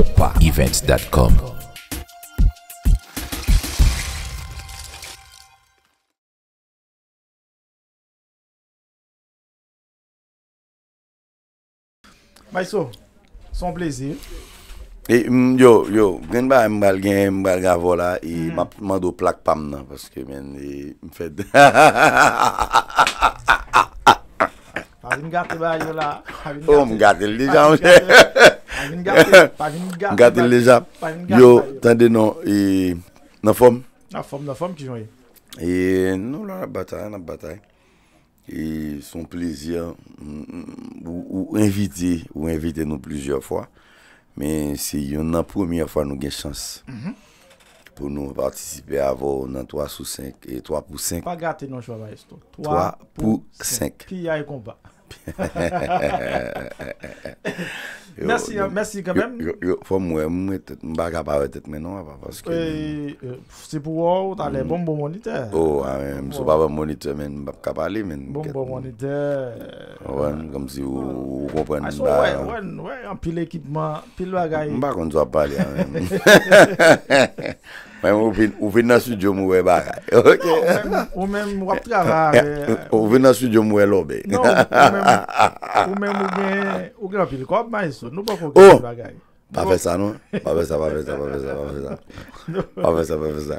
www.event.com Baiso, son plezir e, Yo, yo Gen ba mbal gen, mbal gavola e mm-hmm. Ma do plak pam nan Paske men, mfed Ha ha ha ha ha ha ha Ha ha ha ha ha ha ha Ha ha ha ha ha ha ha Pa vin gate, pa vin gate. Gate leja, yo, tande nou, e, nan fom. Nan fom, nan fom ki yon e. E nou nan batay, nan batay. E son plezyon, ou invite, ou invite nou plezyon fwa. Men se yon nan pwomi fwa nou gen chans. Pw nou vatisipe avou nan 3 sou 5, e 3 pou 5. Pa gate nou chwa maestou. 3 pou 5. Ki yon yon konba. Mersi an, mersi kemen Yo, yo, yo, fomwe mwen etet, mba kapal etet men wap Foske Foske pou waw, talen bombo monitor Ou, ame, msou paba monitor men, mba kapal men Bombo monitor Wan, kamsi wopan mba Wan, wan, wan, an pil ekipman, pil wakay Mba kontwa pal ya, ame Mwen ou fin na sujou mwen wè bagay. Non, ou men eh, eh, mwen wap javare. Non, ou fin na sujou mwen wè lobe. Nou, ou men mwen mwen ou gen wap filikop man sou. Nou pa fok gen wè oh! bagay. O, pafesa nou. Pafesa, pafesa, pafesa. Pafesa, pafesa.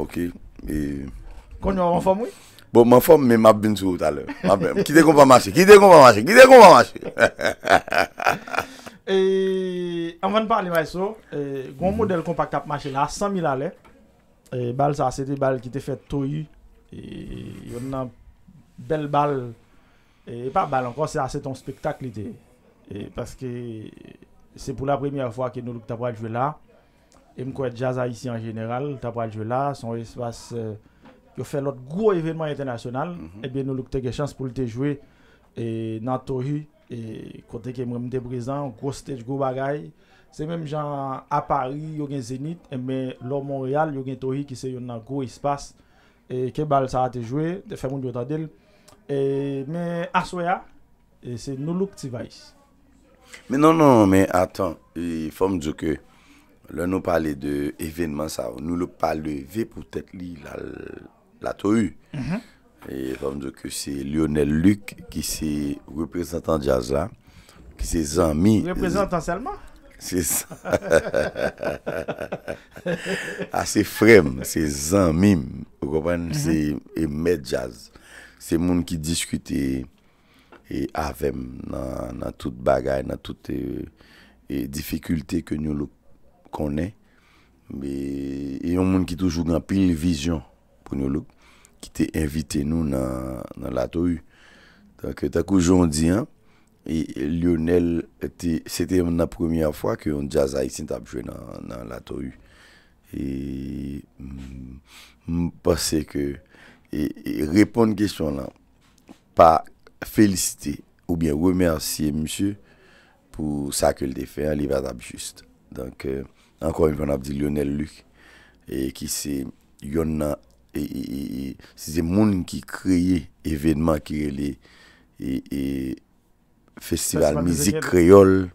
E- kon yon man fom woy? Bon man fom, men mabin sou talè Ki de kon pa mache, ki de kon pa mache, ki de kon pa mache Eee, an van parli wè sou e, Gwè model kompakt ap mache la, 100.000 alè e, Bal sa, se te bal ki te fè tou yu Yon nan bel bal E pa bal ankon, se a se ton spektaklite E, paske se pou la premiè fwa ki nou lup ta prou a jwè la E mko e jaza isi an jeneral, ta pral jwe la, son espas euh, yo fe lot gwo evenman internasyonal. Mm-hmm. Ebyen eh nou luk teke chans pou lute jwe nan tohi, kote ke mre mte prezan, gwo stage, gwo bagay. Se menm jan a Paris, yon gen Zenit, men lor Montreal, yon gen tohi ki se yon nan gwo espas. E ke bal sa a te jwe, de fe moun diot adil. Men aswe a, se nou luk ti vayis. Men non non, men atan, fom djokwe. Lè nou pale de evènman sa, nou lou pale de evènman sa pou tèt li la tou yu. Mhm. E famdou kè se Lionel Luc ki se reprezentant jazz la, ki se zanmi. Reprezentant salman? Se sa. A se frem, mhm. se zanmim, ou kòpan se med jazz. Se moun ki diskute e avem nan tout bagay, nan tout e, e difikultè ke nou lou. konen. E yon moun ki toujougan pil vizyon pou nou loup, ki te evite nou nan lato yu. Tako jondi, e Lionel, se te yon nan premye fwa ki yon jazay sin tapjwe nan lato yu. E mpase ke e, e, repon gisyon lan pa felicite ou bien remersiye msye pou sa ke lte fe li vatap just. Danke Ankon yon ap di Lionel Luc. E ki se yon nan. Se se moun ki kriye evenman ki re le. E festival mizik kriyol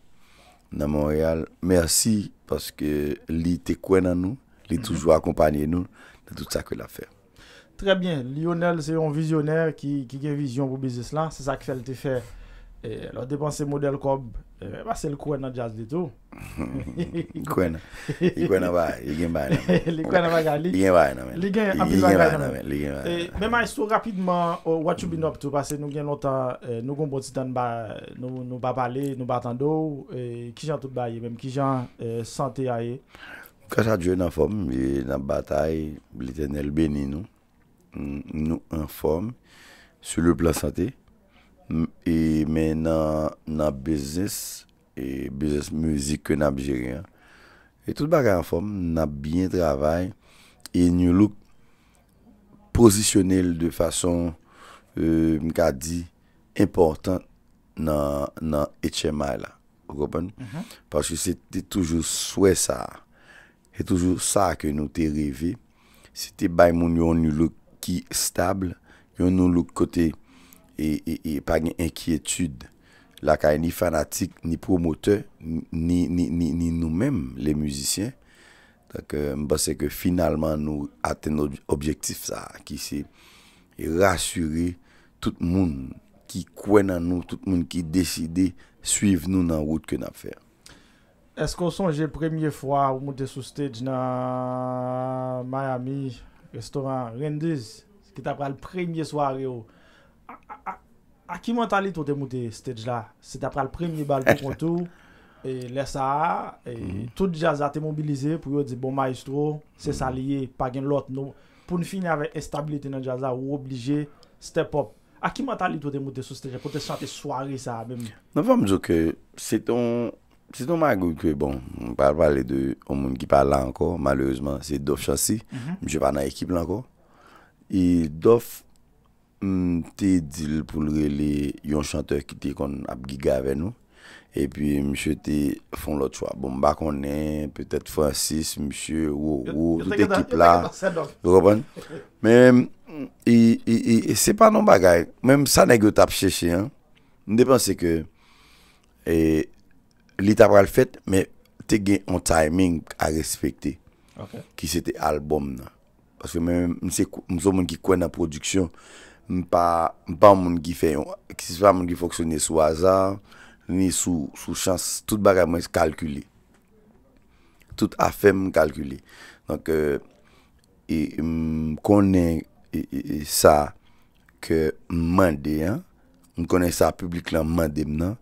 nan Montreal. Mersi. Paske li te kwen nan nou. Li mhm. toujou akompanyen nou. De tout sa kre la fer. Tre bien. Lionel se yon vizyoner ki gen vizyon pou bizis lan. Se sa kre te fer. E lo depan se model kob. Basel kwen nan jaz li tou. Kwen nan. Kwen nan ba. Likwen nan ba gali. Likwen nan ba gali nan men. Likwen nan ba gali nan men. Men ma yi sou rapidman what you been up to basel nou gen loutan nou gombo ti tan nou babale, nou batando ki jan tout ba ye men ki jan eh, sante a ye. Kwa sa djwe nan fom nan batay liten el beni nou nou an fom sou le plan sante E, men nan beznes e beznes mouzik ke nan bjeri an. E tout bagay an fom, nan byen travay e nyon loup pozisyonel de fason e, mka di importan nan etchema la. Ou kopan? Mm-hmm. Paske se te toujou souè sa. E toujou sa ke nou te revi. Se te bay moun yon yon loup ki stable, yon loup kote E, e, e pa gen enkyetud la ka yon e ni fanatik, ni promoteur, ni nou menm, le müzisyen. Tak euh, mba se ke finalman nou ate nou objektif sa ki se rasyure tout moun ki kwen nan nou, tout moun ki deside suiv nou nan wout ke nap fer. Es kon sonje premye fwa ou mou te soustej nan Miami Restoran Rendes ki ta pral premye swaryo? A ki mentali to te moute stage la? Se te apre al premye bal pou kontou E lesa E tout jaza te mobilize Pou yo di bon maestro Se salye, pag en lot Poun fin ave establite nan jaza ou oblige Step up A ki mentali to te moute stage la? Pou te chante soari sa Se ton magoun kwe bon Par pale de omoun ki pale la anko Maleozman se dof chansi Mje pa nan ekip la anko E dof te dil pou lre li yon chanteur ki te kon ap giga ave nou e pi msye te fon lot chwa bomba konnen petet Francis, msye, wou wou, tout ekip la yon te gen dan 7 an yon te gen dan 7 an mwen se pa non bagay mwen msa negyo tap chèche mwen de panse ke li tap ral fèt mwen te gen yon timing a respekte ki se te albom nan mwen se mwen ki kwen na prodüksyon m pa, m pa moun ki fè yon, ki si fè moun ki fòksyonè sou azan, ni sou, sou chans, tout bagay mwen se kalküle. Tout a fè mwen kalküle. Donc, euh, e, m konè e, e, sa ke mande, m konè sa publik lan mande m nan,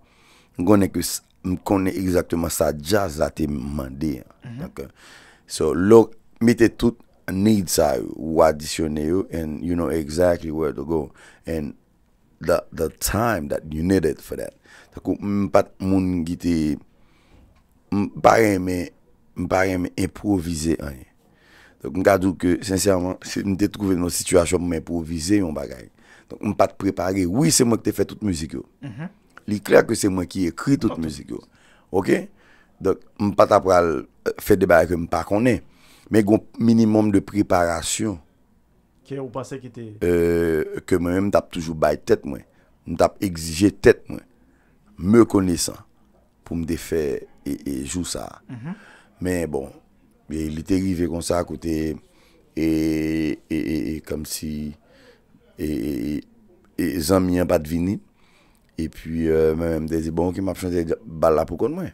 m konè ki, m konè exactement sa jazate mande. Mhm. Donc, euh, mite tout a need sa yo ou adisyone yo and you know exactly where to go and the time that you need it for that. Tako m pat moun gite m parem me m parem me improvise a ye. Tako m kadou ke, sensyaman, se m te trouve nou situasyon m improvise yon bagay. Tako m pat prepare oui se mwen k te fe tout muzik yo. Mhm. Li kler ke se mwen ki ekri tout muzik yo. Ok? Tako m pat apwal eh, fe debay ke m pa koney. Men goun minimum de preparasyon. Ke ou pase ki te? Euh, Ke mwen mwen tap toujou bay tet mwen. Mwen tap exije tet mwen. Mwen kone san pou mdefe e jou sa. Men mhm. bon, li te rive kon sa akote. E kom si, e zan mwen pat vini. E pi mwen mwen te zi, bon ki m ap chante bala pou kon mwen.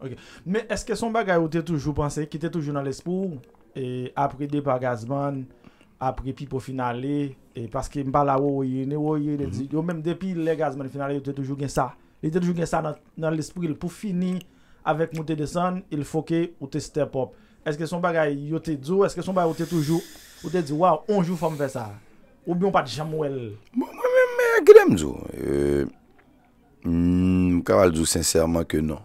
Ok, men eske son bagay o te toujou Pense ki te toujou nan l'espou E apre depa gazman Apre pi pou finale E paske mbala ouye, ne ouye Yo men depi le gazman finale Yo te toujou gen sa Nan l'espou, pou fini Avèk mou te desen, il fò ke ou te step up Eske son bagay yo te djou Eske son bagay ou te toujou Ou te di wow, on jou fò mwen fè sa Ou byon pati jamou el Men akile mdjou Mkavaldjou, sensèrman ke non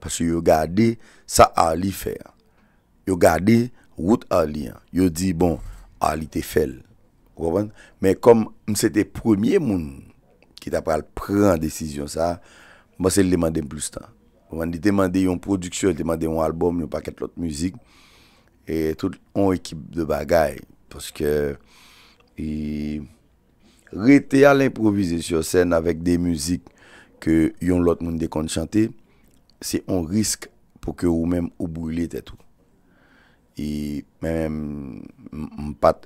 Pase yo gade sa a li fer Yo gade Wout a li Yo di bon a li te fel Mwen kom mwen se te premye moun Ki ta pral pren Desisyon sa Mwen se l demande m blou stan Mwen di demande yon produksyon Demande yon alboum Yon paket lot mouzik E tout yon ekip de bagay Pase ke Rete a l improvise Se yon sen avèk de mouzik Ke yon lot moun de kon chante se on risk pou ke ou menm ou brule te tou. I menm pat,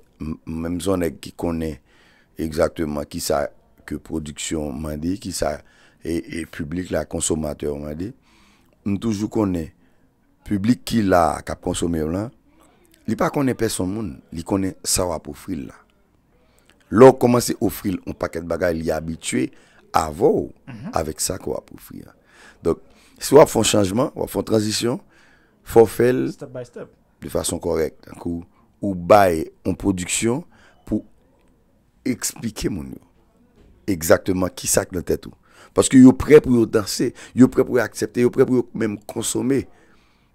menm zonè ki konè egzaktèman ki sa ke prodüksyon man di, ki sa e, e publik la, konsomateur man di, nou toujou konè publik ki la kap konsome ou lan, li pa konè peson moun, li konè sa wap ou fril la. Lò, koman se ou fril, ou pakèt bagay, li abitue avò ou, mhm. avèk sa wap ou fril la. Donk, Si wap fon chanjman, wap fon tranzisyon, fò fèl de fason korekt. Ou baye an prodüksyon pou eksplike moun yo. Eksaktman ki sak nan tèt ou. Paske yo prè pou yo dansè, yo prè pou yo akseptè, yo prè pou yo mèm konsomè.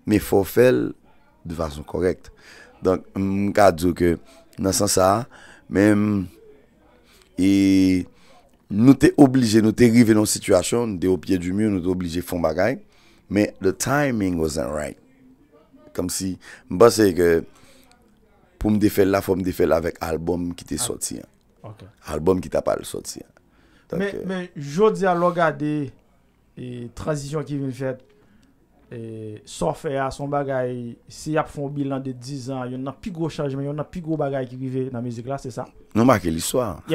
Mè fò fèl de fason korekt. Donk m gà djouke nan sansa a, mèm e... Nou te oblije, nou te rive nan sitwasyon, nou te opye di myo, nou te oblije fon bagay. Men, the timing wasn't right. Kam si, mba se ke pou mdefe la, pou mdefe la vek albom ki te ah. sotsi. Albom ki ta pal sotsi. Men, jote zi a loga de transisyon ki ven fèt. Sof e a, son bagay, si ap fon bilan de 10 an, yon nan pi gwo chanjman, yon nan pi gwo bagay ki grive nan mizik la, se sa? Non, ma ke l'iswa.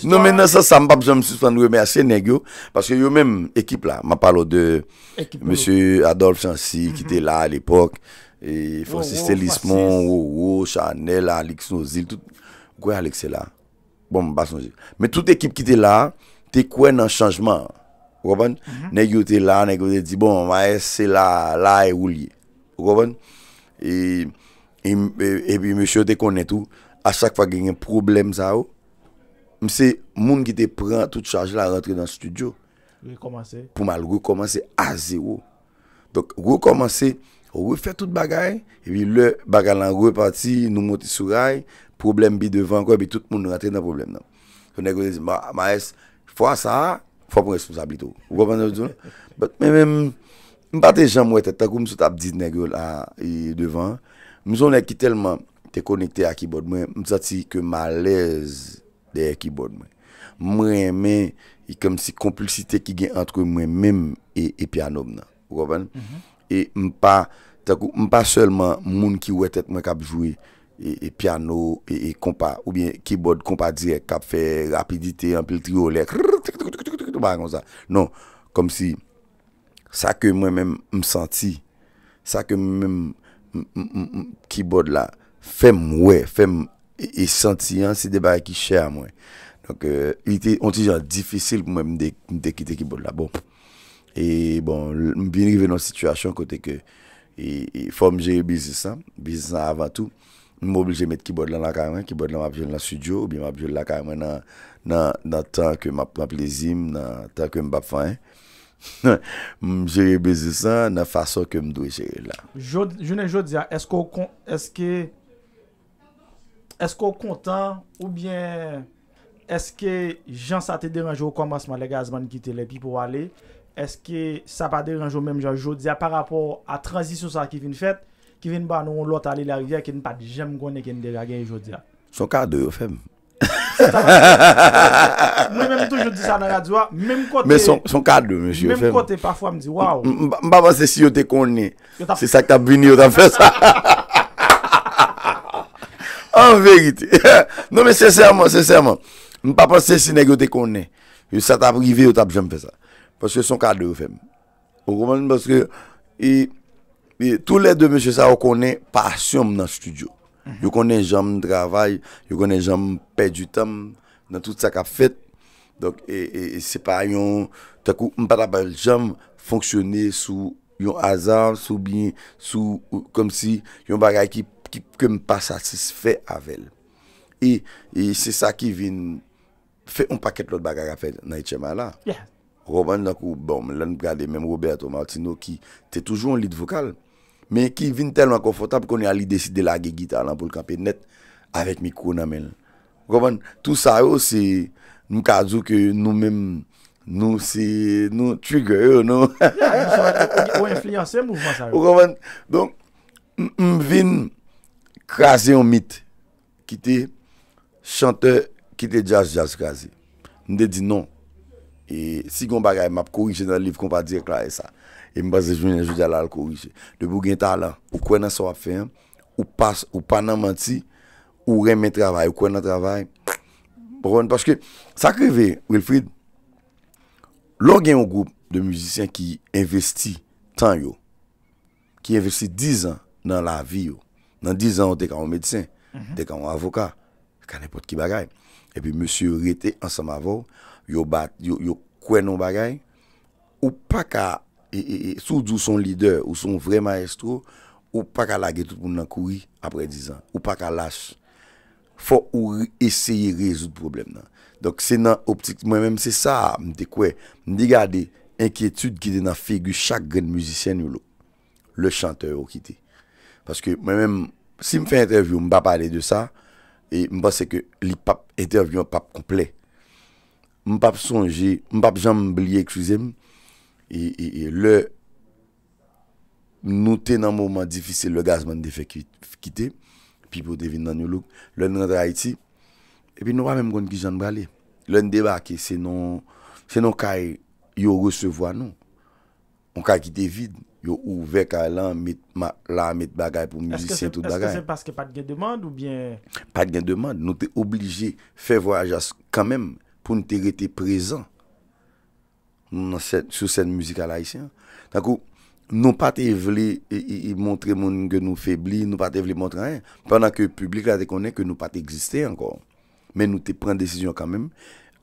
Non, mena sa, sa mbap jom si swanwe, mena se negyo, paske yon men ekip la, ma palo de M. Adolphe Chancy ki te la al epok, Francis Télismon, Wou, oh, oh, Chanel, Alex Nozil, tout. Gwe Alex se la? Bon, mba son zil. Men tout ekip ki te la, te kwen nan chanjman? Mhm. Nèk yo te la, nèk yo te di, bon, maè se la, la e ou liye. Ou konpon? E pi mèche yo te konnet ou, a chak fa genye problem za ou, mèche moun ki te pran tout charge la rentre nan studio. Ou rekomansè? Pou mal rekomansè a zè ou. Donk rekomansè, ou refè tout bagay, e pi le bagay lan reparti, nou moti sou ray, problem bi devan kwa, bi tout moun rentre nan problem nan. Fè nèk yo te di, maè se, fwa sa a, Fwa pou responsabli tou. Ou wap an nou joun? Mwen mwen, mwen pa te jan mwete, ta kou mwen sot ap di nè gyo la e, devan, mwen joun lè ki telman te konekte a keyboard mwen, mwen sot si ke malez de keyboard mwen. Mwen mwen, yi e kem si komplicite ki gen antre mwen mwen mèm e, e piano mwen nan. Ou wap an? E mwen pa, ta kou, mwen pa selman mwen ki wète mwen kap joui e piano, e kompa, ou bien keyboard kompa direk kap fè rapidite, anpil triolèk, rr, tèk tèk tèk tèk tèk, Non, kom si sa ke mwen men msanti, sa ke mwen men mkibod la, fem mwen, fem, e, e santi an, se debare ki chè an mwen. Donc, y te, onti jan, difisil pou mwen mdekite kibod la, bon. E bon, mbi rive nan situasyon kote ke, e fòm jè e bizisan, bizisan avan tou, mwobil jè met kibod la la karmè, kibod la mwap jè la studio, bi mwap jè la karmè nan... nan tan ke maplezim, nan tan ke mbap fwen. Mjere bezi san nan fason ke mdwe jere la. Joune joudia, eske o kontan ou bien eske jan sa te deranjou kwa masman le gazman ki telepi pou wale? Eske sa pa deranjou menm jan joudia pa rapor a transisyon sa ki fin fet ki fin ban nou lout ale la rivye ki nan pa di jem gwenne ki nan deranjou joudia? Son ka deyo fem. Mwen mwen toujou di sa nan radio Mwen mwen kote Mwen mwen kote pafwa mdi Mwen pa pa se si yo te konen Se sa ki ta bini yo ta fè sa En verite non, Mwen pa pa se si neg yo te konen Se sa ta brivé yo ta bini yo te fè sa Pòsè son kade yo fè Pòsè son kade yo fè Pòsè son kade yo fè Yon konen janm dravay, yon konen janm pedu tam nan tout sa ka fet. Donk e, e, e se pa yon, takou mpa tabal janm fonksyone sou yon azal, sou bie, sou kom si yon bagay ki mpa satisfè avèl. E, e se sa ki vin, fe yon paket lot bagay a fet nan itseman la. Rouman la kou bom, lan brade menm Roberto Martino ki te toujou an lit vokal. Men ki vin telman konfotan pou kon yon li desi de la ge gita lan pou l kape net avèk mikou nan men. Ou konvan, tout sa yo se nou kazou ke nou men, nou se, nou trigger yo nou. Ou enflyanse mouvman sa yo. Ou konvan, donk, m vin krasi yon mit ki te chanteur ki te jazz jazz krasi. Nde di non, si kon pa gaye map korinjen nan liv kon pa di eklae sa. E mba ze jounen jounen jounen lal kou. De bou gen talan, ou kwen nan so ap fèm, ou pas, ou pan nan manti, ou remen travay, ou kwen nan travay. Pou kon, pache ke, sa kreve, Wilfried, lò gen yon goup de müzisyen ki investi tan yo, ki investi 10 an nan la vi yo, nan 10 an ou dek an yon medisyen, dek mhm. an yon avoka, kanen pot ki bagay. E pi monsi yon rete ansan ma vò, yon bat, yon kwen nan bagay, ou pa ka E, e, e, Soudou son lider ou son vre maestro Ou pa ka lage tout moun nan kouri Apre 10 an Ou pa ka las Fwa ou eseye rezout problem nan Donk se nan optik mwen men Se sa mde kwe Mde gade enkyetude ki de nan figu Chak gren muzisyen yolo Le chanteur ou ki te Paske mwen men Si mfe interview mba pale de sa E mba se ke li pap interview an pap komple Mbap sonje Mbap jan mbli ek chouze m E, e, e lè, nou te nan mouman difise, lè gazman de fe kite, pi pou devine nan yon louk, lè nan dra iti, e pi nou pa mèm kon gizan brale. Lè nan debake, se nou non kay e, yo resevo an nou. Moun kay ki te vide, yo ouve ka lan, la met bagay pou mousisyen tout bagay. Est-ce que c'est parce que pat gen demande ou bien... Pat gen demande, nou te oblige fè voyajas kan mèm pou nou te rete prezant. sou sèn müzikal la isi an. Takou, nou pati e vle e montre moun genou febli, nou pati e vle montre an. Pendan ke publika te konen, ke nou pati egziste an kon. Men nou te pren desisyon kanmen,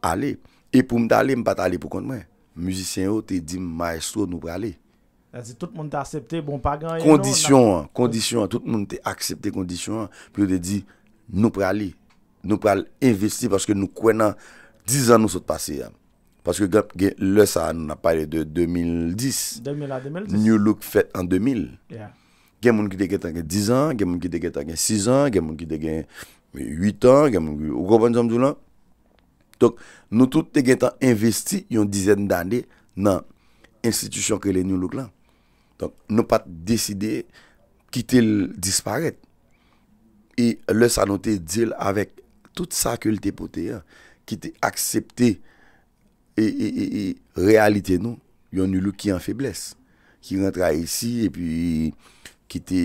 ale. E pou mta ale, m pati ale pou kon mwen. Muzisyen ou oh, te di maestro nou prale. E zi tout moun bon, te aksepte bon pagan? Kondisyon an, kondisyon an, tout moun te aksepte kondisyon an. Pyo te di nou prale, nou prale investi, paske nou kwenan 10 an nou sot pase an. Paske gen lè sa an apare de 2010. 2000 a 2010. New Look fèt an 2000. Yeah. Gen moun ki te gen ten gen 10 an, gen moun ki te gen ten gen 6 an, gen moun ki te gen 8 an, gen moun ki... Ou gòpèn zomdjou lan? Tok nou tout te gen ten investi yon dizen dan de nan institisyon ke le New Look lan. Tok nou pat deside ki e te l disparèt. E lè sa anote di l avèk tout sa kül te potè. Ki te akseptè. E, e, e, e, realite nou, yon yon lou ki an febles. Ki rentra yisi, e pi, ki te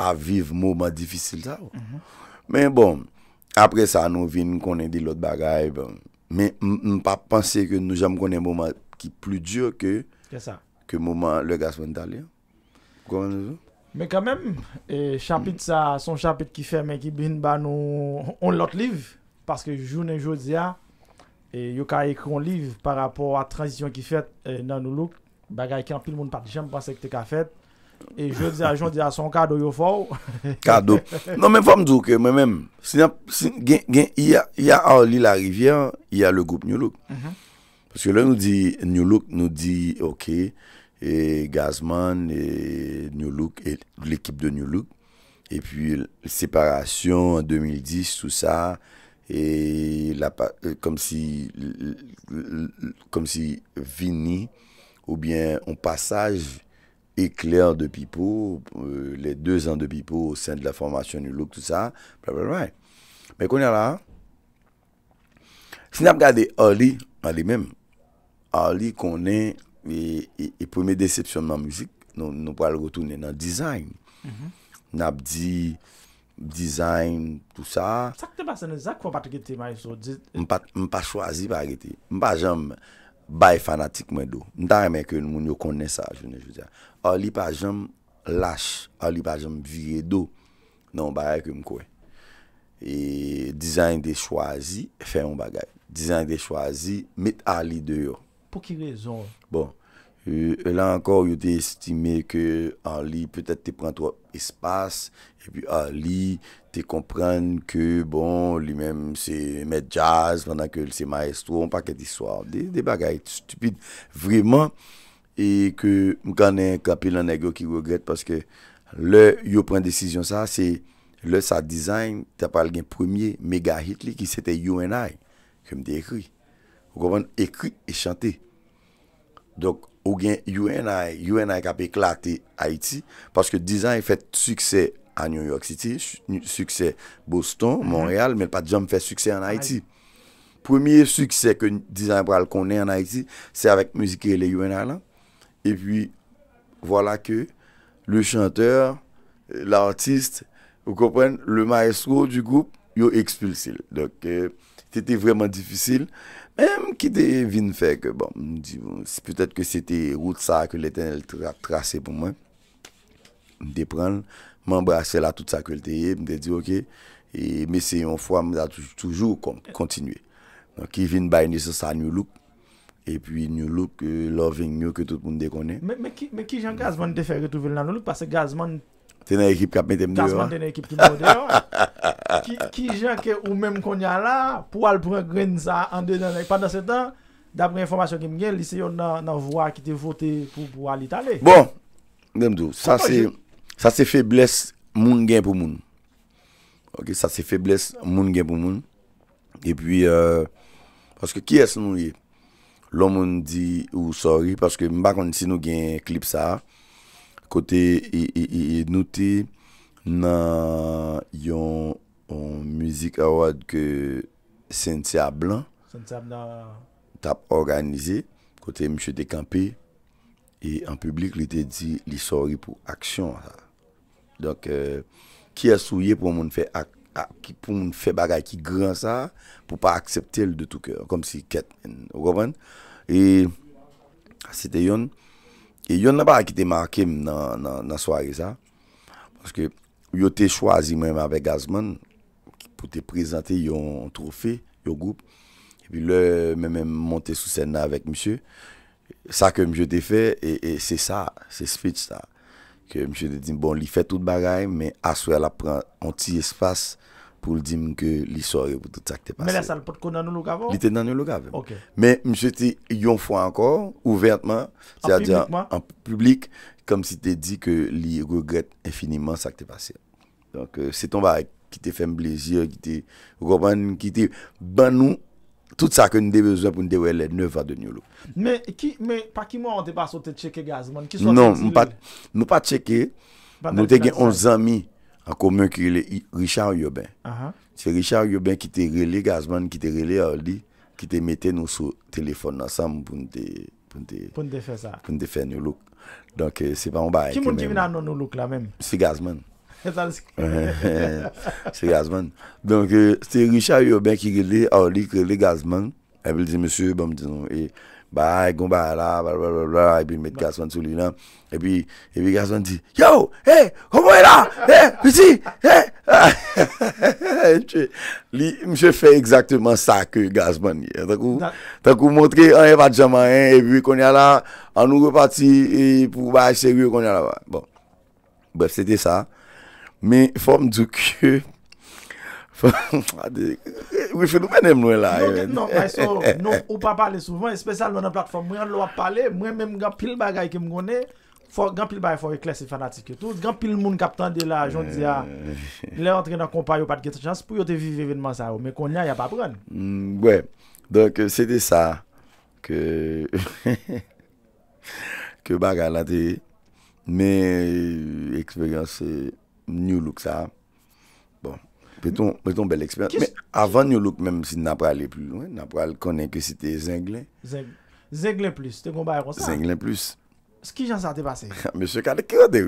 aviv mouman difisil sa. Mhm. Men bon, apre sa nou vin konen di lot bagay, bon. Men, m pa panse ke nou jam konen mouman ki plu djur ke, ke mouman le gaspwen talen. Koman nou? Men kamen, e, chapit sa, son chapit ki fe men ki bin ba nou, on lot liv, paske jounen joudia, E yo ka ekon liv pa rapor a tranzisyon ki fet e, nan Noulouk bagay ki an pil moun pati jem pa se ki te ka fet e je di a joun di a son kado yo faw kado, nan men fom djouke men men gen y a a li la rivyen y a le goup Noulouk mm-hmm. parce ke lè nou di Noulouk nou di ok gazman, Noulouk, l'ekip de Noulouk e pi separasyon 2010 tout sa E la pa, e, kom si, kom si vini oubyen an pasaj ekler de pipo, le 2 an de pipo ou sen de la fomasyon yon louk tout sa, bla bla bla. Mwen konye la, si nap gade orli, orli menm, orli konye, e pweme decepcionman mouzik, nou pwal wotounen nan dizayn, nap di... Dizayn, tout sa... Sak te basen, zak kon pati gete ma yon so? M pa chwazi pa gete. M pa jom bay fanatik mwen do. Ndare men kwen moun yo konnen sa, jounen, jounen, jounen. Oli pa jom lache. Oli pa jom vye do. Nan m baye ke m kwen. E dizayn de chwazi, fe yon bagay. Dizayn de chwazi, met ali de yo. Po ki rezon? Bon. la ankor yo te estimé ke an li, petè te pren to espas, an li, te kompren ke bon, li menm se med jazz, fanda ke se maestro, an pa ket iswa, de bagay, stupide, vreman, e ke mkanen kapil an ego ki rogret, paske le, yo pren desisyon sa, se, le sa design, te apal gen premier, mega hit li, ki se te you and I, ke mde ekri, ekri e chante, donk, ou gen UNI, UNI ka pe klate Haiti, paske Dizan e fet suksè an New York City, suksè Boston, mhm. Montreal, men pa dijan me fet suksè an Haiti. Premier suksè que Dizan pral konen an Haiti, se avèk muzike le UNI lan, e pi, wala ke, le chanteur, l'artiste, ou kompwen, le maestro du goup, yo ekspulsil. Dok, euh, tete vreman difisil, Mwen mwen ki de vin fek, bon, mwen di, bon, peut-et ke se te route sa ke le ten trase pou mwen, mwen de pran, mwen brase la tout sa ke le te ye, mwen de di, ok, mwen se yon fwa, mwen da toujou kontinue. Mwen ki vin bayne se sa New Look, e pi New Look, euh, Loving New, ke tout mwen de konen. Mwen ki jan Gazman de fek, re touve nan New Look, pase Gazman... Tè nan ekip kap men teme de yo. Kasman tè nan ekip ki mwode yo. Ki jen ke ou menm kon nyan la, pou al pran grenza an de nan ek. Pandan se tan, dapre informasyon gen men gen, lise yon nan vwa ki te vote pou pou al itale. Bon, deme dou. Sa se febles moun gen pou moun. Ok, sa se febles moun gen pou moun. E pi, paske ki es nou ye? Loman di ou sorry, paske mba kon lise nou gen klip sa. Mba kon lise nou gen klip sa. Kote e, e, e, e note nan yon mouzik a wad ke Sentia Blan tap organize, kote Mche Dekampe, e an publik li te di li sori pou aksyon a sa. Donk ki asouye pou moun fè bagay ki gran sa pou pa aksepte l de tou kèr, kom si ket men. E, se te yon... E yon nan ba akite ma akim nan swari sa. Pwoske yon te chwazi mwen mwen avek Gazman pou te prezante yon trofe, yon goup. E pi lè mwen mwen monte sou senna avek msye. Sa ke msye te fe, e, e se sa, se switch sa. Ke msye te di, bon li fe tout bagay, men aswe la pran anti-espace mwen. pou l di m ke li soye pou tout sa ki te pase. Mè la sa l pot kon nan yon lo gavè? Li te nan yon lo gavè. Mè m se te yon fwa ankor, ouvertman, an publik, kom si te di ke li regrette infinimman sa ki te pase. Donk euh, se ton va ki te fèm blizir, ki te roban, ki te ban nou, tout sa ki nou de bezwa pou nou dewele, nou va de nyolo. Mè pa ki mwa an de baso te cheke gazman? Non, nou pa cheke, nou te gen 11 ami, en commun qui est Richard Yobin. Uh -huh. C'est Richard Yobin qui t'a relé Gazman, qui t'a relé Orly, qui t'a mettait nous sur téléphone ensemble pour nous pour faire ça. Pour nous faire nos looks. Donc, euh, c'est pas un bail. Qui est-ce m'a dit dans nos looks là même C'est Gazman. c'est Gazman. Donc, euh, c'est Richard Yobin qui relé Orly, qui relé Gazman. Elle dit, monsieur, bon, dis-nous. Ba, e goun ba la, ba, ba, ba, ba, e bi met Gaspan sou li nan. E bi, e bi Gaspan di, yo, e, ho mwen la, e, wisi, e. Li, mse fe ekzaktivman sa ke Gaspan ye. Tak ou, tak ou mwotre, an eva djaman en, e bi, konye la, an nou repati, e, pou waj se wiyo konye la. Bon, bèf, sete sa. Men, fòm djouk, e. Fwa de, we fwe nou menem nou e la. Non, e non, non, ou pa pale souvant, espè sa lounan platform, mwen an lou ap pale, mwen mèm gampil bagay ke mgonè, gampil bagay fwa we klesi fanatik e tout, gampil moun kapitan ah, de la, joun di ya, lè antre nan kompanyo pati ket chans pou yo te vive evènman sa yo, mwen konnyan ya pa pran. Mwen, donk sè de sa, ke bagay la de, mè eksperyans new look sa, Fè ton bel eksperyant. Mè avan yon loup mèm si nan pral lè plou. Nan pral konen ke si te zenglen. Zenglen plus. Te kon baye rosa. Zenglen plus. Ski jan sa te basè? Mè se kade kyo de.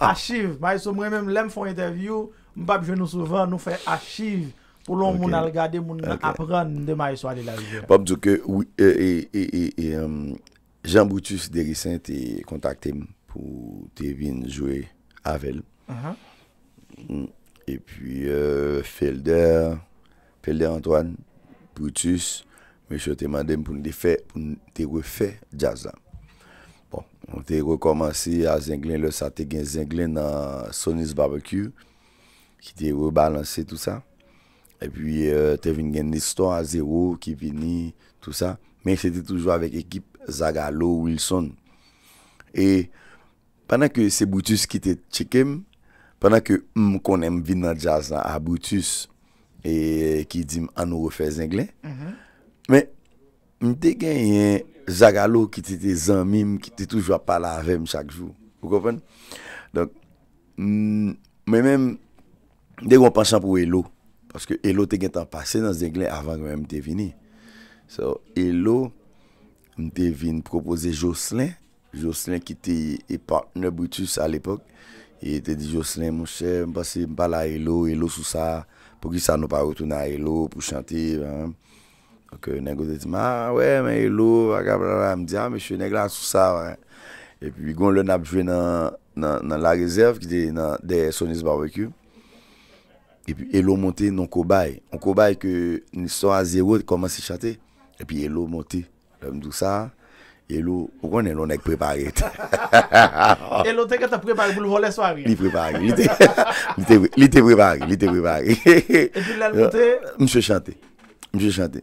Achive. Ma yon sou mwen mèm lèm fon eterviyou. Mpap jwè nou souvan nou fè achive. Poulon moun al gade moun nan apran de ma yon sou alè la vye. Pob djouke. Jean Brutus Dericin te kontakte mpou te vin jwè avel. Uh-huh. Mpou. Mm. E pwi euh, Felder, Felder Antoine, Brutus, me chote madem pou nou te refe jazan. Bon, nou te rekomansi a Zenglen, le sa te gen Zenglen nan Sonis Barbecue, ki te rebalanse tout sa. E pwi euh, te vin gen Nisto a Zero ki vini tout sa. Men se te toujou avèk ekip Zagalo Wilson. E panan ke se Brutus ki te chekem, Fana ke m konen m vin nan jazz nan Aboutus e ki di m anou refe zenglen. Men, mm-hmm. m te gen yon Zagalo ki te te zanmim, ki te toujwa pala avèm chak jou. Fou kofen? Donk, men men m dek wapanshan pou Elo. Paske Elo te gen tanpase nan zenglen avan kwen m te vini. So, Elo m te vin propose Jocelyn. Jocelyn ki te e partner Aboutus al epok. E te di yo slen mwen che, mwen pasi bala elo, elo sou sa, pou ki sa nou pa wotou nan elo pou chante. Ok, nen go de di man, we men elo, akab ah, la la, mwen di an, mwen chwe neglan sou sa. E pi gon lè nan apjwe nan la rezerv ki de sonis barbeku. E pi elo monte non kobay, non kobay ki ni so a zero, koman se chante. E pi elo monte, mwen dou sa a. E lou, ou kon e lou nèk preparet? E lou teke ta preparet pou lou wò lè swari? Li prepare, li te prepare, li te prepare. E pi lè loutè? Mse chante, mse chante.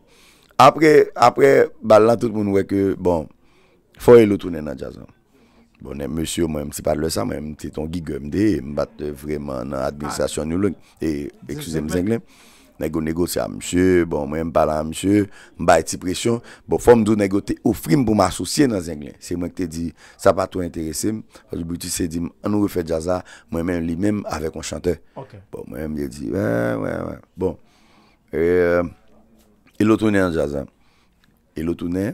Apre, apre, ba lè tout moun wè ke, bon, fò e lou tounè nan jazan. Bon, mè mè sio mèm, se padle sa mèm, se ton gigè mdè, mbate vreman nan administrasyon nou lèm. E, eksuse mzen glèm. Ne goun negoci an msè, bon mwen m palan an msè, m bay ti presyon, bo fòm doun nego te ofrim bo m asosye nan zinglen. Se mwen te di, sa pa to interese, wè zin Brutus se di, an nou refe jaza, mwen m en li menm avek an chante. Bon, mwen m di di, wè, wè, wè. Bon, e lò toune an jaza. E lò toune,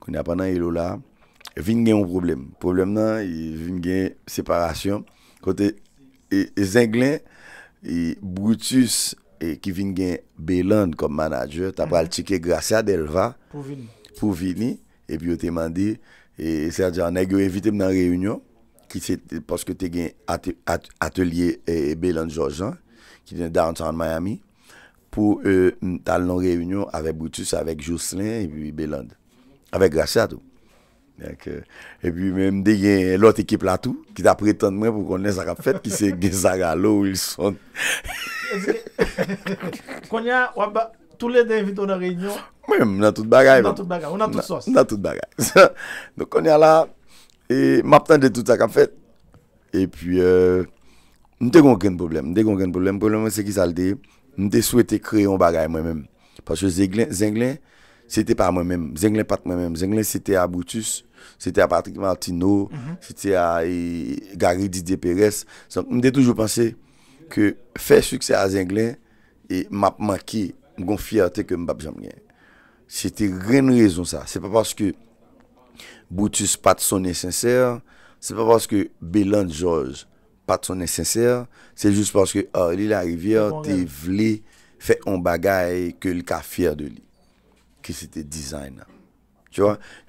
koun nja panan e lò la, vin gen ou problem. Problem nan, vin gen separasyon. Kote, e, e zinglen, e Brutus... E ki vin gen Belon kom manajer, ta pral tike mm. Gratia Delva pou vini epi yo te mandi e Serdjan, negyo evite m nan reyunyon paske te gen atelier e, Belon Georgian ki den downtown Miami pou tal nan reyunyon avek Boutus, avek Jousselin, epi Belon avek Gratia tou E pi m de gen lot ekip la tou Ki ta preten mwen pou konnen zaka fèt Ki se gen zaga lo ou il son Konnen wap ba Toulè de invite ou nan rejyon Mwen nan tout bagay Mwen nan tout bagay Konnen la Map tan de tout zaka fèt E pi Mwen te konken problem Mwen te souwete kre yon bagay mwen men Pache Zenglen Zenglen cete pa mwen men Zenglen pat mwen men Zenglen cete aboutus Se te a Patrick Martino Se te a Gary Didier Perez Mde toujou panse Ke fe sukse a Zenglen E map maki Mgon fyer te ke mbap jam gen bon Se te ren rezon sa Se pa paske Boutus pat son esenser Se pa paske Beland George Pat son esenser Se just paske Orly Larivier Te vle fe on bagay Kel ka fyer de li Ki se te dizay nan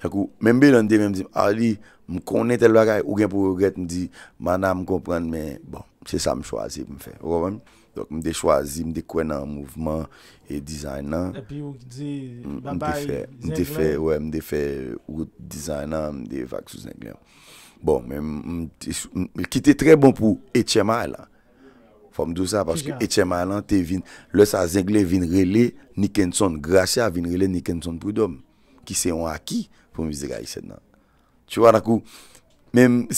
Chèkou, menbe lan dey menm zim, a li, m konen tel wakay, ou gen pou ou gret, m di, man nan m konpren men, bon, chè sa m chwazi pou m fè. Ou an, m dey chwazi, m dey kwen nan mouvman, e dizay nan. E pi ou di, babay, dizay nan. M dey fè, m dey fè, ou dizay nan, m dey fèk sou dizay nan. Bon, menm, m kite tre bon pou Etchema elan. Fòm dousa, pwoske Etchema elan te vin, lòs a dizay nan vin rele, ni ken son, grase a vin rele, ni ken son pou domi. ki se yon aki pou mizika isen nan. Tu wadakou,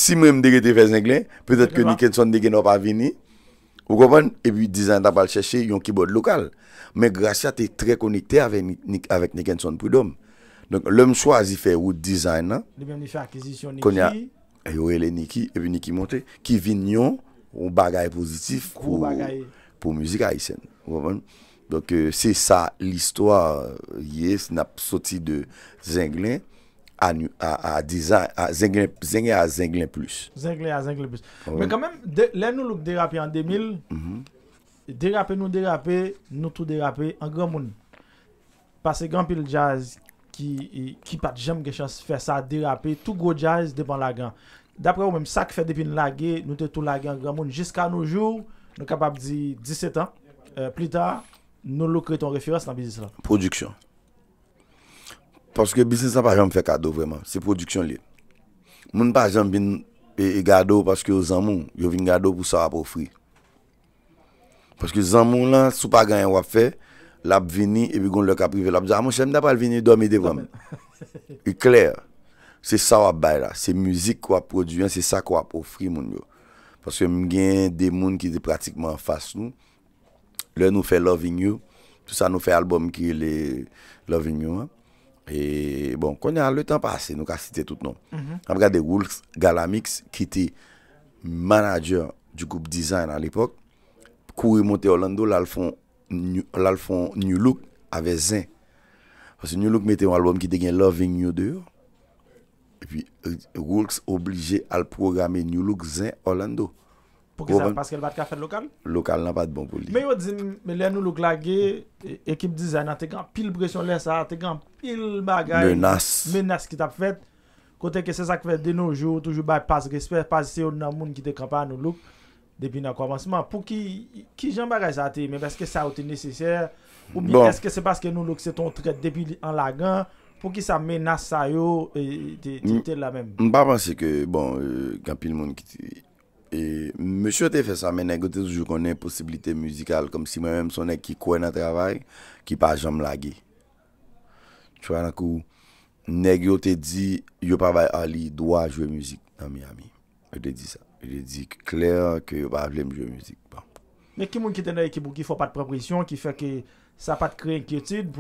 si mwen mdegete vez nenglen, petet ke niken son degen wap avini, ou gomen, e bi dizen tapal cheshe yon kibod lokal. Men grasyat e tre konite avi niken son pou dom. Donk lom swazi fe ou dizen nan, konya, e yo ele niki, e bi niki monte, ki vin yon, ou bagaye pozitif pou mizika isen. Ou gomen, Donk euh, se sa listwa euh, ye, nap soti de zenglen, a dizan, zenglen a zenglen plus. Zenglen a zenglen plus. Me kamem, le nou luk derape an 2000, derape nou derape, nou tou derape an gran moun. Pase gran pil jazz ki pat jem ge chans fe sa derape, tou go jazz depan la gran. Dapre ou menm sak fe depin lage, nou te tou lage an gran moun. Jiska nou jour, nou kapap di 17 an, euh, pli ta... Non lo kre ton referans nan bizis la? Produksyon. Paske bizis la pa jom fe kado vreman. Se produksyon li. Moun pa jom bin e, e gado paske yo zanmoun, yo vin gado pou sa wap ofri. Paske zanmoun lan, sou pa ganyan wap fe, lap vini, epi goun lak aprive. Lap zanmoun, ah, chenm da pa vini, do mide vwam. E kler. Se sa wap bay la. Se müzik wap produyen, se sa wap ofri moun yo. Paske mgen de moun ki de pratikman fas nou. Là, nous fait Loving You. Tout ça, nous fait album qui est Loving You. Hein. Et bon, quand a le temps passé, nous avons cité tout nom. Mm -hmm. On Wolf Galamix, qui était manager du groupe Design à l'époque. Courir monter Orlando, là, ils font New Look avec Zin. Parce que New Look mettait un album qui était Loving You dehors. Et puis, euh, Wolf obligé à le programmer New Look Zin Orlando. Pou ki sa, paske l vat ka fet lokal? Lokal nan vat bon kou li. Me yo di, me lè nou lòk lagè, e, ekip dizè nan, te kan pil presyon lè sa, te kan pil bagay. Menas. Menas ki tap fet. Kote ke se sak fet de nou jò, toujou bay pas respes, pas se yon nan moun ki te kapè an nou lòk. Depi nan kou avansman. Pou ki, ki jan bagay sa te, me beske sa ou te neseseyè. Ou mi, bon. eske se paske nou lòk se ton tret depi an lagan. Pou ki sa menas sa yo, e, te te la men. Mpa panse ke, bon, kan euh, pil moun ki te... Mèche yo te fè sa, mè nèk yo te soujou konen posibilite musikal, kom si mè mè msou nèk ki kwen a travay, ki pa jom lagè. Chou anakou, nèk yo te di, yo pavay Ali, do a jwè musik nan Miami. Yo te di sa, yo te di klèr ki yo pa avlèm jwè musik. Bon. Mè ki moun ki tè nèk ki pou ki fò patpropresyon, ki fè ki sa pat kre kjetid,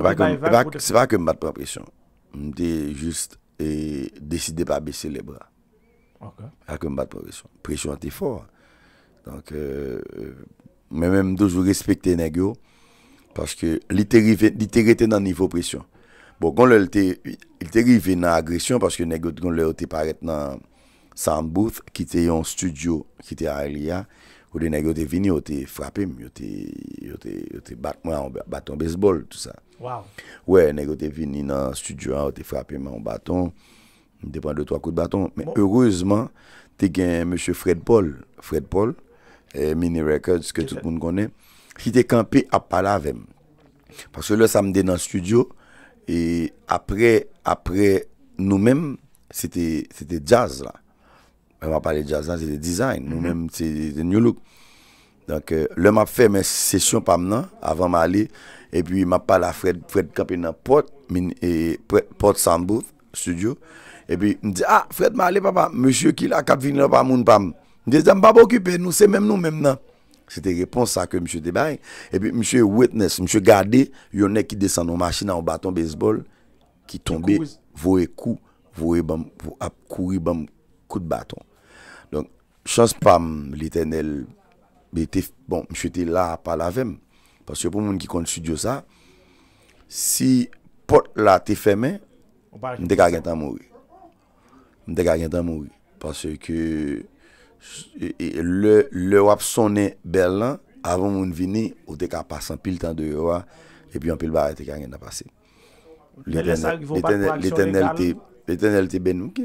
Se va ke m patpropresyon, mè te jist e, deside pa bèche le bra. Ake m bat presyon. Presyon an te fòr. Euh, euh, mè mèm dojou respecte nè gyo paske li te rite nan nivou presyon. Bon, kon lè l te rive nan agresyon paske nè gyo kon lè o te paret nan sound booth, ki te yon studio, ki te a elia, ou de nè gyo te vini, o te frapim, yo te batman, batman baseball, tout sa. Wè, nè gyo te vini nan studio, o te frapim, batman, Depende de 3 kout baton. Men heureusement, te gen M. Fred Paul. Fred Paul, eh, mini record, skè tout moun konè. Hi te kampe ap pala vemen. Pansè le samde nan studio, apre nou men, se te jazz la. Men ap pale jazz nan, se te design. Nou men, se te new look. Donk, euh, le map fe men session pamen nan, avan ma li, e pi map pala Fred kampe nan port, port sound booth, studio, E ah, pi non. m di, a fred ma ale papa, msye ki la kap vin la pa moun pam. M di di, a m baba okipe, nou se menm nou menm nan. Sete repons sa ke msye te bari. E pi msye wetnes, msye gade, yonè ki desen nou machina ou baton bezbol, ki tombe, vore kou, vore bam, ap kouri bam kou de baton. Don, chans pam l'Eternel, msye te la pa la vem, pas yo pou moun ki konti su diyo sa, si pot la te feme, m de ka gen tan moun. Mwen dek a gen tan moun. Pasè ke e, e, le wap sonen bel lan, avon moun vini, ou dek a pasan pil tan dek yo a, epi yon pil barre dek a gen nan pase. Le tenel te ben nou, le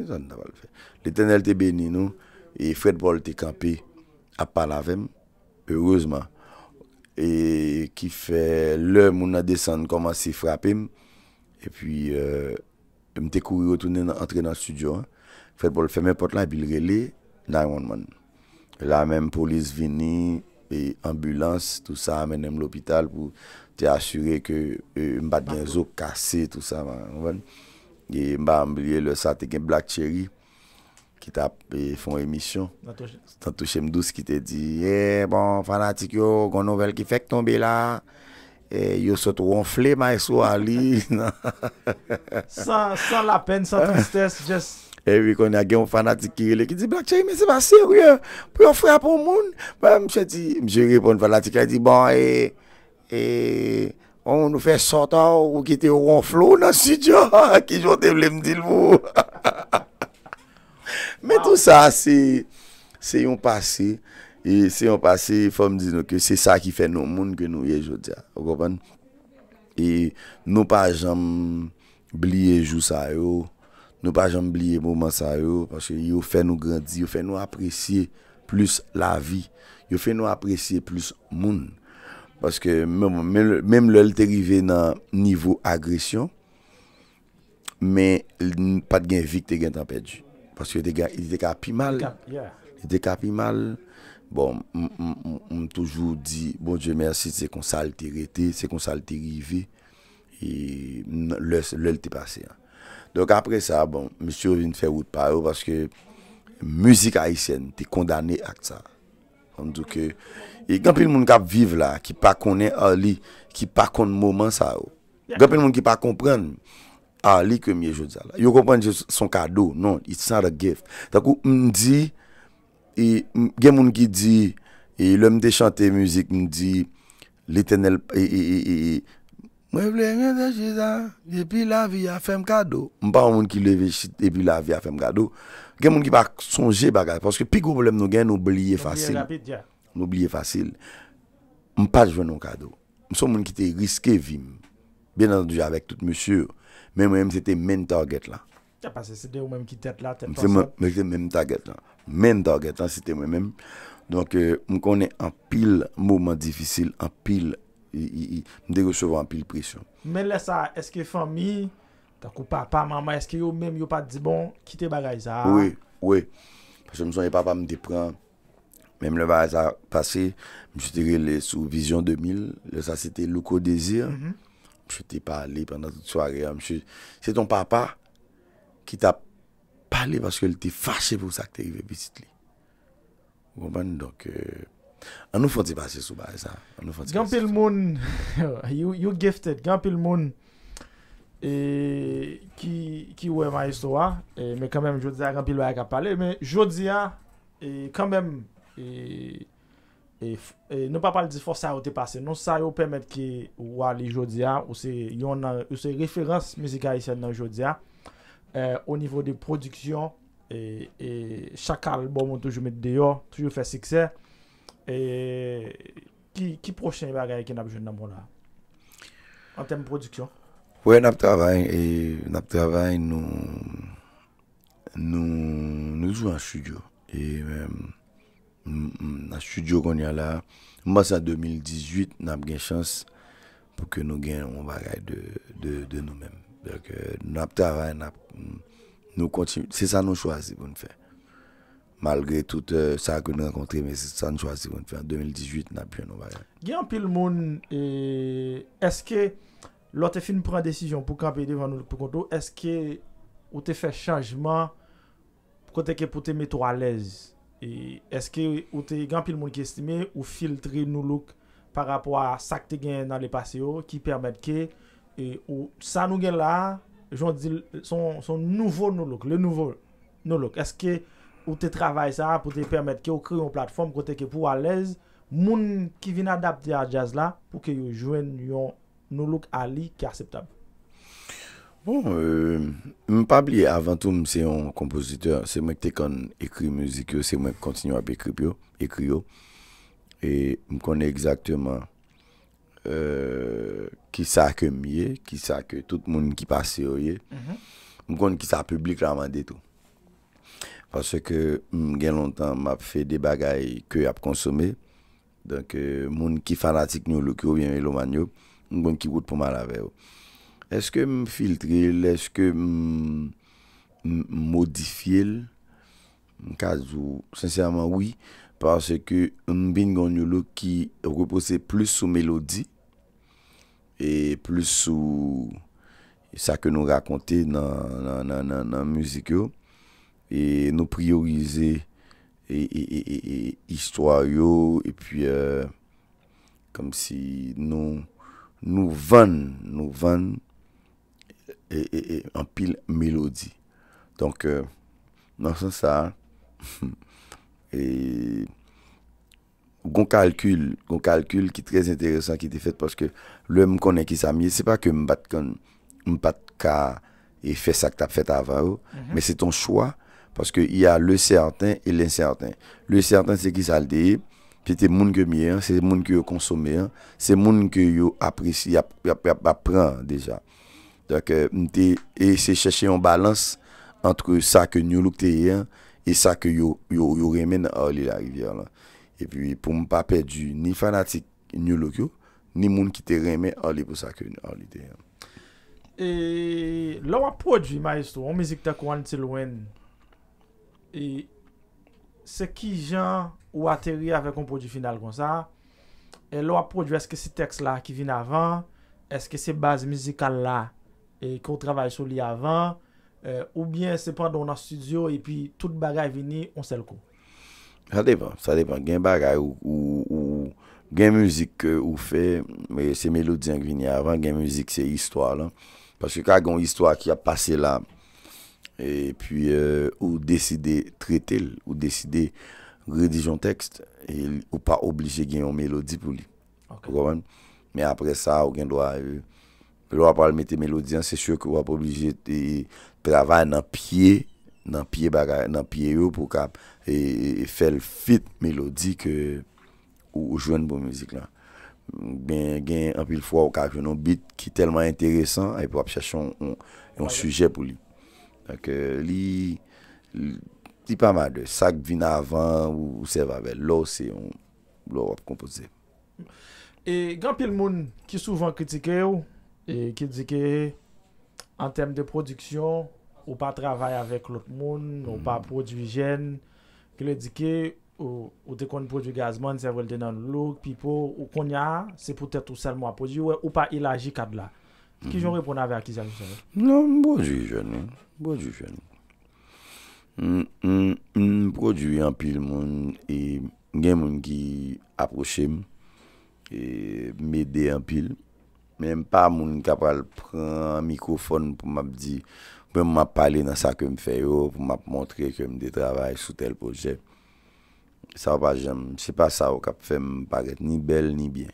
tenel te ben nin nou, e fred bol te kampe ap palavem, heurezman, e ki fè lè moun nan desen koman se frapem, epi euh, mwen te kou yon tounen antre nan studio an, Fèmè pot lan bil rele, nan yon man. La menm polis vini, e ambulans, tout sa, menm l'hôpital pou te asyre ke e, mbat gen zok kase, tout sa man. E, mba mbile le sa te gen Black Cherry ki tap foun emisyon. Tantouche mdouz ki te di, e bon fanatik yo, kon nouvel ki fèk tombe la, yo sot ronfle ma yon sou ali. San la pen, san tristesse, just... Ewi eh kon a gen bon, eh, eh, ou fanatik kirele ki di, Black Cherry, men se ba serye, pou yon fwa pou moun? Mwen mwen se di, mwen jere pou yon fanatik kirele, di, bon, on nou fe sota ou ki te ou ronflou, nan si di, ki jote ble mdilvou. Men tout sa, se yon pase, se yon pase, fòm di nou, se sa ki fe nou moun, ke nou yejou diya, ou kòpon? E nou pa jom, bli yejou sa yo, Nou pa jamb liye mouman sa yo, yo fe nou grandi, yo fe nou apresye plus la vi, yo fe nou apresye plus moun. Paske, mèm lèl te rive nan nivou agresyon, mèm pat gen vik te gen tan pedi. Paske, de kapi mal, de kapi mal, bon, moun toujou di, bon, je mersi, se kon sal te rete, se kon sal te rive, lèl te pase an. Donk apre sa, bon, misyo vin fè wout pa yo, paske, müzik Aisyen te kondane akta. Kondouke, e genpil moun kap viv la, ki pa konen Ali, ki pa kon mouman oh. sa yo. Genpil moun ki pa kompren, Ali kemye jodza la. Yo kompren son kado, non, it's not a gift. Takou, m di, genm moun ki di, e lèm de chante müzik, m di, l'Eternel, e, e, e, e, Mwen ple mwen se je zan, je pi la vi a fe m kado. Mwen pa woun ki leve je te pi la vi a fe m kado. Gen moun ki pa sonje bagay. Poske pi koublem nou gen nou blye fasil. Nou blye fasil. Mwen pa jve nou kado. Mwen son moun ki te riske vim. Ben an toujavek tout moussir. Men mwen mwen se te men target la. Ya pas se se de ou men mwen ki tet la. Men target la. Men target la se te men men. Euh, mwen konen an pil mouman difisil. An pil mounmouman. m de recevo an pil presyon. Men lè sa, eske fami, takou papa, mama, eske yo mèm, yo pa di bon, kite Barayza. Oui, oui. Pasè m sonye papa m depran, mèm lè Barayza pase, m sè te rele sou Vision 2000, lè sa sè te Loco Désir, m mhm. sè te pale pèndan tout soare, m sè ton papa, ki ta pale paske lè te fache pou sa k te rive bisite li. Bon, ban, donk, euh, An nou fote basye sou ba e sa? An nou fote basye sou ba e sa? Gampil moun, you gifted, gampil moun e, Ki ouwe ma histowa e, Me kambem jodi a, gampil moun a kap pale Me jodi a, e, kambem Nou pa pal di fose a ou te pase Non sa yo pemet ki ouwa li jodi a Ou se yon nan, ou se referans mizika isen nan jodi a Ou nivou de prodiksyon E chak album ou toujou met deyo Toujou fe sikse E ki prochen va gaye ke nab joun nan bon la? An tem prodiksyon? We nab travay, nou joun an studio. E nan studio kon yal la, mbasa 2018, nab gen chans pou ke nou gen on va gaye de nou men. Nou travay, nou kontinu, se sa nou chwazi pou nou fè. malgre tout sa akoun renkontre, me san chwa sikoun te fwen, 2018 nan pyon nou bayan. Gen an pil moun, eske, lote fin pran desijon pou kapide van nou luk pou konto, eske, ou te fè chanjman, pou te ke pou te metou alèz, eske, ou te gen an pil moun ki estime, ou filtri nou luk, par rapwa sak te gen nan le pase yo, oh, ki permèd ke, ou sa nou gen la, son nouvo nou luk, le nouvo nou luk, eske, Ou te travaye sa, pou te permette ki yo kri yon platforme, kote ke pou walez, moun ki vin adapte a jazz la, pou ke yo jwen yon nou luk ali ki aseptab. Bon, euh, mwen pa bli avan tou mwen se yon kompoziteur, se mwen te kon ekri mouzik yo, se mwen kontinu ap ekri yo, e mwen konen egzakteman euh, ki sa kem ye, ki sa ke tout moun ki pase yo ye, mwen mhm. konen ki sa publik la mande tou. Pasè ke m mm, gen lontan m ap fè de bagay kè ap konsome. Donk euh, moun ki fanatik nou lò ki ou bien lò man yò, m gwen ki wot pouman lave yo. Eske m filtri lè, eske m modifi lè, m kazou, sensèrman wè. Pasè ke m bin gwen nou lò ki repose plus sou melodi, e plus sou sa ke nou rakonte nan musik yo, e nou priorize e istoryo e puis e, e, e, kom si nou nou van nou van an pil melodi donk nan san sa e goun kalkul goun kalkul ki trez interesen ki te fet pwoske lè m konen ki sa mi se pa ke m bat m bat ka e fe sak ta fet avan ou mhm. men se ton chwa Paske y a le sertan e le sertan. Le sertan se ki saldeye, pe te moun ke miye, se moun ke yo konsome, se moun ke yo apresi, apren deja. Dak e euh, se cheshe yon balans antre sa ke nyo lukteye e sa ke yo remen a li la rivye. E pi pou m pa pedu, ni fanatik nyo lukyo, ni moun ki te remen a li pou sa ke nyo a li deye. E... La wap wap waj vima yisto, wou mizik ta kou an til wen... E se ki jan ou ateri avè kon prodjou final kon sa, e lò ap prodjou eske si teks la ki vin avan, eske se baz mizikal la e kon travay sou li avan, e, ou bien se pan don nan studio, e pi tout bagay vini, on sel kon? Sa depan, sa depan. Gen bagay ou gen mizik ou fe, se melodi an vini avan, gen mizik se histwa lan. Paske ka gon histwa ki a pase la, Euh, ou deside trete, ou deside redijon tekst Ou pa oblije gen yon melodi pou li Mwen apre sa, ou gen do a euh, Lwa pal mette melodi an, se syur ki wap oblije Pre avay nan piye, nan piye baka Nan piye yo pou kap E fel fit melodi ki ou jwen pou mizik la Gen anpil fwa ou kap yon bit ki telman interesan E pou ap chache yon suje pou li Danke li, li pa ma de sak bvina avan ou se va vel, lo se yon, lo wap kompoze. E gampil moun ki souvan kritike ou, e, ki dike en tem de prodiksyon ou pa travay avèk lop moun, ou pa hmm. prodjwi jen, ki le dike ou de kon prodjwi gazman, se vwel denan lop, pi po, ou kon ya, se pou tèt ou sel mwa prodjwi, e, ou pa ilaji kabla. Ki joun reprena ve a kizani joun? Non, bonjou joun. Bonjou joun. Un prodjou yon pil moun e gen moun ki aproche moun e mède yon pil. Mèm pa moun kapal pren mikofon pou m ap di pou m ap pale nan sa kem feyo pou m ap montre kem de travay sou tel proje. Sa wap a jem. Se pa sa wap kap fe m paret ni bel ni byen.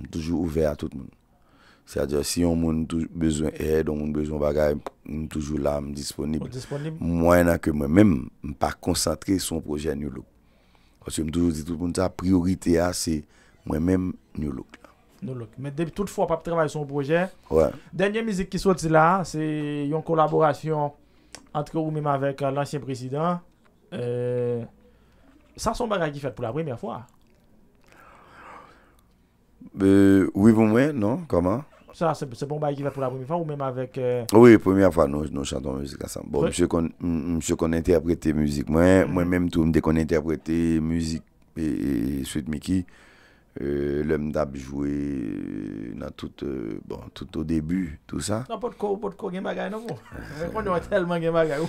Mwen toujou ouve a tout moun. Se a diyo, si yon moun bezon ed, yon moun bezon bagay, mwen toujou la, mwen disponib. Mwen mwen a ke mwen mèm, mwen pa konsantre son proje nou lop. Kwa chè mwen toujou di tout moun ta priorite a se, mwen mèm nou lop. Mwen debi tout fwa pa pe travaye son proje. Dènyen mizik ki sot zila, se yon kolaborasyon antre ou mèm avèk lansyen prezident. Sa son bagay ki fèt pou la premiè fwa a? Oui pou mwen, non? Koman? Sa, se bon bayi ki vè pou la premi fwa ou mèm avèk... Euh, oui, premi fwa, non, chan ton mèzik asan. Bon, mèche kon interprete mèzik. Mwen mèm tou, mèche kon interprete mèzik e suit Miki. Le mdab jwè nan tout, euh, euh, bon, tout ou debu, tout sa. Non, potko, potko, gen bagay nan mou. Mèche kon gen bagay.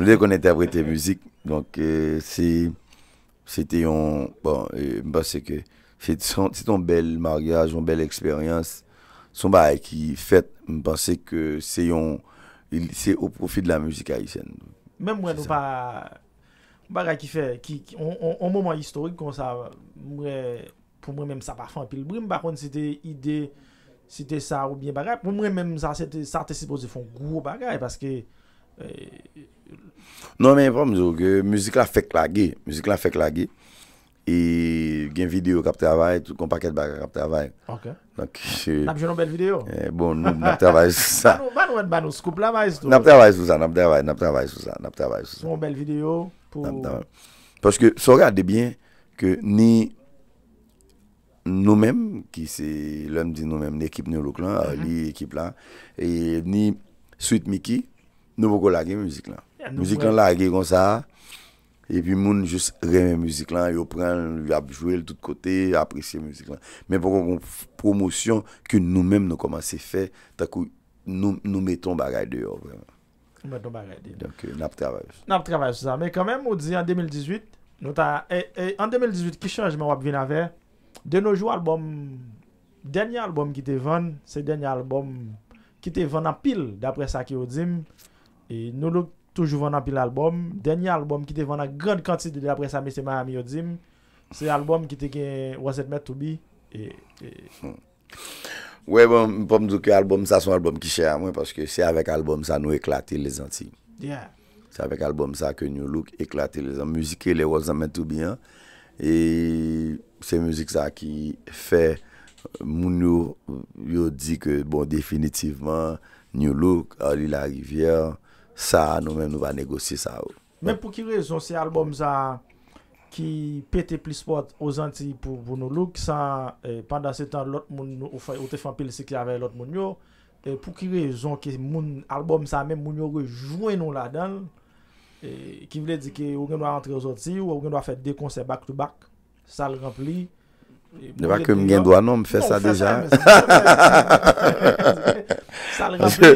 Mèche kon interprete mèzik. Donc, si, si te yon, bon, mbaseke Se ti ton bel magaj, ton bel eksperyans, son ba ek ki fet mpense ke se yon, se yo profi de la mouzika yisen. Mè mwen ou pa, ba ek ki fe, ki, ou moun moun istorik kon sa, mwen, pou mwen mèm sa parfan pilbri, mwen bakon se te ide, se te sa ou bien ba gra, pou mwen mèm sa, se te sa te sepo se fon gwo ba gra, e paske... Non mè mwen pou mwen zouke, mouzik la fek la ge, mouzik la fek la ge, E gen videyo kap travay, tou kompaket ba kap travay. Ok. Donc, je... Napje nou bel videyo? Eh, bon, nou nap travay sou sa. Ban ou en ban nou scoop la vay sou? Nap travay sou sa, nap travay, nap travay sou sa, nap travay sou sa. Sou nou bel videyo pou... Nap travay. Poske, so gade bien ke ni nou mem, ki se lèm di nou mem, ni ekip nou lòk lan, li ekip la, ni suit miki, nou boko lage mè mouzik lan. Mouzik lan lage gè gonsa a, E pi moun jist reme mouzik lan, yo pran, yo apjouel tout kote, apresye mouzik lan. Men bon, moun promosyon ki nou menm nou koman se fe, takou nou meton bagay de yo vremen. Nou meton bagay de yo. Donke, nap travaj. Nap travaj sou sa. Men kame m ou di an 2018, nou ta, en 2018 ki chanj men wap vin avè, de nou jou albom, denye albom ki te ven, se denye albom ki te ven apil, dapre sa ki ou di m, nou nou... Toujou vana pi l'albom. Denye albom ki te vana gand kantid de apre sa mese ma hami yo dim. Se albom ki te gen What's It Made To Be. Wey hmm. bon, pou mdouke albom sa son albom ki chè a mwen paske se avek albom sa nou eklate le zan ti. Yeah. Se avek albom sa ke New Look eklate le zan. Muzike le What's It Made To Be an. E se muzik sa ki fe moun yo yo di ke bon definitivman New Look, Oril la Rivière, Sa nou men nou va negosi sa ou. Men pou ki rezon se albom za ki pete pli spot ozan ti pou vounou luk, sa e, pandan se tan lot moun ou te fanpele se ki ave lot moun yo, e, pou ki rezon ke moun albom za men moun yo rejouen nou la den, e, ki vle di ke ou genwa antre ozan ti ou ou genwa fet de konser bak to bak, sal rempli. Ne pa ke m gen do anon, m fè sa deja. Non, fè sa deja.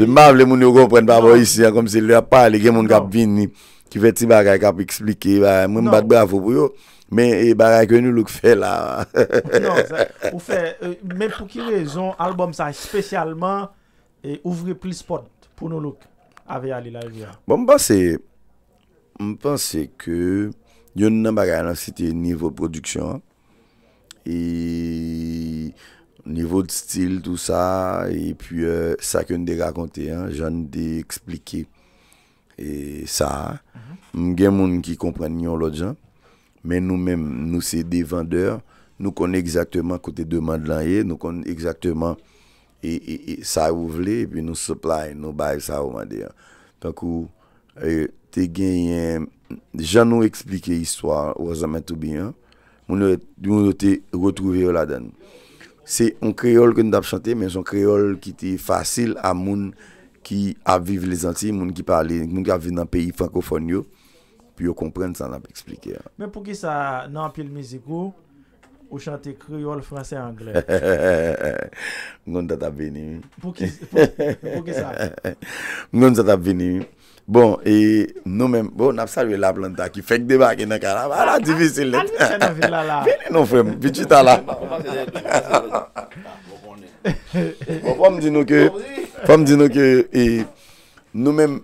M pa vle moun yo kon pren babo isi, kom se lè pa lè gen moun kap non. vin, ki fè ti bagay kap explike, m m bat non. bravo pou yo, men eh, bagay ke nou luk fè la. Men non, pou ki euh, rezon, albom sa spesyalman eh, ouvre plis pot pou nou luk avè yalilayou ya. Bon, m panse, m panse ke yon nan bagay nan si te nivou produksyon, E nivou de stil tout sa, e pi sa euh, ke n de rakonte, jan de eksplike. E sa, m mhm. gen moun ki komprenyon lot jan, men nou men nou se de vandeur, nou konen ekzakteman kote de mandlan ye, nou konen ekzakteman sa ou vle, e pi nou supply, nou bag sa ou mande. Takou, te gen, jan nou eksplike iswa wazanman toubi an, moun yo te retrouve yo la den. Se yon kreol ki nou ap chante, men yon kreol ki te fasil a moun ki ap vive le zansi, moun ki pale, moun ki ap vive nan peyi frankofon yo, pi yo komprende san ap eksplike. Men pou ki sa nan pil mizikou, ou chante kreol, franse, anglè? Moun dat ap veni. Moun dat ap veni. Bon, e nou menm, bon nap sa yon la plan ta ki fek deba ki nan ka la, wala divisil let. Kan mwen se nou vila la? Vili nou frem, viti ta la. Pon mwen di nou ke, pon mwen di nou ke, e nou menm,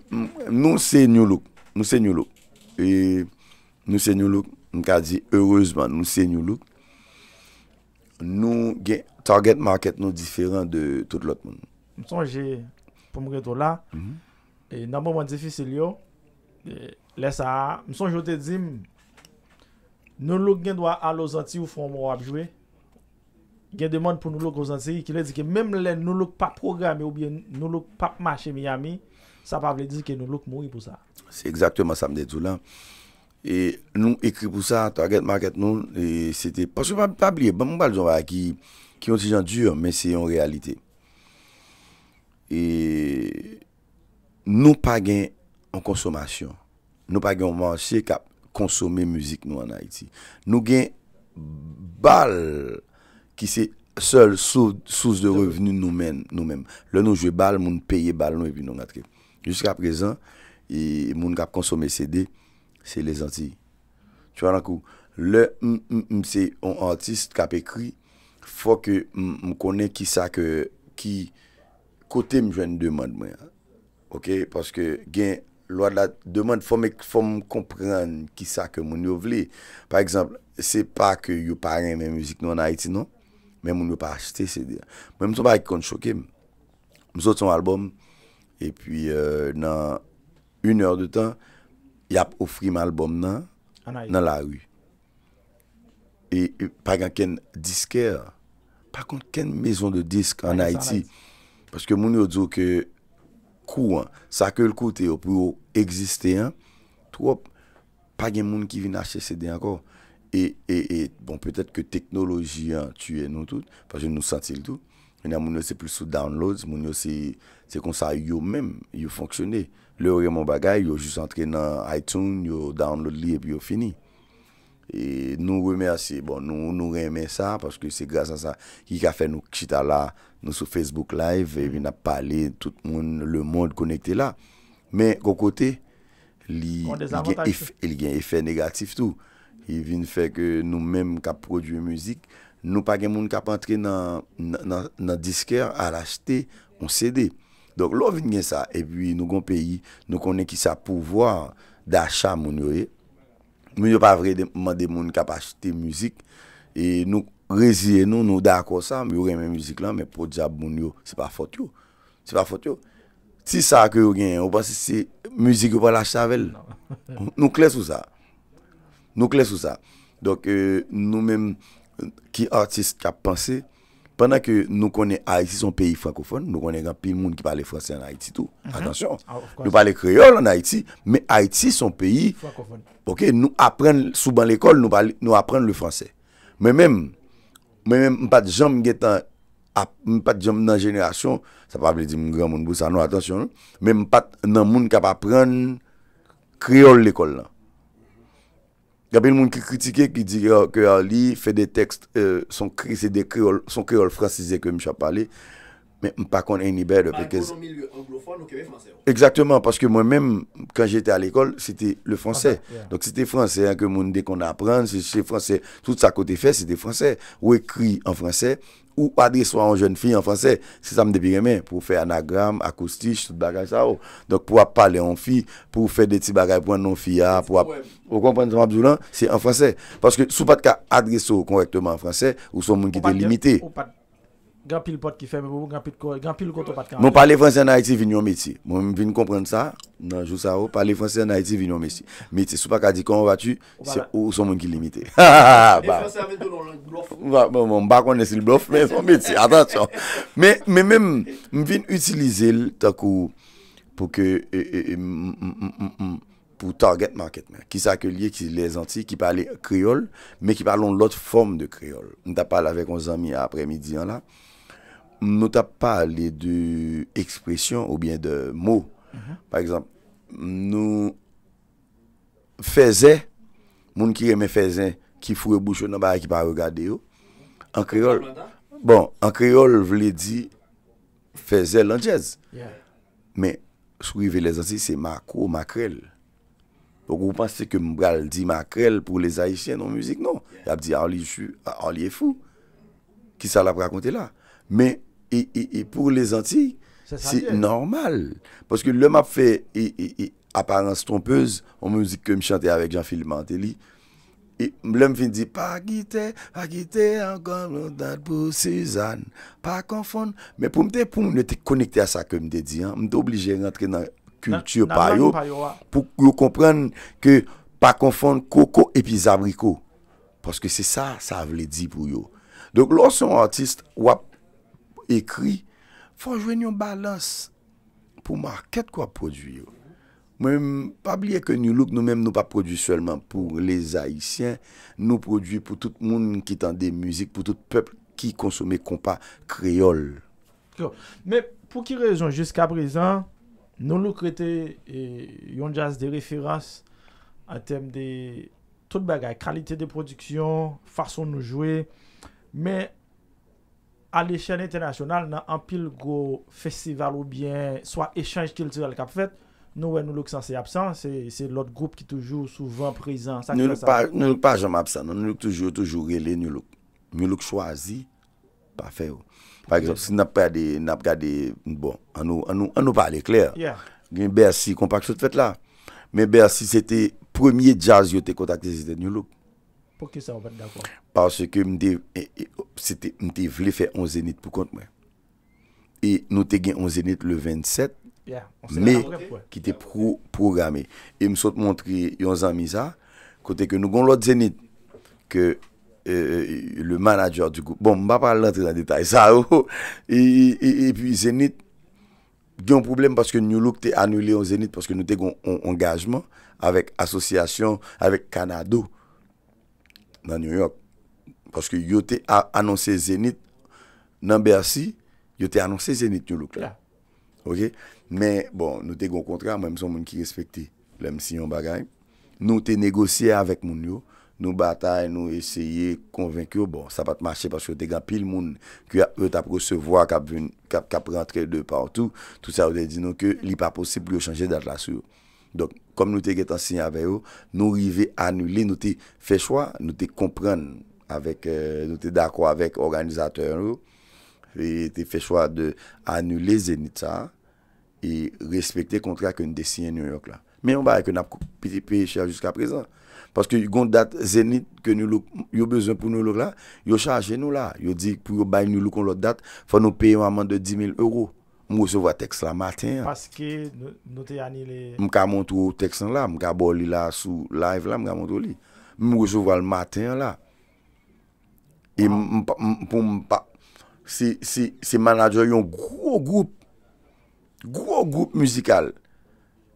nou se nyolouk, nou se nyolouk. E nou se nyolouk, mwen ka di, heurezman nou se nyolouk. Nou gen target market nou diferent de tout lot moun. Mwen son jè, pou mwen reto la, E nanmou mwen defi se li yo, le sa a, mson jote di, nou luk gen dwa alo zanti ou foun moun wap jwe, gen deman pou nou luk o zanti, ki le di ke mèm lè nou luk pa programe ou bie nou luk pa p'mache miyami, sa pavle di ke nou luk moui pou sa. Se exaktèman sa mde toulan, e nou ekri pou sa, to a get maket nou, e se te, porsi mwen pabli, mwen mwen baljou a ki, ki yon si jan djur, men se yon realite. E... Nou pa gen an konsomasyon. Nou pa gen manche kap konsome müzik nou an Haiti. Nou gen bal ki se sol sous de revenu nou men. Lè nou jwe bal, moun paye bal nou evi nou nga tre. Jiska prezan, e moun kap konsome CD, se le zanti. Tu va nan kou. Lè mse an artiste kap ekri, fò ke m konen ki sa ke ki kote m jwen de man mwen a. Ok, paske gen lwa la deman fom ek fom kompren ki sa ke moun yo vle. Par ekzamp, se pa ke yo pa gen men mouzik nou an Haiti, non? Men moun yo pa achite, se e euh, de. Mwen mouton pa ek kont chokem. Mousot son albom, epi nan un er de tan, yap ofri moun albom nan, nan la ou. E, e, par gen ken disker, par kont ken mezon de disk an Haiti. Paske moun yo djo ke Sa ke l kou te yo pou yo egziste an, tout wop, pa gen moun ki vin HFCD anko. E, e, e bon, petet ke teknoloji an, tuye nou tout, pa gen nou santi l tout. Moun yo se plus sou downloads, moun yo se konsa yo menm, yo fonksyone. Le yo gen moun bagay, yo jous antre nan iTunes, yo download li epi yo fini. E nou remese, bon nou remese sa, paske se grasa sa, ki ka fe nou chita la, nou sou Facebook live, e vi na pale, tout moun, le moun konekte la. Men, koko te, li gen efè negatif tou. E vi ne fe ke nou menm ka produye mouzik, nou pa gen moun ka pantre nan disker, al achete, on sede. Donk lò vi gen sa, e bi nou goun peyi, nou konen ki sa pouvoar da achat moun yoye, Mwen yo pa vrede mande moun kapache te mouzik. E nou reziye nou, nou da akwa sa. Mwen yo reme mouzik lan, men pou diya moun yo, se pa fote yo. Se pa fote yo. Ti sa akwe yo gen, ou pa se si mouzik yo pa la chavelle. Nou kles ou sa. Nou kles ou sa. Donk euh, nou menm ki artist kapansi, Pendan ke nou konen Haiti son peyi francophone, nou konen yon pi moun ki pale franse an Haiti tou, nous pale kreol an Haiti, me Haiti son peyi, nou apren souban l'ekol, nou apren le franse. Me men, me men, m pat jom gen tan, m pat jom nan jeneration, sa papele di m gran moun bou sa nou, atensyon, me men pat nan moun kap apren kreol l'ekol lan. Gabi l moun ki kritike ki diyo ke Ali fe de tekst euh, son kriol fransize ke Misha pale, Mpa kon en ibe de pekezi. A konon milieu anglophone ou kewe franse? Eksakteman, paske mwen men, kan jete al ekol, sete le franse. Donk sete franse, anke moun de kon apren, se franse, tout sa kote fe, sete franse. Ou ekri an franse, ou adreswa an jen fi an franse. Se sam de bi remen, pou fe anagram, akoustiche, tout bagay sa ou. Donk pou ap pale an fi, pou fe deti bagay pou anon fi ya, pou ap... Ou kompanyan sa mabzou lan, se an franse. Paske sou pat ka adreswa konrekteman an franse, ou Grand pile qui français en Haïti un métier. Moi viens comprendre ça. Non, oh, pas. français en Haïti métier. pas dire comment vas-tu, c'est son limité. pas le mais métier, même utiliser le pour target market. Qui ça qui les Antilles, qui parle créole, mais qui parlent l'autre forme de créole. On t'a avec un amis après-midi hein, là. nou tap pale de ekspresyon ou bien de mou. Mhm. Par exemple, nou feze, moun ki reme feze, ki fure boucho nan ba, ki pa regade yo. An kreol, bon, an kreol vle di feze lan jez. Men, sou rivele zansi, se mako makrel. Ou pou panse ke mbral di makrel pou les aisyen nan muzik, non. Ya bi di, a li fou. Ki sa la prakonte la. Men, E, e, e pou les antik, se normal. Poske lèm ap fè, e, aparense trompeuse, an mouzik ke m chante avèk Jean-Philippe Mantéli, lèm fin di, pa gite, pa gite, an kon rontan pou Suzanne, pa kon fon, mè pou m de pou m nete konekte a sa ke m de di, m de oblije rentre nan kultur payo, pou yo komprèn ke pa kon fon koko epi Zabriko. Poske se sa, sa vle di pou yo. Donk lò son artist, wap, ekri, fwa jwen yon balas pou market kwa prodwi yo. Mwen pa bliye ke nou luk nou menm nou pa prodwi selman pou les haisyen, nou prodwi pou tout moun ki tan de muzik, pou tout pepl ki konsome kompa kreol. Mwen pou ki rezon, jiska prezan, nou luk rete eh, yon jazz de referans a tem de tout bagay, kalite de prodiksyon, fason nou jwe, mwen Ale chen international nan anpil go festival ou bien swa echange kiltural kap fèt, nou wè nou lòk sanse absent, se lòt group ki toujou souvan prezant? Nou lòk pa jom absent, nou lòk toujou toujou rele nou lòk, nou lòk chwazi pa fè ou. Par exemple, si nap gade, nap gade, bon, an nou pale kler, gen Bersi kompak sou fèt la, men Bersi sète premier jazz yote kontak zite nou lòk. Pou ke sa ou ven d'akwa? Pou ke mte vle fe an zenit pou kont mwen. E nou te gen an zenit le 27, me ki te programe. E msot montri yon zanmisa, kote ke nou gon lot zenit, ke le manager du kou. Bon, mba pala oh, oh. te la detay sa ou. E pi zenit, gen problem paske nyolok te anule an zenit, paske nou te gen ongajman, avek asosyasyon, avek kanado, nan New York, paske yote a anonsen zenit, nan Bersi, yote anonsen zenit yon louk la. Ok? Men, bon, nou te gon kontra, mwen son moun ki respekte, mwen si yon bagay, nou te negosye avèk moun yo, nou batay, nou esye konvenk yo, bon, sa pat mache, paske yote gan pil moun, ki yo tap resevoa, kap rentre de poutou, tout sa ou de di nou ke, li pa posib li yo chanje dat la sou. Donk, Kom nou te get an sinye ave yo, nou rive anule, nou te fe chwa, nou te kompren avèk, euh, nou te dakwa avèk organizatèr yo. E te fe chwa de anule Zenit sa, e respekte kontra ke nou de sinye New York la. Me yon ba e ke nap peye chèl jusqu'a prezant. Paske yon dat Zenit ke nou lòk yo bezon pou nou lòk la, yo chaje nou la. Yo di pou yo bay nou lòk kon lòk dat, fò nou peye waman de 10.000 euro. Mwen wè se wè teks la matin. Paske nou te anile. Mwen ka montou wè teks la. Mwen ka bo li la sou live la. Mwen ka montou li. Mwen wè se wè teks la matin. M'm m'm, se manager yon gwo goup. Gwo goup mizikal.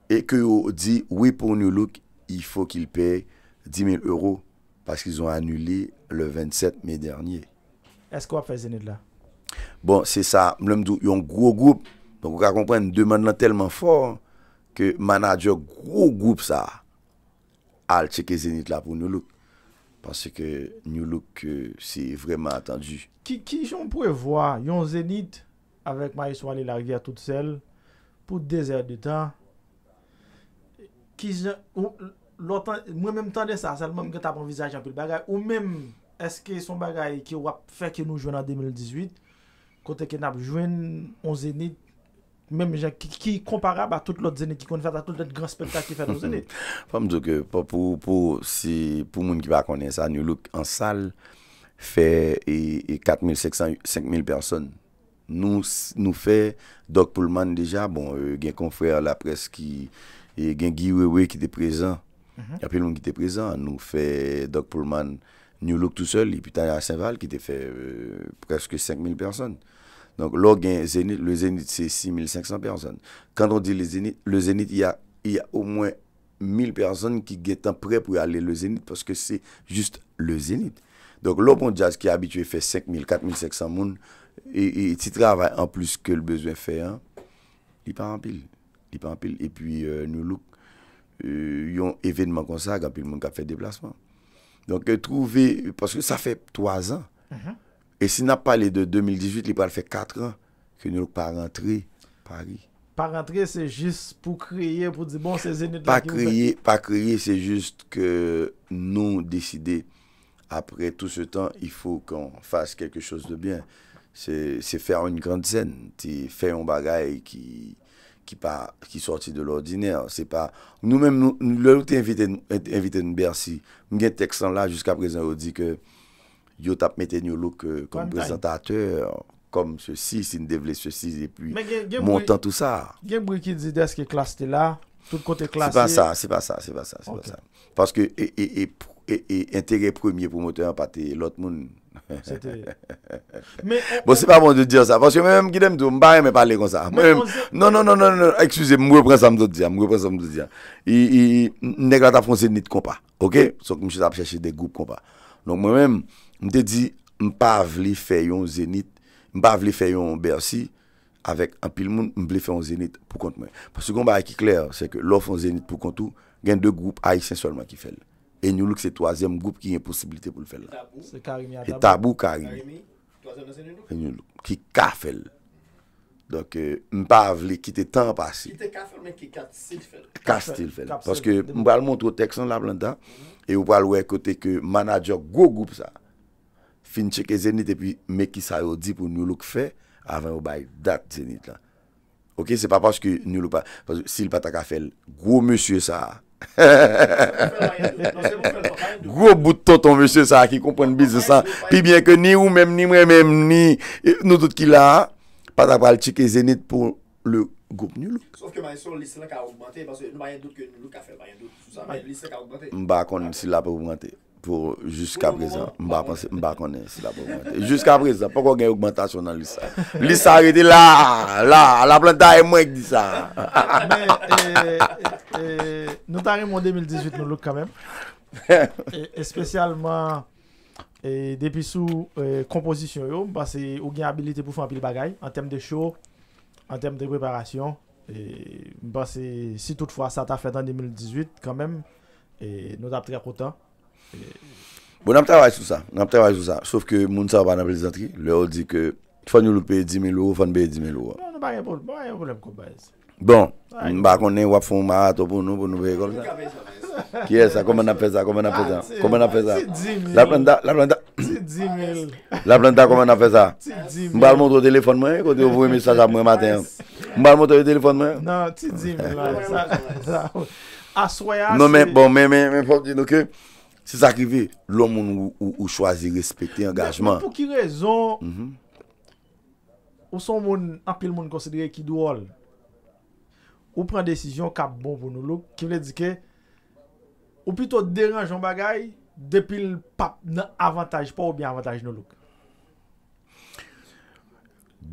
E kè yo di wè pou nou luk yifo ki l pay 10.000 euro. Paske yon anile le 27 mey dernie. Eskwa wè pe zenit la? Bon, se sa, mle mdou, yon gro goup, mwen ka kompren, deman lan telman for, ke manadjo gro goup sa, al cheke Zenit la pou nou loup, pase ke nou loup euh, se vreman atanji. Ki joun pou e vwa, yon Zenit, avèk ma yiswa li la gya tout sel, pou dezer de tan, ki joun, ou, lò tan, mwen mèm tan de sa, sel mèm gè tap an vizaj anpil bagay, ou mèm, eske son bagay ki wap feke nou jounan 2018, kote kenap, jwen on zenit mèm jè, ki komparab a tout lòt zenit, ki kon fèd a tout lòt gran spektak ki fèd on zenit. Fèm djouke, pou moun ki va konen sa, nou lòk an sal fè, e 4.500 5.000 person. Nou fè, Doc Pullman deja, bon, euh, gen kon fwèr la pres ki, e, gen Giwewe ki te prezant, y mhm. apèloun ki te prezant nou fè, Doc Pullman nou lòk tout sol, e putan y a Saint-Val ki te fè, preske 5.000 person. Donk lò gen Zenit, le Zenit se 6500 person. Kan don di le Zenit, le Zenit y a ou mwen 1000 person ki gen tan pre pou y ale le Zenit. Paske se juste le Zenit. Donk lò bon jazz ki abitue fe 5000, 4500 moun. E titrava en plus ke l'bezwen fe, li pa anpil. Li pa anpil. E pi nou louk yon evenman konsa ak anpil moun ka fe deplasman. Donk trouve, paske sa fe 3 an. Ahan. E si na pale bon, de 2018, li pale fe 4 an, ki nou pa rentre Paris. Pa rentre, se jist pou kreye, pou di bon se zenit la gyou. Pa kreye, se jist ke nou deside. Apre tout se tan, i fou kon fase kekè chos de byen. Se fè an yon grand sen, te fè yon bagay ki sorti de l'ordinèr. Se pa, nou men, lò lò te invite n'Bersi, mwen teksan la, jiska prezen ou di ke yo tap mette nyo lok kon euh, presentateur, kon se sis, in devle se sis, epi montan tout sa. Gen bre ki dzi deske klas te la, tout kon te klas se... Se pa sa, se pa sa, se pa sa, se pa sa. Paske e, e, e, e entere premier promoteur an pati lot moun. Se te... Bon, se pa bon de diya sa, paske mwen m gidem tou, m barren m e pale kon sa. Mwen m... Non, non, non, non, non, eksuse, m wè prensa m do diya, m wè prensa m do diya. I, i, nèk lata franse nit kon pa, ok? Sok m chè ap ch M te di, m pa vli feyon Zenit, m pa vli feyon Bersi, avèk an pil moun, m vli feyon Zenit pou kont mè. Pwè se kon ba aki kler, se ke lòf an Zenit pou kont ou, gen dè goup a isen solman ki fel. E nyo lòk se toazèm goup ki yon posibilite pou lòk fel. E tabou karimi. E nyo lòk ki ka fel. Donk, m pa vli kite tan pasi. Kite ka fel men ki kastil fel. Kastil fel. Pwè se kon ba lwè kote ke manadjok go goup sa, fin cheke zenit epi mek ki sa yo di pou nou luk fe, avan yo bay dat zenit la. Ok, se pa paske nou lup a, paske sil patak a fel, gwo monsye sa a. Gwo bouton ton monsye sa a ki kompon bizesan, pi bien ke ni ou menm ni mre menm ni, nou dout ki la a, patak pa al cheke zenit pou le goup nou luk. Sof ke maye sol lise la ka oumante, basen nou bayen dout ke nou luk a fel, bayen dout. Mba konen sil la pou oumante. pou, jiska prezant, mba kones, mba kones, jiska prezant, pokon gen augmantasyon nan lisa, lisa re de la, la, la planta e mwenk di sa. Men, nou tarim an 2018 nou luk kan men, espesyalman, depi sou, kompozisyon yo, mba se ou gen abilite pou fan pil bagay, an tem de show, an tem de preparasyon, mba se, si tout fwa sa ta fwen an 2018, kan men, nou tap tre akotan, Bon, nan pte waj sou sa, sauf ke moun sa wap an apelizat ki, le ou di ke fanyou loupè 10.000 ou fanyou loupè 10.000 ou. Bon, mba konnen wap foun ma ato pou nou pou nou vey kol. Kye sa, koman an apelizat? Koman an apelizat? Ti 10.000. La planda, la planda. Ti 10.000. La planda koman an apelizat? Ti 10.000. Mba al moun tou telefon mwen, kote ou vou e misaj ap mwen maten. Mba al moun tou telefon mwen. Nan, ti 10.000. Aswaya. Bon, mwen fok di nou ki. Se sa krive, loun moun ou chwazi respekti engajman. Pou ki rezon, ou son moun, apil moun konsidere ki douol, ou pren desisyon kap bon pou nou luk, ki vle dike ou pito deranjon bagay, depil pap nan avantaj pa ou bien avantaj nou luk.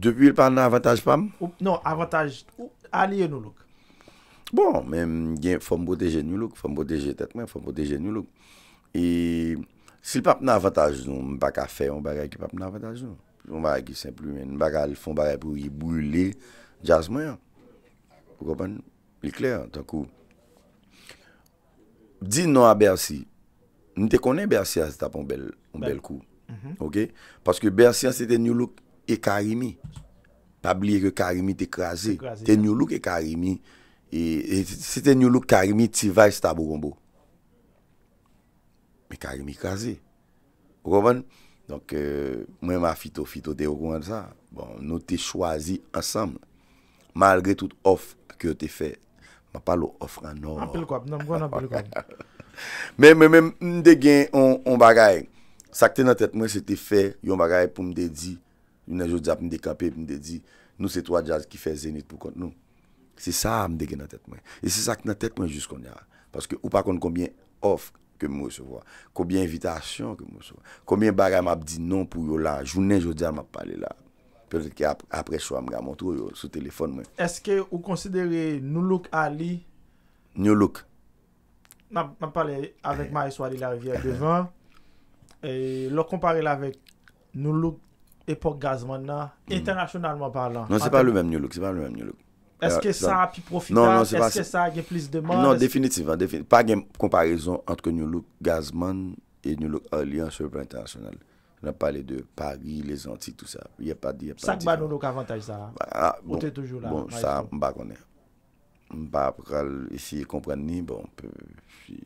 Depil pa nan avantaj pa m? Non, avantaj, ou aliye nou luk. Bon, men, gen fombo deje nou luk, fombo deje tetmen, fombo deje nou luk. E si l pap nan vataj nou, mba ka fe, mba rey ki pap nan vataj nou. Mba rey ki sempri men, mba rey ki fon, mba rey pou yi brule, jazmoyan. Pou konpon, yi kler, tan kou. Di nan a Bersi, nou te konen Bersi a zita pou mbel kou. Mhm. Paske Bersi an e, e, se te nyolouk e Karimi. Pa bli re Karimi te krasi, te nyolouk e Karimi. Se te nyolouk Karimi, ti vay zita bou kou mbo. Mè kage mi kaze. Ou kou bon? Donk euh, mwen ma fito fito de ou kou an sa. Bon nou te chwazi ansam. Malgre tout ofre ki yo te fe. Ma palo ofre an or. Mè mè mè mde gen on bagaye. Sakte nan tet mwen se te fe yon bagaye pou mde di. Yon nan jo dja pou mde kape pou mde di. Nou se to a jaz ki fe zenit pou kont nou. Se sa mde gen nan tet mwen. Se sa mde gen nan tet mwen jis kon nyan. Paske ou pa kon konbyen ofre Koubyen invitasyon, koubyen baga m ap di non pou yo la. Jounen jodi an m ap pale la. Pezè ki apre chwa m ga montrou yo sou telefon men. Eske ou konsidere Noulouk Ali? Noulouk. M ap pale avek ma eswa li la rivière de vin. E lo kompare la vek Noulouk epok gaz man nan, hmm. internasyonalman palan. Non se pa le mèm Noulouk, se pa le mèm Noulouk. Eske sa api profita? Eske sa gen plis deman? Non, definitivan. Pa gen komparison antre nou luk Gazman e nou luk Allianz Super Internationale. Nan pale de Paris, Les Antilles, tout sa. Yè pa di, yè pa di. Sak ba nou nou kavantaj sa? Ou te toujou la? Bon, sa, mba konen. Mba, pou kal isi yè komprene ni, bon, pè, si,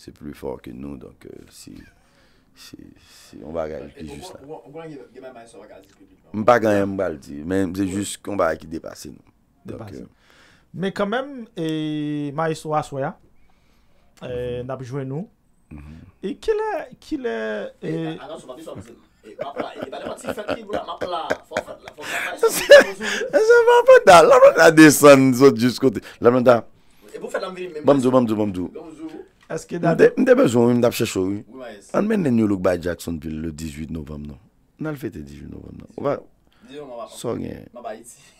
se pli fòr ke nou, donke, si, si, si, mba ganen mbal di. Men, zè jist konba yè ki depase nou. Mè kam mèm... Hé monastery sa w laz wè fen Chè yon nap juè nou glam mè sais hi ben nan ellt kelè... marit ki de m wchè le ty men Mè men m si te mè fè ap, jè ndan l 強 site Mèvent la mè fè ak, ding sa mi Lè se mè an pe te la min nan denmise Lanmèn nan Mè zoufè di men Vanm d Creator m denbezwen m performing Mè men men men yon mèch BET beni Lè 18 Hom きた Nan w chè mè pit glip Ség Yò mè onu B mogky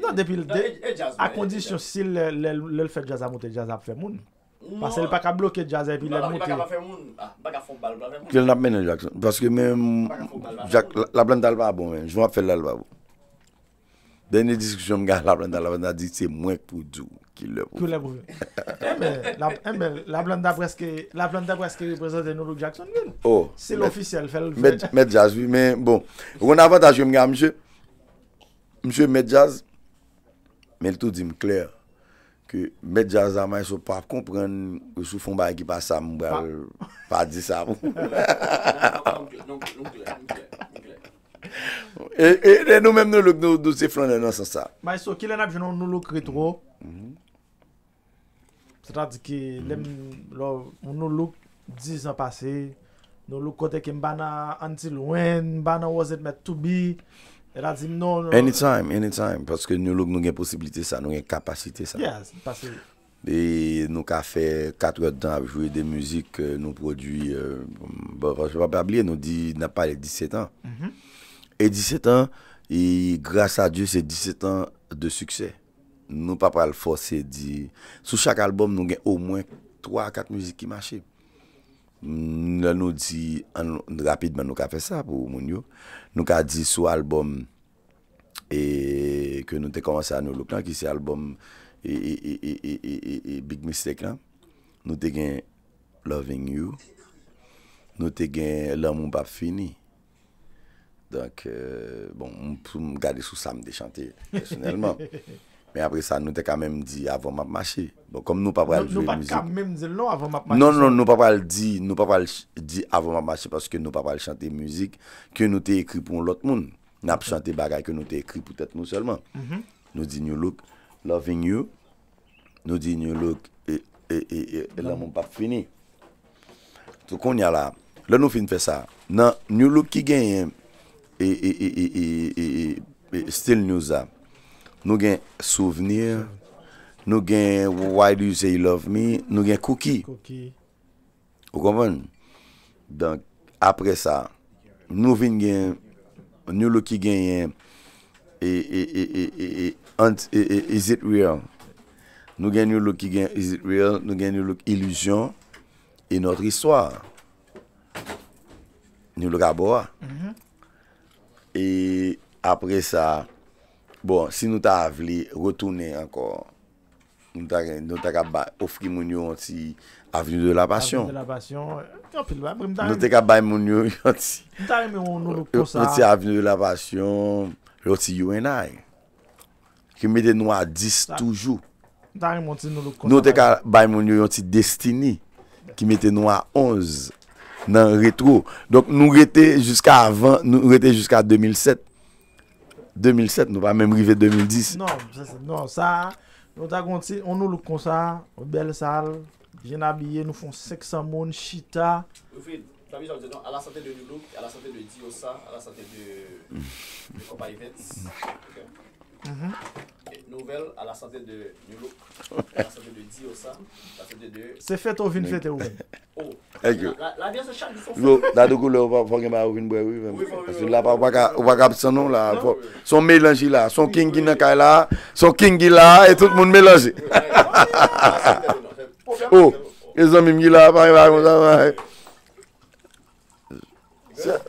Non, a kondisyon si lèl fè jaz a moutè, jaz ap fè moun. Pase lèl pa ka blokè jaz e pi lèl moutè. Pase lèl pa ka pa fè moun, pa ka fon balba. Kèl nap menè Jackson. Pase ke mèm, la planda alba a bon. Jwa ap fè lèl alba. Dènyè diskusyon mga la planda alba a di, se mwen koudou ki lèl. Kou lèl pou vi. La planda ap reske reprezentè nou lò Jackson. Se l'oficyèl fè lèl. Mè jaz vi. Bon, mwen avataj yon mga. Mse mè jaz. Men l tout di m kler, ki bedja zan maysou pa kompren yon sou fon bagi pa sa mou, pa di sa mou. E nou men nou lok nou ziflon de nan san sa. Maysou, ki len ap joun nou lok retro, mhm. se ta di ki, lèm lò, nou lok 10 an pase, nou lok kote ki mbana until when, mbana was it met to be, Radzim non, non... Anytime, anytime. Paske nou lòk nou gen posibilite sa, nou gen kapasite sa. Yes, pasibil. E nou ka fe katre dan jwè de müzik nou prodwi... Babli, nou di napare 17 an. E 17 an, grasa Diyo, se 17 an de suksè. Nou papal fòse di... Sou chak albom nou gen ou mwen 3-4 müzik ki mache. Nou di rapidman nou ka fe sa pou moun yo. Nou ka di sou albom e ke nou te komanse a nou luk lan ki se albom e Big Mistake lan. Nou te gen Loving You, nou te gen L'An Mou Mbap Fini. Donk, bon, m pou m gade sou Sam de chante, personelman. Men apre sa nou te kamem di avon map mache. Kom nou pap wale di. Nou pati kamem di lò avon map mache. Nou pap wale di avon map mache paske nou pap wale chante mouzik ke nou te ekri pou lout moun. Nap chante bagay ke nou te ekri pou tèt nou selman. Nou di nou luk loving you. Nou di nou luk e la moun pap fini. Tou kon yala. Nou fin fe sa. Nan nou luk ki genyen e stil nou za. Nou gen Souvenir, nou gen Why Do You Say You Love Me, nou gen Cookie. Ou konpon? Donk, apre sa, nou vin gen, nou lo ki gen yen, e, e, e, e, e, is it real? Nou gen nou lo ki gen, is it real? Nou gen nou lo ilusyon, e notri swa. Nou lo ka bo mm-hmm. a. E, apre sa, Bon, si nou ta avli, rotounen ankon, nou ta ka ofri moun yo an ti Avenu de la Passion. Eh, nou te ka bay moun yo an ti Avenu de la Passion loti UNI. Ki mette nou a 10 toujou. Nou te ka bay moun yo an ti Destini ki mette nou a 11 nan retro. Nou rete jusqu'a 2007. 2007, nous pas même arriver 2010. Non, non ça, nous on nous loue comme ça, belle salle, bien habillé, nous font 500 monde, chita. à la santé de Loulou, à la santé de Diosa, à la santé de, de Copa Events. Mm. Nouvel a la santè de Nyolo A la santè de Diyosan Se fèt ou vin fèt e ou La diyon se chak di son fèt La diyon se chak di son fèt Son me lanji la Son kingi nan kay ah, oh, la Son kingi la E tout moun me lanji O, gen son mim gi la Pan yon bagon sa Se fèt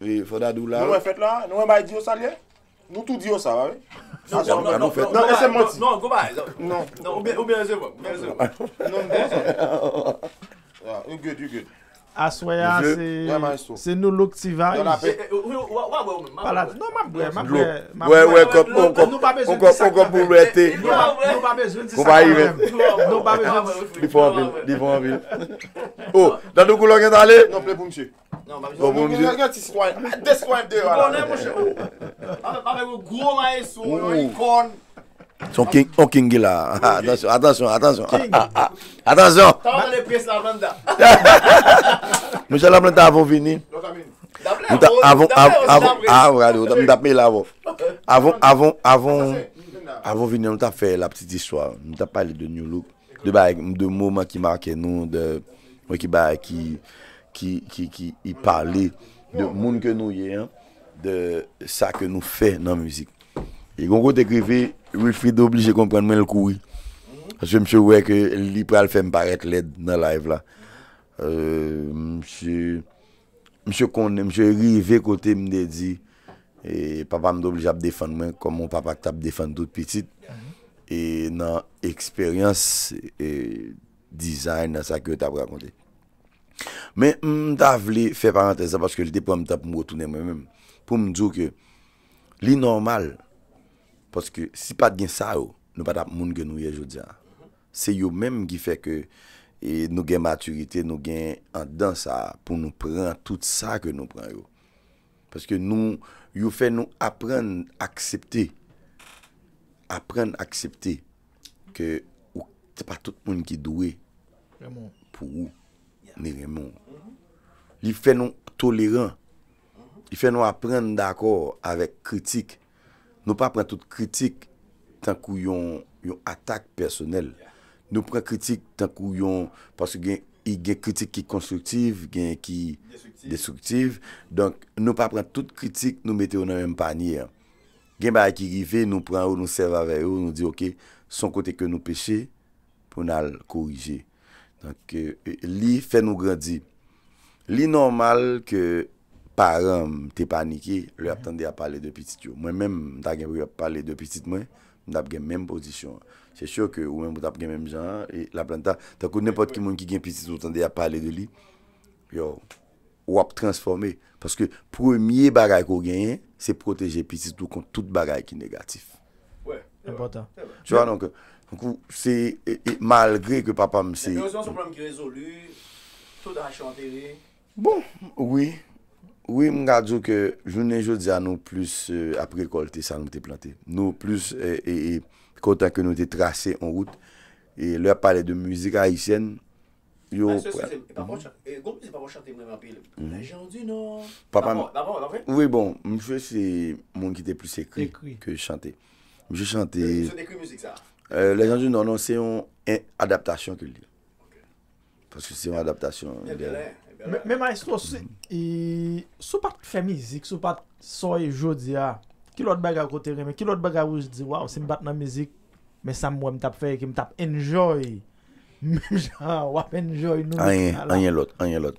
Vi fèd la. Nou mwen fèt la. Nou mwen bay diyo sa liye. Nou tou diyo sa. Non, non. Non, non, non, non go bay. Non. Non, ou biye anse wap. Ou biye anse wap. Non, mwen fèt la. Ou gèd, ou gèd. Aswaya se nou lok ti vayi. Ou, wap wè oumen? Mwen wè, wè wè, kòp, kòp, kòp, kòp, kòp, mwen wè te. Nou wap wè? Nou wap wè? Nou wap wè? Diffon avil, diffon avil. Ou, nan nou goulon gen talè? Nou wap wè? Nou wap wè? Nou wap wè? Nan nou gen ti swan, de swan de wale. Nou wap wè? Nou wap wè? Nou wap wè? Son kingi la. Ah, attention. Attention. Ah, ah, ta wane le pres la randa. Mwen chan la plen ta avon vini. Non ta min. Davle avon. Davle avon. Avon vini. Mwen ta fe la ptite iswa. Mwen ta pale de new look. De mouman ki make nou. Mwen ki pale. De moun ke nou ye. De sa ke nou fe nan müzik. E kon kote kive, wil fi doblije kompren men l koui. Asye msye wè ke li pral fèm paret led nan live la. Msye kone, msye rive kote mne di, e papa mdoblije ap defan men, kon mon papa ki ta ap defan tout pitit, e nan eksperyans, e dizay nan sa ki yo ta prakonte. Men mta vli, fè paranteza, paske li depon mta pou mwotounen mwen mèm, pou mdjou ke, li normal, Paske si pat gen sa yo, nou pat ap moun gen nou ye jodia. Se yo menm ki fe ke nou gen maturite, nou gen an dan sa pou nou pren tout sa ke nou pren yo. Paske nou, yo fe nou apren aksepte, apren aksepte ke ou te pat tout moun ki douwe pou ou. Ni remon. Li fe nou toleran, li fe nou apren d'akor avèk kritik. Nou pa pran tout kritik tan kou yon atak personel. Nou pran kritik tan kou yon... Pasou gen yon kritik ki konstruktiv, gen ki destruktiv. Donk nou pa pran tout kritik nou mette yon an yon panye. Gen ba yon ki rive nou pran ou nou serva ve ou nou di ok. Son kote ke nou peche pou nan korije. Donk e, e, li fe nou gradi. Li normal ke... Paranm te panike, lè ap tande a pale de piti yo. Mwen menm ta gen wè ap pale de piti mwen, mwen ap gen menm posisyon. Se chou ke wè mwen ap gen menm jan, lè ap lanta. Tako nepot ki moun ki gen piti yo tande a pale de li, yo wap transforme. Paske premier bagay ko genyen, se proteje piti yo kont tout bagay ki negatif. Ouè. Impotant. Tu anonke. Fonkou, se malgre ke papa mse... Mwen mwen son pranm ki rezolu, tout a chante li. Bon, ouè. Oui mga djou ke jounen jo djan nou plus euh, apre kol te san nou te plante. Nou plus e, e, e kontan ke nou te trase en route. E lè pale de mouzik ayisyen. Ase ah, se se, e papon chante, e gompe se papon chante mwen api mm. lè. Lè jan di nou. Papon, d'avon an fe? Oui bon, mwen chante se moun ki te plus ekri ke chante. Mwen chante. Se dekri mouzik sa? Lè jan di nou, nou se yon adaptasyon ke lè. Paske se yon adaptasyon. Mwen belè. Mè ma e sò, sou pat fè mizik, sou pat soy jò di a, ki lòt baga kote reme, ki lòt baga wèj di waw, si mbat nan mizik, mè sam wè m tap fè ek, m tap enjòy, mè mjò wap enjòy nou. A yè, a yè lòt, a yè lòt.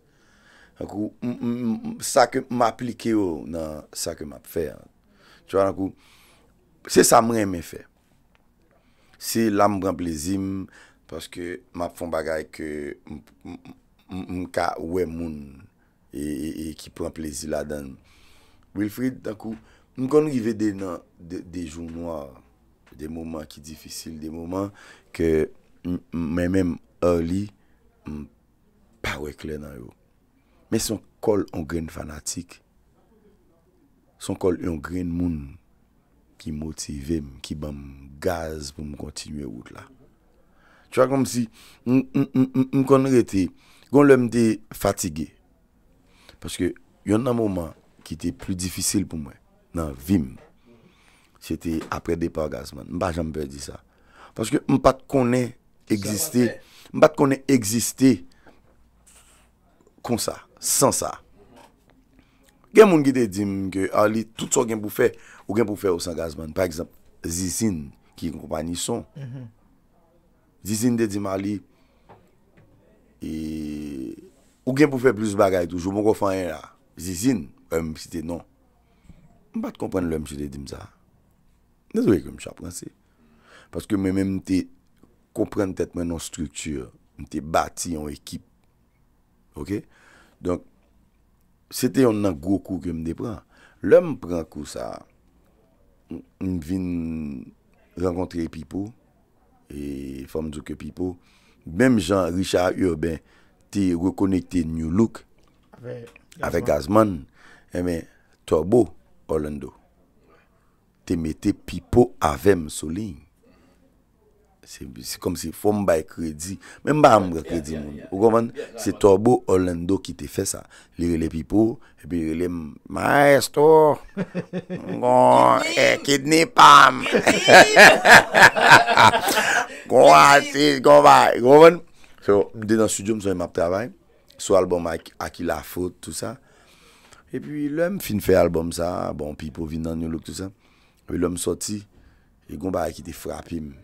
Dan kou, sa ke map li ke yo nan sa ke map fè. Tu an dan kou, se sa mwen mè fè. Se la mwen pran plezim, paske map fon bagay ke mwen ka wè moun e, e, e ki pran plezim la dan. Wilfried, dan kou, mwen kon rive den nan de joun mwa, de mouman ki difisil, de mouman ke mwen mè mwen early mwen pa wè kle nan yo. Mais son col en grain fanatique, son col en green monde qui motive, qui bam gaz pour me continuer route là. Tu vois comme si je connais été fatigué parce que y a un moment qui était plus difficile pour moi dans vim c'était après départ gazman peux jamais dire ça parce que on pas connaît exister on pas connaît exister comme ça San sa. Gen moun ki de dim ke ali ah, tout so gen pou fe ou gen pou fe ou san gazman. Par exemple, zizin ki kompani son. Mhm. Zizin de dim ali e ou gen pou fe plus bagay tou. Jou moun kofan yon e la. Zizin, yon si te non. Mba te kompren lèm ki de dim sa. Nè zowe kèm chap lan se. Paske mè mè mte kompren tet mè nan struktur, mte bati yon ekip. Ok? Donk, sete yon nan gwo kou ke mde pran. Lè m pran kou sa, m vin renkontre pipo, e fam djouke pipo, mèm jan Richard Urban te rekonekte New Look avè Gazman, mèmè, to bo Orlando. Te mette pipo avèm soli. Se kom se fom bay kredi Men ba am kredi moun Ou konvan se tobo Orlando ki te fe sa Lire le pipo Epe lire le maestro Mgon e kidni eh, pam Gwansi Gwansi Gwansi So de nan studio mson yon map travay Sou albom aki la fote tout sa Epe lèm fin fe albom sa Bon pipo vin nan yon louk tout sa Epe lèm soti Gwansi Gwansi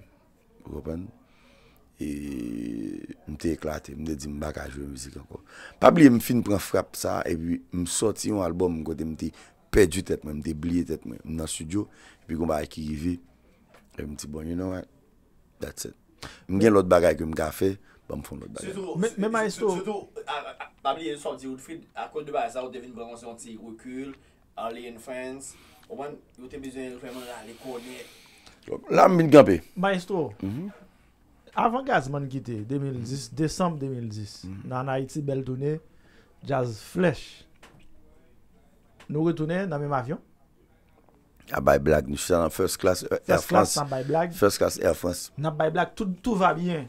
E mte eklate, mte di mbaka jwe mvizika po. Pabli e mfin pran frap sa, e bi msoti yon albom, mkote mte pedju tetme, mte bliye tetme, mna studio, bi e goma akive, mte bon, you know what? That's it. Mgen lot bagay ge mka fe, ba mfon lot bagay. Tuto, Pabli yon soti, yon fi akonde bagay sa, yon devin bagansi yon ti wikul, Ali & Friends, ouman yote bizwen yon kwenman la le koneye, La min genpe. Maestro, mhm. avan gaz man kite, december 2010, mhm. nan Haiti-Belton, jaz flesh, nou re tounen nan mèm avyon? Nan bay blag, nou chè nan first class Air France. Nan bay blag, tout va bien.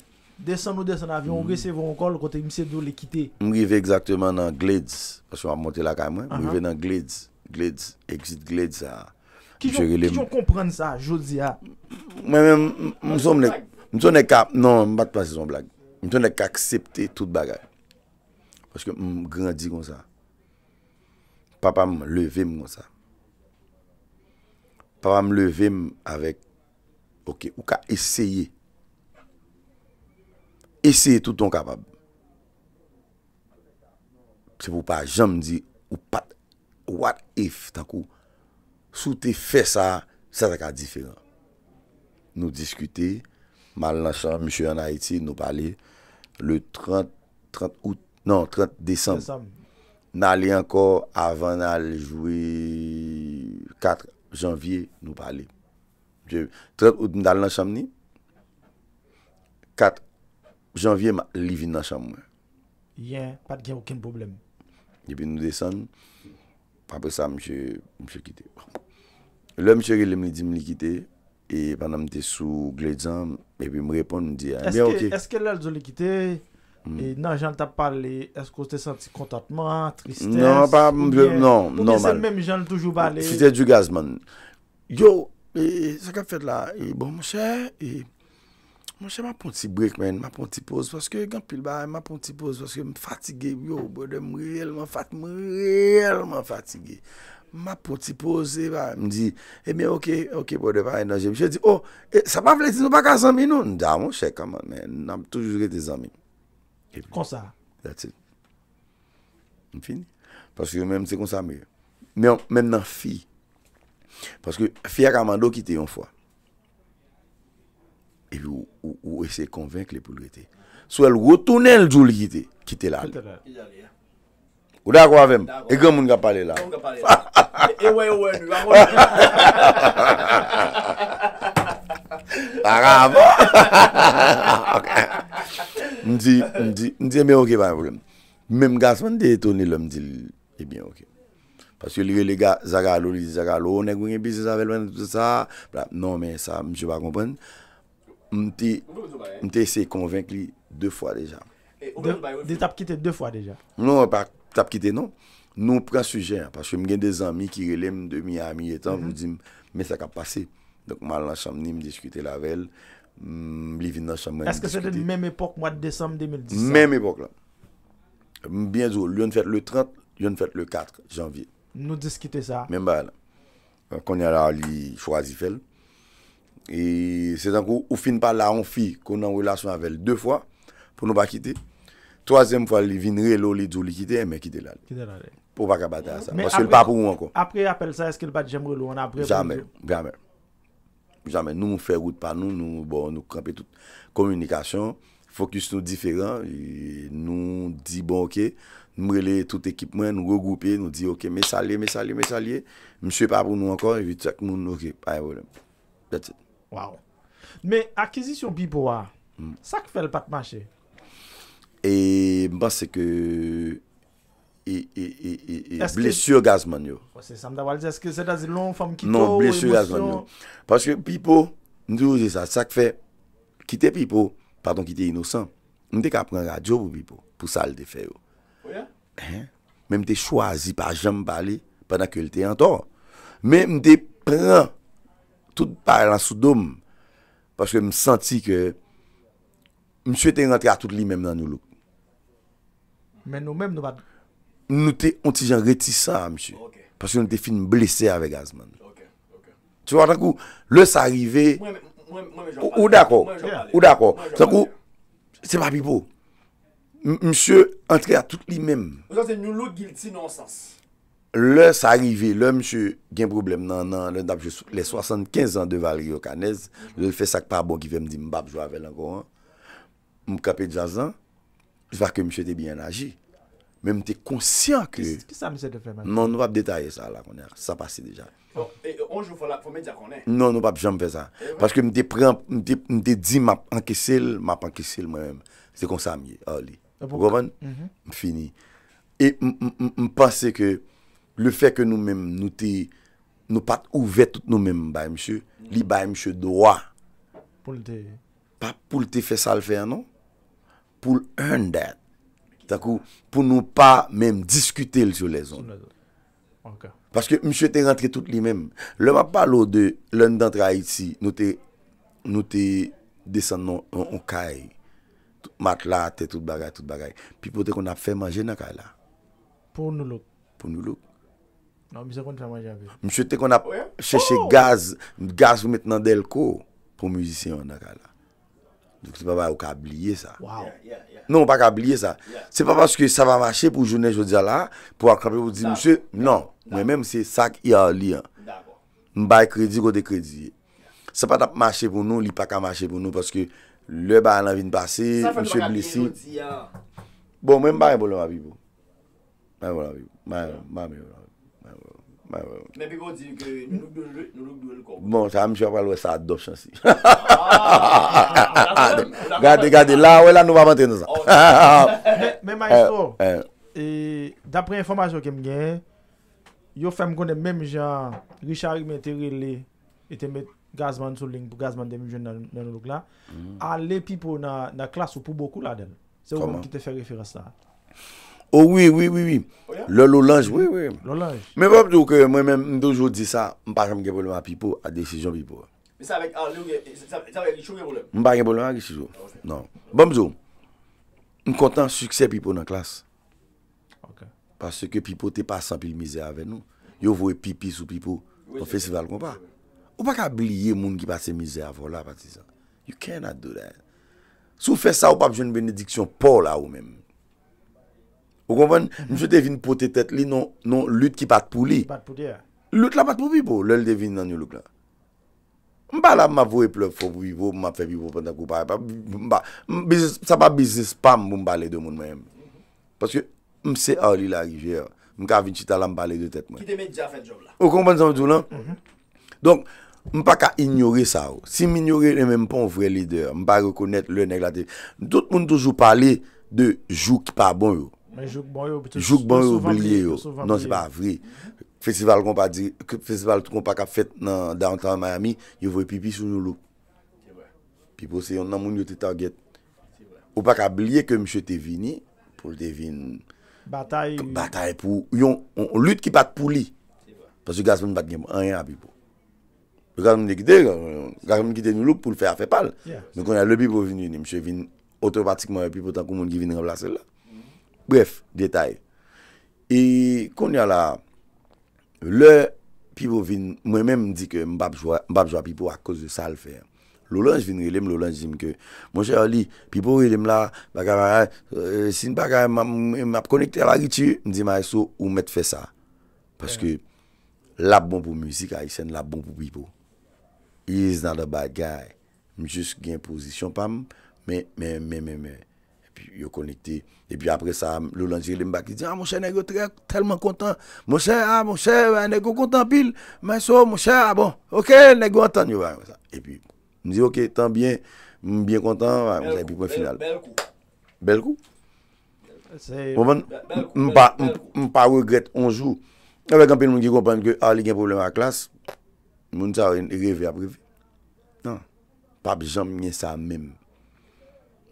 Desem nou desen avyon, ou mhm. resevou an kol kote mse doun le kite. Mwen yive exactement nan glades, mwen yive nan glades, exit glades a... Ki jon kompren sa, jodi ya? Ah? Mwen mwen, mwen son mwen, mwen son mwen ka, non, mwen bat pas se son blag, mwen son mwen kaksepte tout bagay. Pwèchke mwen mwen grandi kon sa, papa mwen leve mwen kon sa. Papa mwen leve mwen avèk, ok, ou ka eseye. Eseye tout ton kapab. Se pou pa jom di, ou pat, ou wat if tan kou, Soute fè sa, sa tak a difèran. Nou diskute, mal nan chan, mishou yon a eti, nou pale, le 30 désem, nan li ankor, avan nan jwé, 4 janvye, nou pale. 30 out, nan lan chan ni, 4 janvye, janvye, li vin nan chan mwen. Yen, pat gen wakèn problem. Yen, nou desen, F apre sa, mse kite. Le mse kile mre di mle kite, e vana mte sou gledzan, e vi mre pon di, ah, e mi ok. Eske lal do le kite, e hmm. nan jan ta pale, esko te santi kontatman, tristese? Nan, nan, nan. Ou mese mme mre jan toujou pale? Si te du gazman. Yo, e sakap fet la, e bon mse, e... Mwen chè mwen pon ti break men, mwen pon ti pose, paske gen pil bar, mwen pon ti pose, paske mwen fatige, yo, bwede mwen reyelman fatige, mwen reyelman fatige, mwen pon ti pose, mwen di, e eh mwen ok, ok, bwede mwen enerje, mwen chè di, oh, sa pa fleti nou baka zanmi nou, mwen di, ah, mwen chè kaman, men, nanm toujou rete zanmi. Konsa. That's it. Mwen fin, paske mwen mwen se konsa mwen, mwen nan fi, paske fi akamando ki te yon fwa, Ou ese konvink le pou lwete Sou el wotounen ljoul gite Kite lal Ou da kwa vem? E gom moun ga pale la E wè wè Parabou M di M di mè ok Mèm gasman de etouni lè m di E bè ok Pas yo li we le ga Zagalo li zagalo Non mè sa mjè pa kompèn m te se konvenk li 2 fwa deja. De tap kite 2 fwa deja? Non, tap kite non. Nou pran suje, paske m gen de zami ki relem de mi ami etan, m di, me sa ka pase. Donk mal nan chanm ni m diskite lavel, m li vin nan chanm nan diskite. Eske se te menm epok mwa de desanm 2017? Menm epok la. M bien zo, l yon fèt le 30, l yon fèt le 4 janvye. Nou diskite sa? Menm ba la. Kon yon la li fwa zifel. E se tankou ou fin pa la an fi kon an relasyon avèl, dè fwa pou nou pa kite, toazèm fwa li vin relo li djou li kite, e mè kite lalè. Po pa kapate a sa. Mòske l pa pou mwen kon. Apre apel sa, eske l bat jèm relo, an apre pou mwen. Jamè, jamè. Jamè, nou moun fè gout pa nou, nou bò, nou krepe tout. Komunikasyon, fokus nou diferent, nou di bon ok, nou mrele tout ekipman, nou regoupè, nou di ok, mè salye, mè salye, mè salye, mè sè pa pou nou ankon, Waouw. Hmm. Oh, me akizisyon Bipo wa, sak fe l pat mache? E, mban se ke e, e, e, e, blesye gazman yo. Ose sam da wale se, eske se da zi long fam kito? Non, blesye gazman yo. Paske oh, Bipo, nou je sa, sak fe kite Bipo, pardon kite inosan, mde ka pran radio pou Bipo, pou sal de fe yo. Men mde chwazi pa jambali pana ke l te anton. Men mde pran Soutou par lan soudoum, pache m senti ke msou eten rentre a tout li menm nan nou loup. Men nou menm nou va? Nou te ontijan retisan, msou, pache nou te fin blese ave gazman. Tu wak takou, lous arive, ou dako, ou dako, takou, se pa pipo, msou entre a tout li menm. O sa se nou loup gil ti nan sas. Lè s'arive, lè mchè gen problem nan nan, lè 75 an deval yo kanez, lè fè sak pa bo ki vè mdi mbap jo avè lanko an, mkapè dja zan, jva ke mchè te byen aji. Mè mte konsyant ke... Ki sa mse te fè man? Non, nou wap detaye sa la konè, sa pase deja. Bon, e, e, non, nou wap jom fè sa, eh pwache ke mte di map an kesel, map an kesel mwen, se konsyant mwen, a li. Gowen, mfini. E mpase mhm. e ke... Le fè ke nou mèm nou te, nou pat ouvet tout nou mèm baye msè, li baye msè dowa. Poul te. Pa poul te fè sal fè anon. Poul hèn dè. Takou, pou nou pa mèm diskute lè sou lè zon. Sou lè zon. Anka. Paske msè te rentre tout li mèm. Le mèm pa lò de lèn dantre a iti, nou te, nou te desan nou, nou kèy. Mat la, te tout bagay, tout bagay. Pi potè kon ap fè manje nan kèy la. Poul nou lòp. Poul nou lòp. Mse te kon ap cheche gaz gaz ou met nan delko pou müzisyon anakala. Dik se pa bay ou kabliye sa. Non, ou pa kabliye sa. Se pa paske sa va mache pou jounen jodi ala pou akrabi pou di mse, non. Mwen men mse sak i a li an. Mbay kredi kote kredi. Sa pa tap mache pou nou, li pa ka mache pou nou paske lè ba an avin pase mse mlesi. Bon, mwen mbay mbolo avi pou. Mbay mbolo avi. Mbay mbolo avi. Mwen mi kon di ki nou lup do lup do lup konp? Mwen chan mwen chan pral we sa do chan si Ha ha ha ha ha ha ha ha Gade gade la we la nou pa manteni sa Ha ha ha ha ha ha ha Men Maestro Dapre informasyon kem gen Yo fem kon de menm jan Richard M. Terili E teme Gazman Souling pou Gazman Demi Joun nan nou lup la A le pipo nan klas ou pou bokou la dem Se ou mwen ki te fe referans la hat Oh, ouwi, ouwi, ouwi, ouwi. Oh, le loulange, ouwi, ouwi. Me wap do ke mwen mwen mwen dojou di sa, mpa jam gen volman pipo, euh, a desijon pipo. Disa avek a le ou ye, disa avek li chou gen volman? Mpa gen volman a li chou, nan. Bwam zo, m kontan suksè pipo nan klas. Paske pipo te pasan pil mizè ave nou. Yo vou e pipi sou pipo, ton festival kon pa. Ou pa ka biliye moun ki pase mizè avola pati sa. You cannot do that. Sou fe sa ou pa pje un benediksyon pol a ou mèm. Ou konpon? Mfe devine potetet li non, non lout ki pat pou li. Pat pou di ya. Lout la pat pou bi bo. Lèl devine nan yon loup la. Mba la mba vwe plop fo bi bo, mba febi bo pwenda koupare pa. Sa pa bizis pam mba mba le de moun mwen. Paske mse a li la gijer. Mka vinci talan mba le de tet mwen. Ki de me dja fèd job la. Ou konpon san mwen tou lan? Mm-hmm. Donk, mpa ka ignore sa ou. Oh. Si mignore, mwen mpon vwe lider. Mpa rekounet lè nèk la te. Dout moun toujou pale de jou ki pa bon ou. Jouk bon yo, blye bon yo. Non, se pa vri. Festival kon pa di, festival kon pa ka fèt nan downtown Miami, yon vwe pipi sou nou loup. Pipo se yon nan moun yote target. Ou pa ka blye ke mèche te vini, pou lè te vini batay pou yon lüt ki pat pou li. Pas yon gazpèm bat genmou, an yon api pou. Gazpèm ne gite, gazpèm ne gite nou loup pou lè fè a fè pal. Mèche vini, mèche vini otropatikman api pou tankou moun ki vini remplase lè. Bref, detay. E konya la, le, pipo vin, mwen menm di ke mbap jwa pipo ak kouz de sal fe. Loulanj vin rilem, loulanj jim ke, mwen jè a li, pipo rilem la, baga mwen, euh, sin baga m ap konikte la gichu, m di m a eso, ou mèt fè sa. Paske, eh. lab bon pou müzik a, mwen jen lab bon pou pipo. He is not a bad guy. M jes gen pozisyon pam, men, men, men, men, men. yo konekte, e pi apre sa, loulan jirile mbak, di di, a monshe, nèk yo telman kontan, monshe, a monshe, nèk yo kontan pil, mwen so, monshe, a ah, bon, ok, nèk yo kontan, yo vay, e pi, di di, ok, tan bien, m mm, bien kontan, monshe, e pi pwen final. Bel kou. Bel kou. Mwen, m pa m pa regret, onjou, mwen kampen moun ki kompanym ki, a li gen problem a klas, moun sa revi ap revi, nan, pa bi jan mwen sa mèm,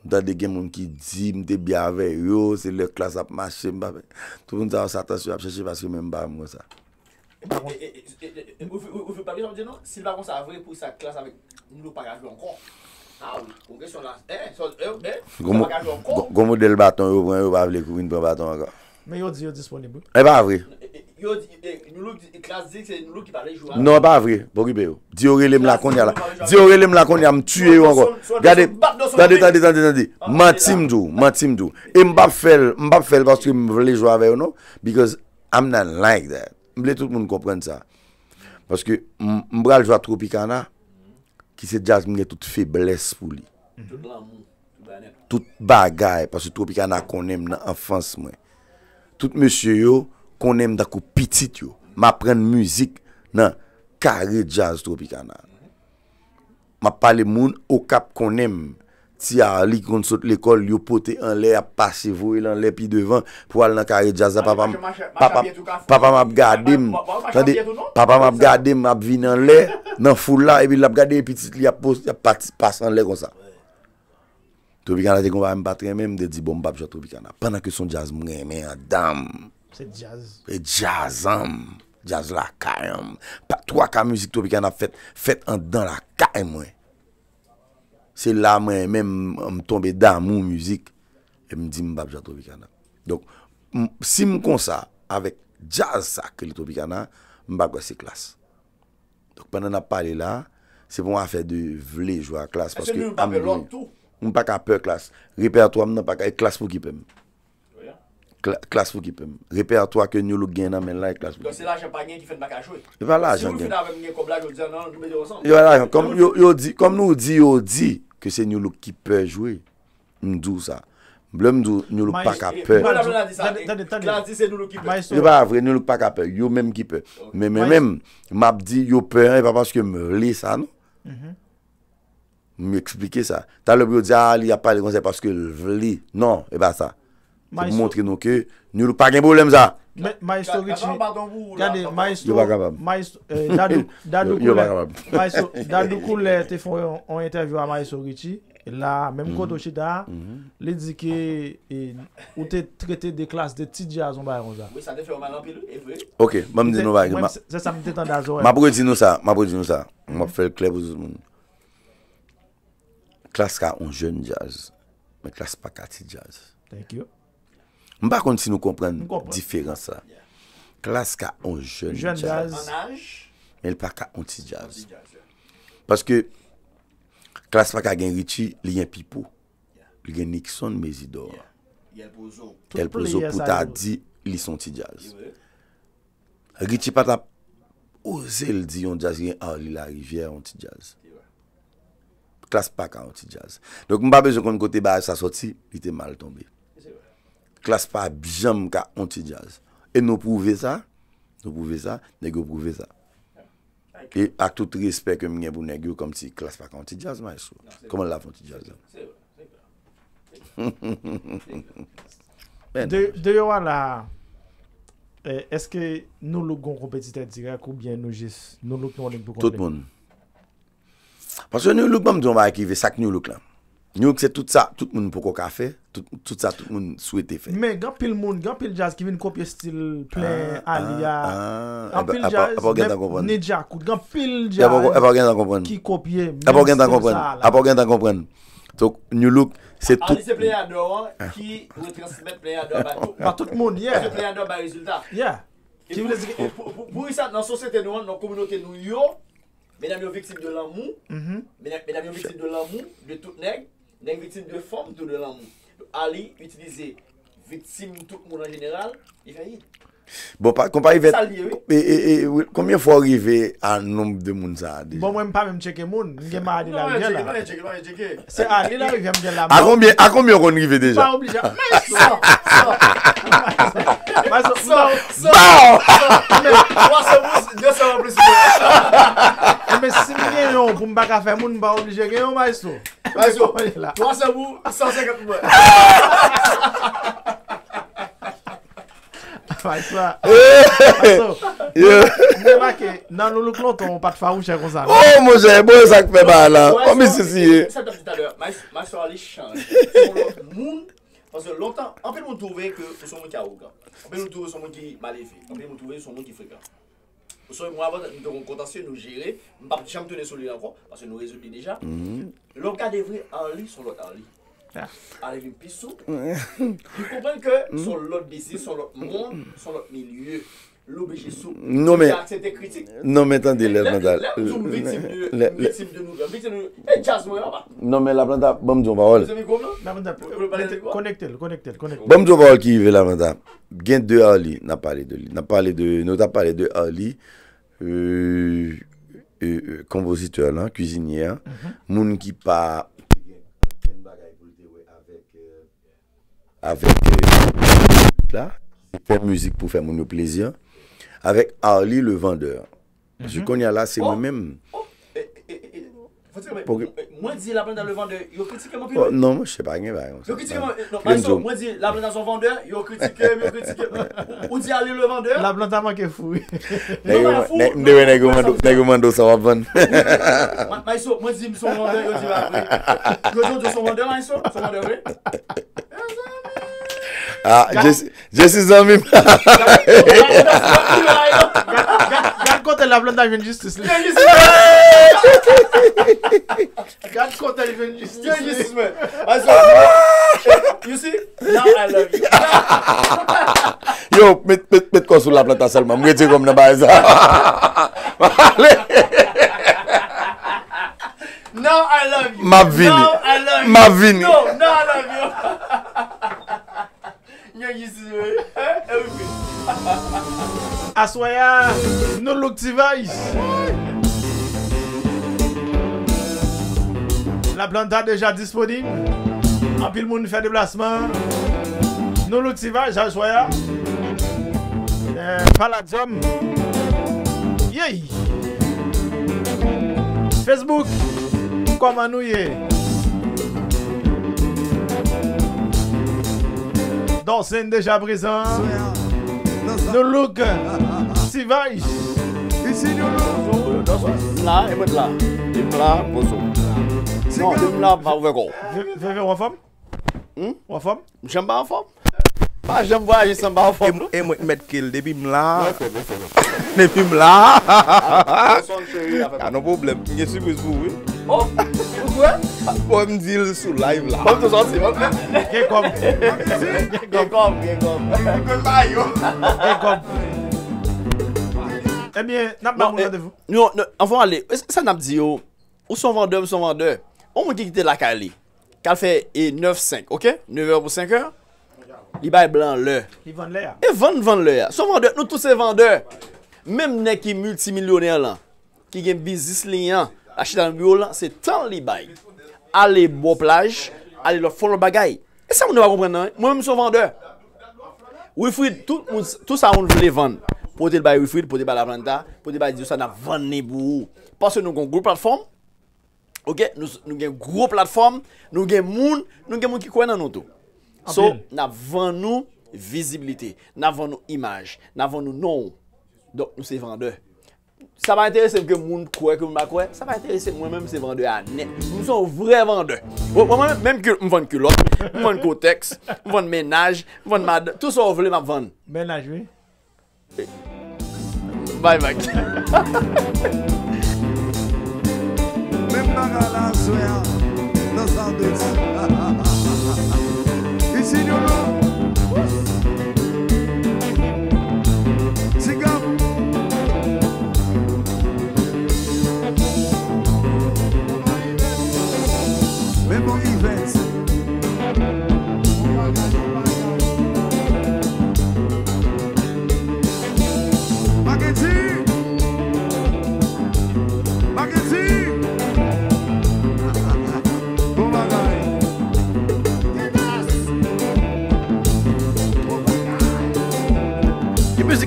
Mta de gen moun ki di mte bi avè yo, se lè klas ap masè mba. Tou moun ta wans atasyon ap chèche paske mè mba mwen sa. Ou fè pavè jom di nou, si lè bakon sa avè pou sa klas avè, moun lè wou pangaj wè ankon. A ou, kongresyon la, eh, so, eh, wou pangaj wè ankon. Gomo del baton yo, mwen yo pavè lè kou yon baton ankon. Men yo di yo disponibou. E pa avè. No, ba vre, bori be yo Dio rele m lakon ya la Dio rele m lakon ya m tue yo an kon Gade, gade, gade, gade Matim do, matim do E m bap fel, m bap fel Baske m vle jwa ave yo no Because, am nan like that M ble tout moun kompren sa Paske m bral jwa Tropicana Ki se jaz m le tout feblesse pou li Tout bagay Paske Tropicana konen m nan enfans mwen Tout mesye yo kon em da kou pitit yo, ma pren müzik nan kare jazz tropikana. Ma pale moun okap kon em, ti a li kon sot lekol, li yo pote an le, ap pase vowe lan le pi devan, pou al nan kare jazz da papa, papa map gade, papa map gade map vine an le, nan fula, epi lap gade e pitit li ap post, ap pase an le kon sa. Tropikana te kon va mbatre mèm, de di bon bap jwa tropikana, panan ke son jazz mwen mèm, mèm, mèm, mèm, mèm, mèm, mèm, mèm, mèm, mèm, mèm, mèm, mèm, mèm, mèm, Se jaz. Se jaz anm, jaz lakay anm. Patou ak a mouzik Tobi Kana fèt, fèt an dan lakay mwen. Se la mwen mè m tombe dan moun mouzik, m di m bap jwa Tobi Kana. Donk, si m konsa avèk jaz sak li Tobi Kana, m bap wase klas. Donk, pwè nan ap pale la, se pou an fè de vle jwa klas. M pa ka pèr klas, ripè atou anm nan pa ka klas pou ki pèm. Klas fwo kipe mwen. Repè atwa ke nyolou gen nan men la e klas fwo kipe mwen. Kwa se la jen pa gen ki fen baka chwe. E ba la jen gen. Si yon fin avèm gen kobla, yon di an nan, yon bedè yon san. Kwa m nou di, yon di ke se nyolou kipe jwe. Mdou sa. Mdou nyolou pakapè. Kwa m nou di, nyolou pakapè. Yon mèm kipe. Mè mèm mèm, m ap di, yon pè an, yon pa paske m vli sa nou. M yon explike sa. Talèm yon di, yon pa le konsep paske vli. Non, e ba sa Te pou montre nou ke, ni ou lupak gen bou lem za. Maestro Richie, gade, maestro, maestro, dadou, dadou koule, te foun yon, yon interview a maestro Richie, la, menm koto chida, le di ke, ou te trete de klas, de ti jaz, ou ba yon za. Ouye, sa def yo manan pil, etwe. Ok, mwen mdi nou bagi. Zes sa mwen detan da zon. Mwen mwen mwen mwen mwen, mwen mwen mwen mwen, mwen mwen mwen, mwen mwen mwen, mwen mwen mwen, mwen mwen mwen, m Mpa konti si nou kompren diferans la. Klas ka an jen jaz. En l paka an ti jaz. Paske klas paka gen Ritchie li yon pipo. Li gen Nixon, Mezidor. El Pozo pou ta di li son ti jaz. Ritchie pata ozel di yon jaz gen a ah, li la rivye an ti jaz. Klas paka an ti jaz. Mpa bej kon kote baje sa soti li te mal tombe. Klaspa bjam ka anti-djaz. E nou pouve sa, nou pouve sa, negyo pouve sa. E ak tout respect kem nye pou negyo kom si klaspa ka anti-djaz may sou. Non, Koman laf anti-djaz la. De yo wala, eh, eske nou loup gon kompetite dirak oubyen nou jes nou loup nou anek pou kompetite? Tout moun. Paswe nou loup bom di yon va akive sak nou loup la. Nouk se tout sa, tout moun pou koka fe, tout sa tout moun souwete fe. Men, gen pil moun, gen pil jazz ki ven kopye stil ple, ah, alia, ah, ah. gen eh pil eh jazz, gen eh pil jazz, gen pil jazz, ki kopye, men stil sa la. Gen tan kompren, an lise ple yador, ki wè transmèt ple yador ba tout moun, ple yador ba rezultat. Bou y sa, nan sosete nou an, nan komunote nou yo, men amyo viksib de l'amou, men amyo viksib de l'amou, de tout neg, Den vitim de fom tou de lan moun. Ali, itilize vitim tout moun an general, evayi. Bo kompa ive, komyo fwo orive an nom de moun sa adi? Bo mwen pa mwen cheke moun, mwen non, cheke, non, non, mwen cheke, mwen cheke Se adi la rive mwen jela moun A komyo kon rive deja? Mwen pa oblije, mwen se wou, mwen se wou Mwen se wou, mwen se wou Mwen se wou, mwen se wou Mwen se wou, mwen se wou Ase, nan nou loun klon ton pat fawouche kon sa. Ou moun jè, bon jè, bon jè, bon jè. Moun sè ta piti taler, moun sè ta piti taler, moun sè ta piti taler, moun sè ta piti taler, moun sè ta piti taler. Alevi pisou Ki koumen ke Son lot bizis, son lot moun Son lot milye Loube jesou Non men Non men tandele eh, Non men la planta Bonjou baol Bonjou baol ki yive la planta Gen de a li Nota pale de a li Konvo euh, euh, euh, sitwe lan Kouziniyan mhm. Moun ki pa Avèk Fè mouzik pou fè mounou plezyon Avèk Ali le vandeur Jikonya la se moun mèm Mwen di la blanda le vandeur Yo kritike mwen pi Mwen di la blanda son vandeur Yo kritike mwen Ou di Ali le vandeur La blanda manke fou Mwen di son vandeur Yo di vandeur Yo di son vandeur Yo di son vandeur A, jesi, jesi zanmim Gat kote laplanta even jistis li Gat kote even jistis li A zon, you si, now I love you Yo, pet, pet, pet kon su laplanta selman, mwete kom ne bay zan Mwale Now I love you Mavini Now I love you Mavini No, now I love you Eh? Eh, eh, aswaya Nou loutivaj La planta deja disponib Anpil moun fè deplasman Nou loutivaj aswaya Paladyom Yey Facebook Komanouye Dansen deja prezant Nou look Si vay Disi nou Mla, mla, bozo Mla, mla, bozo Vè vè wafom Wafom Jèm vwa jèm wafom Mwen met ke lè bi mla Debi mla Kano problem Mwen jèm vwa Mwen jèm vwa Bon vil sou la yon la. Pon tou jante se yon la. Gen kom. Gen kom. Gen kom. Gen kom. E miye, nap nan moun landevou? Nou, an fon ale, san nap di yo, eh non, eh, ou non, non, oh, son vande ou son vande, ou moun ki kite lakali, kal fe e 9-5, 9-5, li bay blan le. Li van le ya. E van van le ya. Son vande, nou tous se vande, mem ne ki multimilyoner lan, ki gen bizis li yan, la chitan biyo lan, se tan li bay. Se tan li bay. Ale bo plaj, ale lor fon lor bagay. E sa moun ne va kompren nan? Moun moun sou vandeur. Wifuid, tout sa moun vle vande. Potel bay wifuid, potel bay la vanda, potel bay diyo sa na vande ne bou ou. Paso nou gen goun goun platform, nou gen goun platform, nou gen moun, nou gen moun ki kwen nan nou tou. Ah, so, na vande nou vizibilite, na vande nou imaj, na vande nou nou. Don, nou se vandeur. Sa va interese mwen mwen kouè, mwen ba kouè. Sa va interese mwen mwen mwen mwen se vande anè. Mwen son vre vande. Mwen mwen mwen mwen mwen kotex, mwen mwen ménage, mwen mwen mèd. Tou son vle mwen vande. Ménage vè? Bay bag. Isi nou nou!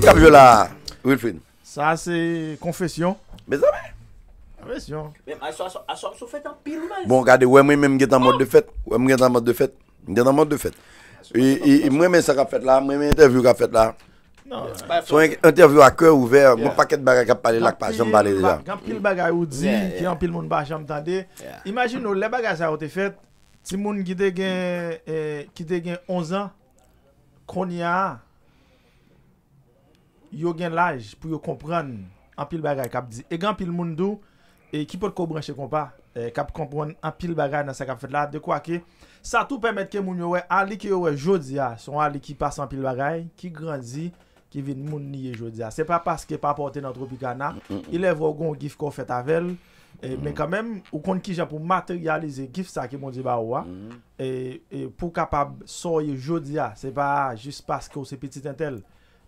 osion ci trajo la Rothwin sa konfesyon mai soum sou fey tampi roun bon kade we mwen menm un gwen tanman de fèt mwenmen sa rap feyt la mwenmen inerviou rap feyt la sou meren yon inerviou ak kar ouver mwen paket baker ka pale lan lanes chorenes ki ay p loves ton Aaron imajin nou la bakery sa ou te fèt si mwenm ki de gen permitted kroni a Yo gen laj pou yo kompran an pil bagay kap di. Egan pil moun do, e ki pot kobrenche kompa, e kap kompran an pil bagay nan se kap fet la, de kwa ke, sa tou pemet ke moun yo we, ali ki yo we jodi a, son ali ki pas an pil bagay, ki grandzi, ki vin moun niye jodi a. Se pa paske pa apote nan tropi gana, il evro gon gif ko fet avel, e, me mm-hmm. kamem, ou kon ki japo materialize gif sa ke moun di ba ou a, mm-hmm. e, e pou kapap soye jodi a, se pa jis paske ou se piti tentel,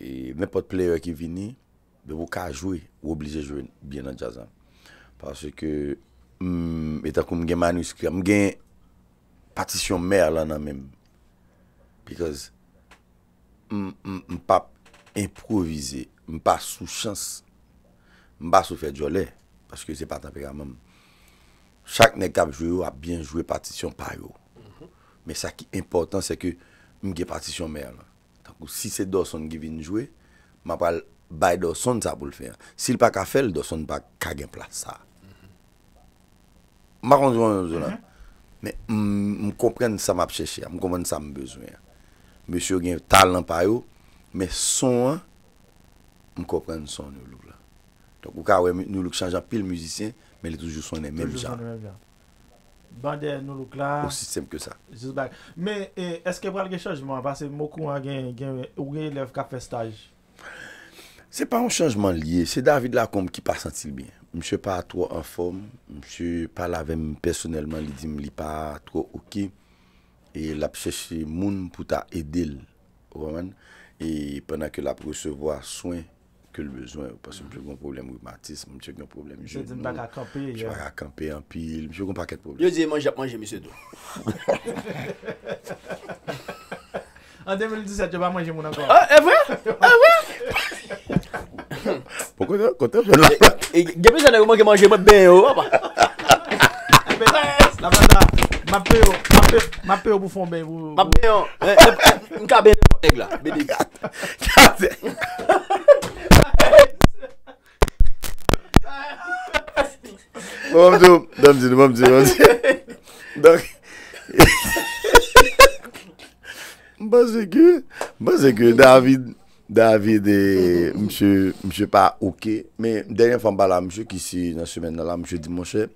Et mwen pot player ki vini, mwen pou ka jwe, mwen pou oblije jwe bien hmm, nan jazan. Hmm, hmm, parce ke, etan kou mwen gen manuskri, mwen gen patisyon mer lan nan men. Because, mwen pa improvise, mwen pa sou chans, mwen pa sou fejole, parce ke se patan pegan mwen. Chak nek ap jwe yo ap bien jwe patisyon par yo. Men sa ki important se ke, mwen gen patisyon mer lan. Kou si se do son givin jwe, mapal bay do son sa pou l fe. Si l pa ka fel, do son pa kagen plat sa. Ma kon zon an, mwen mhm. kompren sa map chèche, mwen kompren sa mwen bezwen. Mwen chou gen talan payo, mwen son an, mwen kompren son nou loup la. Kou ka wè nou loup chanjan pil müzisyen, mwen lè toujou sonen mèl jan. Bande nou luk la. O si sem ke sa. Men, eske pral gen chanjman? Pase mokou an gen ou gen lev kapestaj. Se pa an chanjman liye, se David Lacombe ki pa sentil bien. Mche pa tro inform, mche palavem personelman li di mli pa tro okey. E lap seche moun pou ta edel. E penan ke lap resevo a soyn. ke l bezwen, ou pasoun mjè bon problem ou matism, mjè bon problem, mjè bon... Jè din baga kampe, jè. Jè baga kampe, an pi, jè bon paket problem. Yo zi, manje, manje, misè dou. En 2017, jè ba manje moun ankon. Oh, e vwe? Poko zan, konten? Gen be zan ankon manje moun, ben yo, wapa. E be zan, la vanda. Ma pe yo, ma pe yo bo fon ben yo. Ma pe yo, e, e, mka ben yo, ateng la, ben yi gat. Gat e. Mwazek yo, david, david e msye msye pa oke Me deryan famba la msye ki si nan semen la msye dimonshe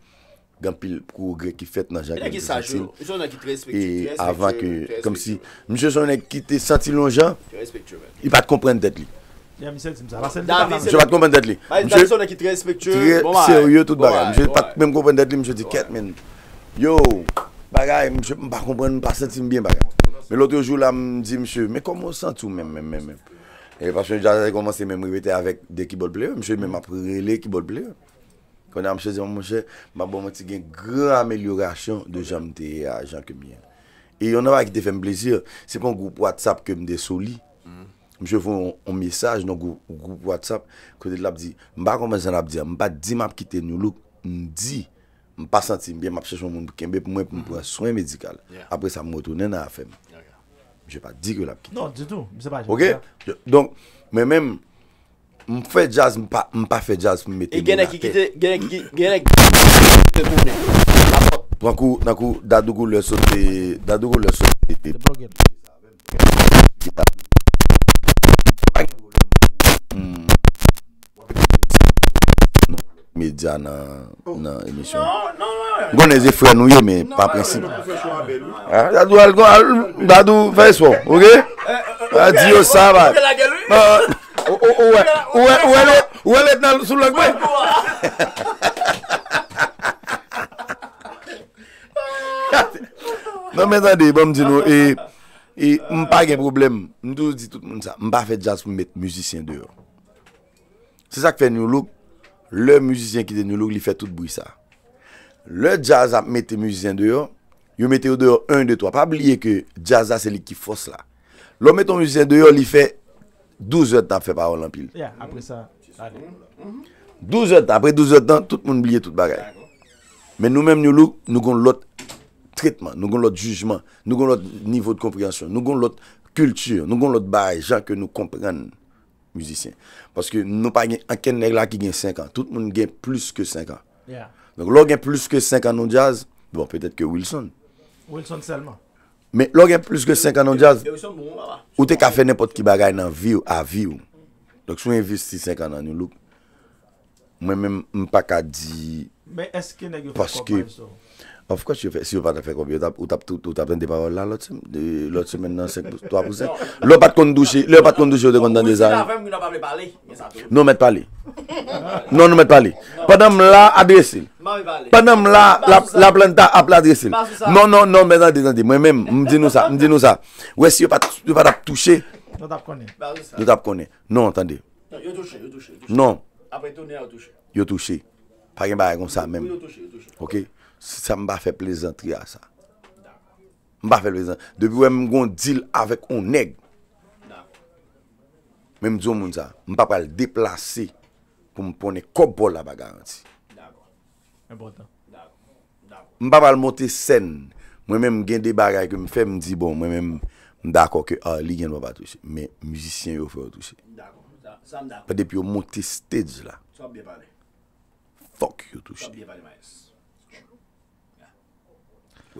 Gampil progre ki fèt nan jage E da ki sajou, msye yon a ki trespektu Msye yon a ki te santi lon jan, yon va te komprende det li Ya misel ti msa. Mse pat kompwen det li. Mse pat kompwen det li mse di ket men. Yo bagay mse pat kompwen pasen ti mbyen bagay. Men lote yojou la mse di mse me kompwen san tou men men men men. E vasyon jase konwansi men mwete avèk de kibolple. Mse men aprele kibolple. Konè a mse di mwen mse mwen bon mwen ti gen grè ameliorasyon de jan mte a jan kemyen. E yon avan ki te fèm blizir. Se pon goup wad sap kem de soli. Mje fwen yon misaj nan gou WhatsApp Kote l ap di Mba konvensyen l ap di Mba di map kite nou loup Mdi Mpa santi mbiye map sechman moun pou kembe pou mwen pou mpwa soen medikal Apre sa mwotounen a afen Mje pa di gwen l ap kite Non, di tou Ok Donk Mwen men Mpe fe jazz Mpa fe jazz Mpe mette nou l ap kite Gene ki kite Gene ki Gene ki Nankou Nankou Dadoukou le sote Dadoukou le sote Kita Kita Medya nan emisyon Gwene ze fwen nou yo men non, Pa non, prinsip Jadou non, al gwa al Jadou fwen sou Adiyo eh, sa va Ouwe Ouwe let nan sou la gwen Non men zade e, e, Mpa gen problem Mpa fe jazz mwen met mjusisyen deyo Se sak fe nou loup Le müzisyen ki de nou lou li fè tout bouy sa. Le jazz ap mette müzisyen de yo, yo mette yo de yo un, de, to, pa blye ke jazz a se li ki fos la. Lo mette müzisyen de yo li fè douze tè ap fè pa Olampil. Ya, apre sa. Douze tè, apre douze tè, tout moun blye tout bagay. Men nou menm nou lou, nou kon lot tritman, nou kon lot jujman, nou kon lot nivou de komprehansyon, nou kon lot kulturyon, nou kon lot bagay, jan ke nou komprennen. Muzisyen. Paske nou pa gen anken neg la ki gen 5 an. Tout moun gen plus ke 5 an. Donc lò gen plus ke 5 an nou jazz, bon, petèt ke Wilson. Wilson selman. Mè lò gen plus ke 5 an nou jazz, bon, ou te kafe nèpot ki bagay nan vi ou, a vi ou. Donc sou investi 5 an nan nou loup. Mwen mè mpaka di... Mè eske neg yon kakopay sou? Mwen mpaka di... Ofkwaj si yo pata fek wop yo tap, wot ap rende parola lotse men nan sek, to ap usen? Lopat kondouche, lopat kondouche wote kontan de zane? Ou yon ap avre pale? Non met pale. Non met pale. Padam la adresil. Padam la, la planta ap la adresil. Non, non, non, men nan de zande. Mwen men, mdi nou sa, mdi nou sa. Ou esi yo pata touche? Non tap kone. Non tap kone. Non, tande. Yo touche, yo touche. Non. Ape tonye yo touche. Yo touche. Paken ba yon sa men. Ou yo touche, yo touche. Ok? Sa mba fe plezantri a sa. Mba fe plezantri. Debe ou mwen mwen gwen dil avek ou neg. Mwen mwen djon moun sa. Mwen pa pal deplase pou mwen pone kobol la baga an ti. Dago. Mwen pa pal monte sen. Mwen mwen mwen gen de baga ki mwen fe mwen di bon. Mwen mwen mwen dako ke ah, li gen wap patoushe. Men moujisyen yo fwe otoushe. Mwen dago. Sa mda. Pade pi yo monte stage la. Sop bepade. Fok yo touche. Sop bepade maes.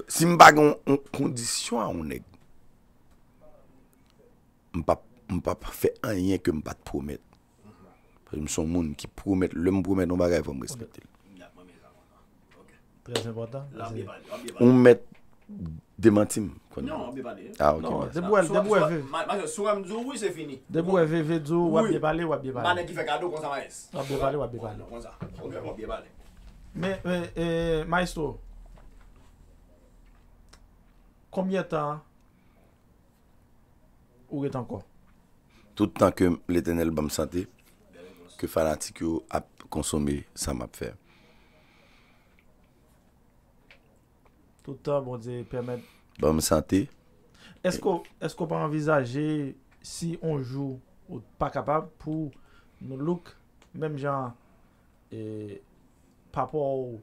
Si m bag yon kondisyon a yon neg, m pa pa fe an yen ke m bat promet. M son moun ki promet, lèm promet, yon bagay fèm respektil. Très important. Ou m met demantim. Non, wabyebale. A, ah, ok. De bou e ve. M a yon, sou rem zou, wabyebale, wabyebale. M a yon ki fe kado, wabyebale. Wabyebale, wabyebale. Wabyebale, wabyebale. Me, e, ma yon stou. Koumye tan? Ou e tan kou? Tout tan ke l'eternel ban me sante. Ke fana ti ki ou ap konsome sa map fer. Tout tan bon di permet... Ban me sante. Esko, esko pa envizaje si on jou ou pa kapab pou nou louk, menm jan, e papou ou...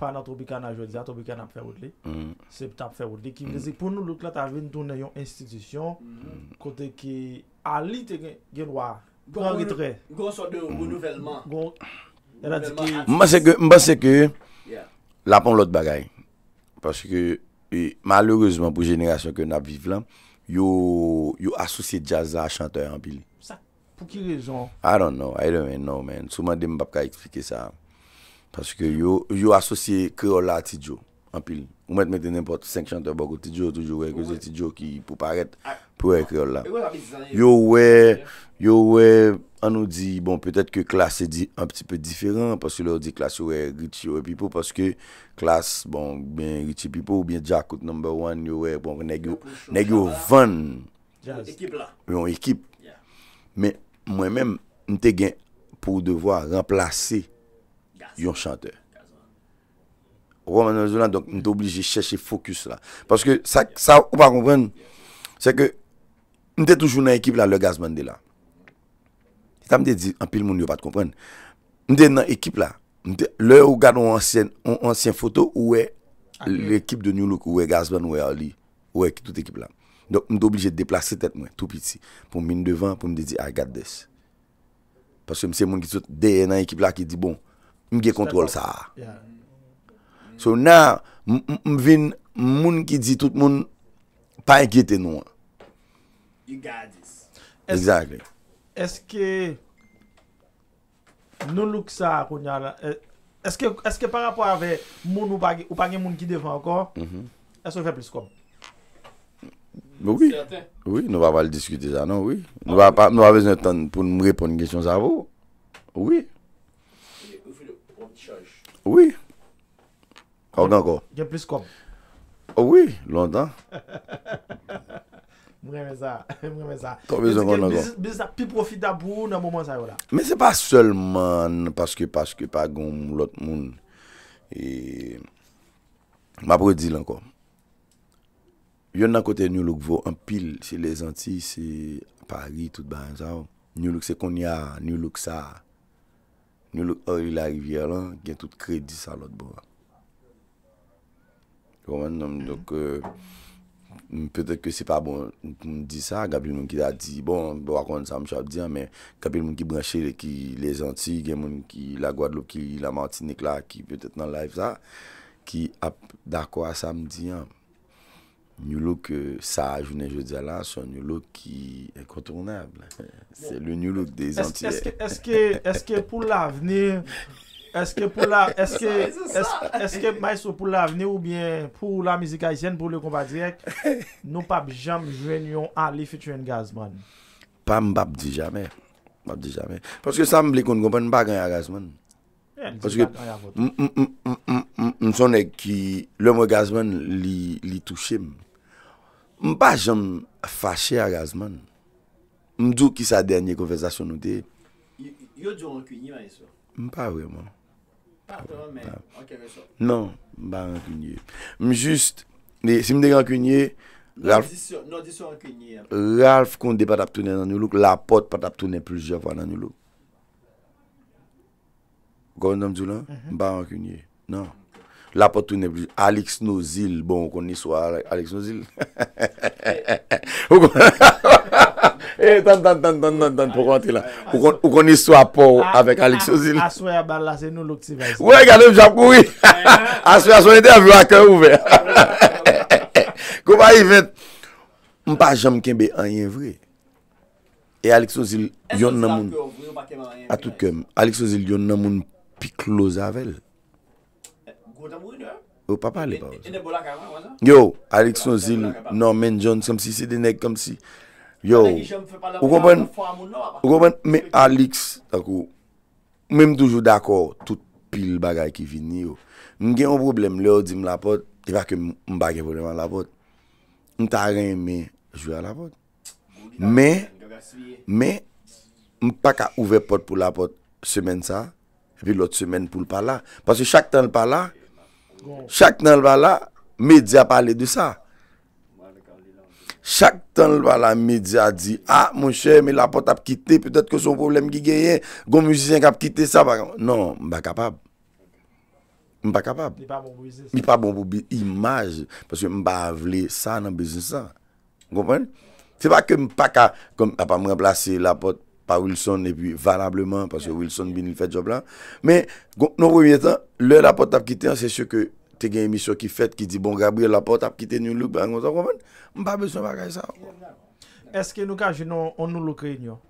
Pana troubika nan jodi, troubika nan ferwode, septap ferwode, ki vle zek pou nou luk la ta ven donnen yon institisyon kote ki alite genwa. Gon sou de renouvellman. Mba se ke, mba se ke, la pon lot bagay. Parce ke, malourezman pou jenegasyon ke nap vive lan, yo asosye jazza chanteur anpil. Sa, pou ki rejon? I don't know, I don't know men, souman de mbap ka explike sa. Paske yo asosye kreola ti djo. Ampil. Ou met mète nèm pot, senk chante bako ti djo, toujou wèk wèk wèk wèk ti djo ki pou paret pou wèk kreola. Yo wèk, ah. yo wèk, an nou di, bon, petèt ke klas se di an pti pè diferent, paske lè wèk di klas wèk richi wèk pipo, paske klas, bon, bèk richi pipo, ou bèk jakout number one, yo wèk, bon, nèk yo van. Ekip la. Bon, ekip. Mè, mwen mèm, yon chanteur. Ouwa, mwen anjou la, mwen te oblige chèche fokus la. Parce que, sa ou pa kompren, se ke, mwen te toujou nan ekip la, le gazman de la. Ta mwen te di, anpil moun yo pa te kompren, mwen te nan ekip la, mwen te, le ou gade on ansyen, on ansyen foto, ouwe, l'ekip de New Look, ouwe gazman, ouwe Ali, ouwe tout ekip la. Donc, mwen te oblige de déplacer tèt mwen, tout piti, pou mwen devan, pou mwen te di, I got this. Parce que mwen se m Mge kontrol sa. So nan, mvin moun ki di tout moun pa enkete nou. You got this. Eske nou luk sa konya la, e, eske par rapport ave moun ou pa gen moun ki devan akon, mhm. eske ou fe plis kon? Oui. Oui, nou va val diskute zanon. Nou va vezen tan pou mrepon ngeksyon zavou. Oui. Oui, organ kon. Gen plis kon? Oui, londan. Mwen men sa, mwen men sa. Mwen men sa, mwen men sa. Men se pa selman, paske paske pa goun, lot moun. E, mwen mwen di lan kon. Yon nan kote New Look vo an pil, se les anti, se Paris, tout ban, zav. New Look se kon ya, New Look sa. Nou lò ori la rivye lan, gen tout kredi sa lòt bo. Kwa man nanm, doke, mpwete ke se pa bon di sa, kapil moun ki da di, bon, bo akon sa mchap diyan, men kapil moun ki branche le ki le zanti, gen moun ki la gwa dlo ki la moutinik la, ki pwetet nan life sa, ki ap dakwa sa mdiyan. New look saj ou ne je di alanson, new look ki ekotournable. Se le new look dey zantye. Eske pou la veni, eske pou la, eske, eske ma yso pou la veni ou bien pou la mizika ysen pou le kompa direk, nou pap jam jwen yon a li fitren Gazman? Pam bab di jame, bab di jame. Paske sam li kon kompa, npa ganyan Gazman. Paske mson e ki lomo Gazman li tou shim. Mpa jom fache a gazman, mdou ki sa denye konversasyon nou de. Yo djou ankunye ma yon so? Mpa wè man. Mpa wè man men, anke mè so? Non, mpa ankunye. M juste, si mde ankunye, Ralph konde patap tounen nan yon louk, la pot patap tounen priljavwa nan yon louk. Gòndan mdou lan, mpa ankunye. Non. Non. La potou nevjou, Alex Nozil, bon, ou koni sou Alex Nozil. Ou koni... E, tan tan tan tan tan tan, pou konti lan. Ou koni sou apou avèk Alex Nozil. Aswè, balase nou lòk ti vè. Wè, gade mjap kou wè. Aswè, aswè, yon te avè wè akè ou vè. Kou pa yivè. Mpa jam kèmbe anyen vre. E Alex Nozil, yon nan moun... Alex Nozil apèm an anyen vre. Atou kèm. Alex Nozil yon nan moun pikloz avèl. Yo, Alex Sonzil, Norman Jones, kome si se denek, kome si. Yo, ou komen, ou komen, me Alex, akou, mèm doujou d'akor, tout pil bagay ki vin yo. M gen yon problem lè, ou di m la pot, te va ke m bagay pou lèman la pot. M ta rèmè, jwè la pot. Mè, m pa ka ouve pot pou la pot, semen sa, vè l'ot semen pou l'pa la. Pase chak tan l'pa la, Chak tan lva la, medya pale de sa. Chak tan lva la, medya di, a, moun chè, me la pot ap kite, petèt ke sou problem ki geyen, goun moujisyen kap kite sa, non, mba kapab. Mba kapab. Mbi pa bon pou bi imaj, paske mba avle sa nan bezin sa. Gounpon? Se pa ke mba pa mwen plase la pot, pa Wilson e pi valableman, paswe Wilson bin il fet job la. Men, nou wè yon etan, lè la pot ap kite an, se syo ke te gen emisyon ki fet, ki di bon, gè, bou yon la pot ap kite, nou loup, mba besyon bagay sa. Eske nou kajenon, on nou lo krey nyon?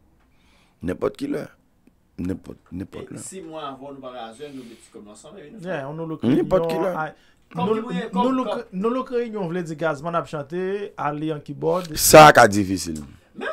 Nè pot ki lè. Nè pot, nè pot lè. Si mwen avon nou bagay a zè, nou beti kon mansan, mwen vè yon. Nè, on nou lo krey nyon. Nou lo krey nyon, vle di gazman ap chante, a li an kibod. Sa akadifisil. Mè,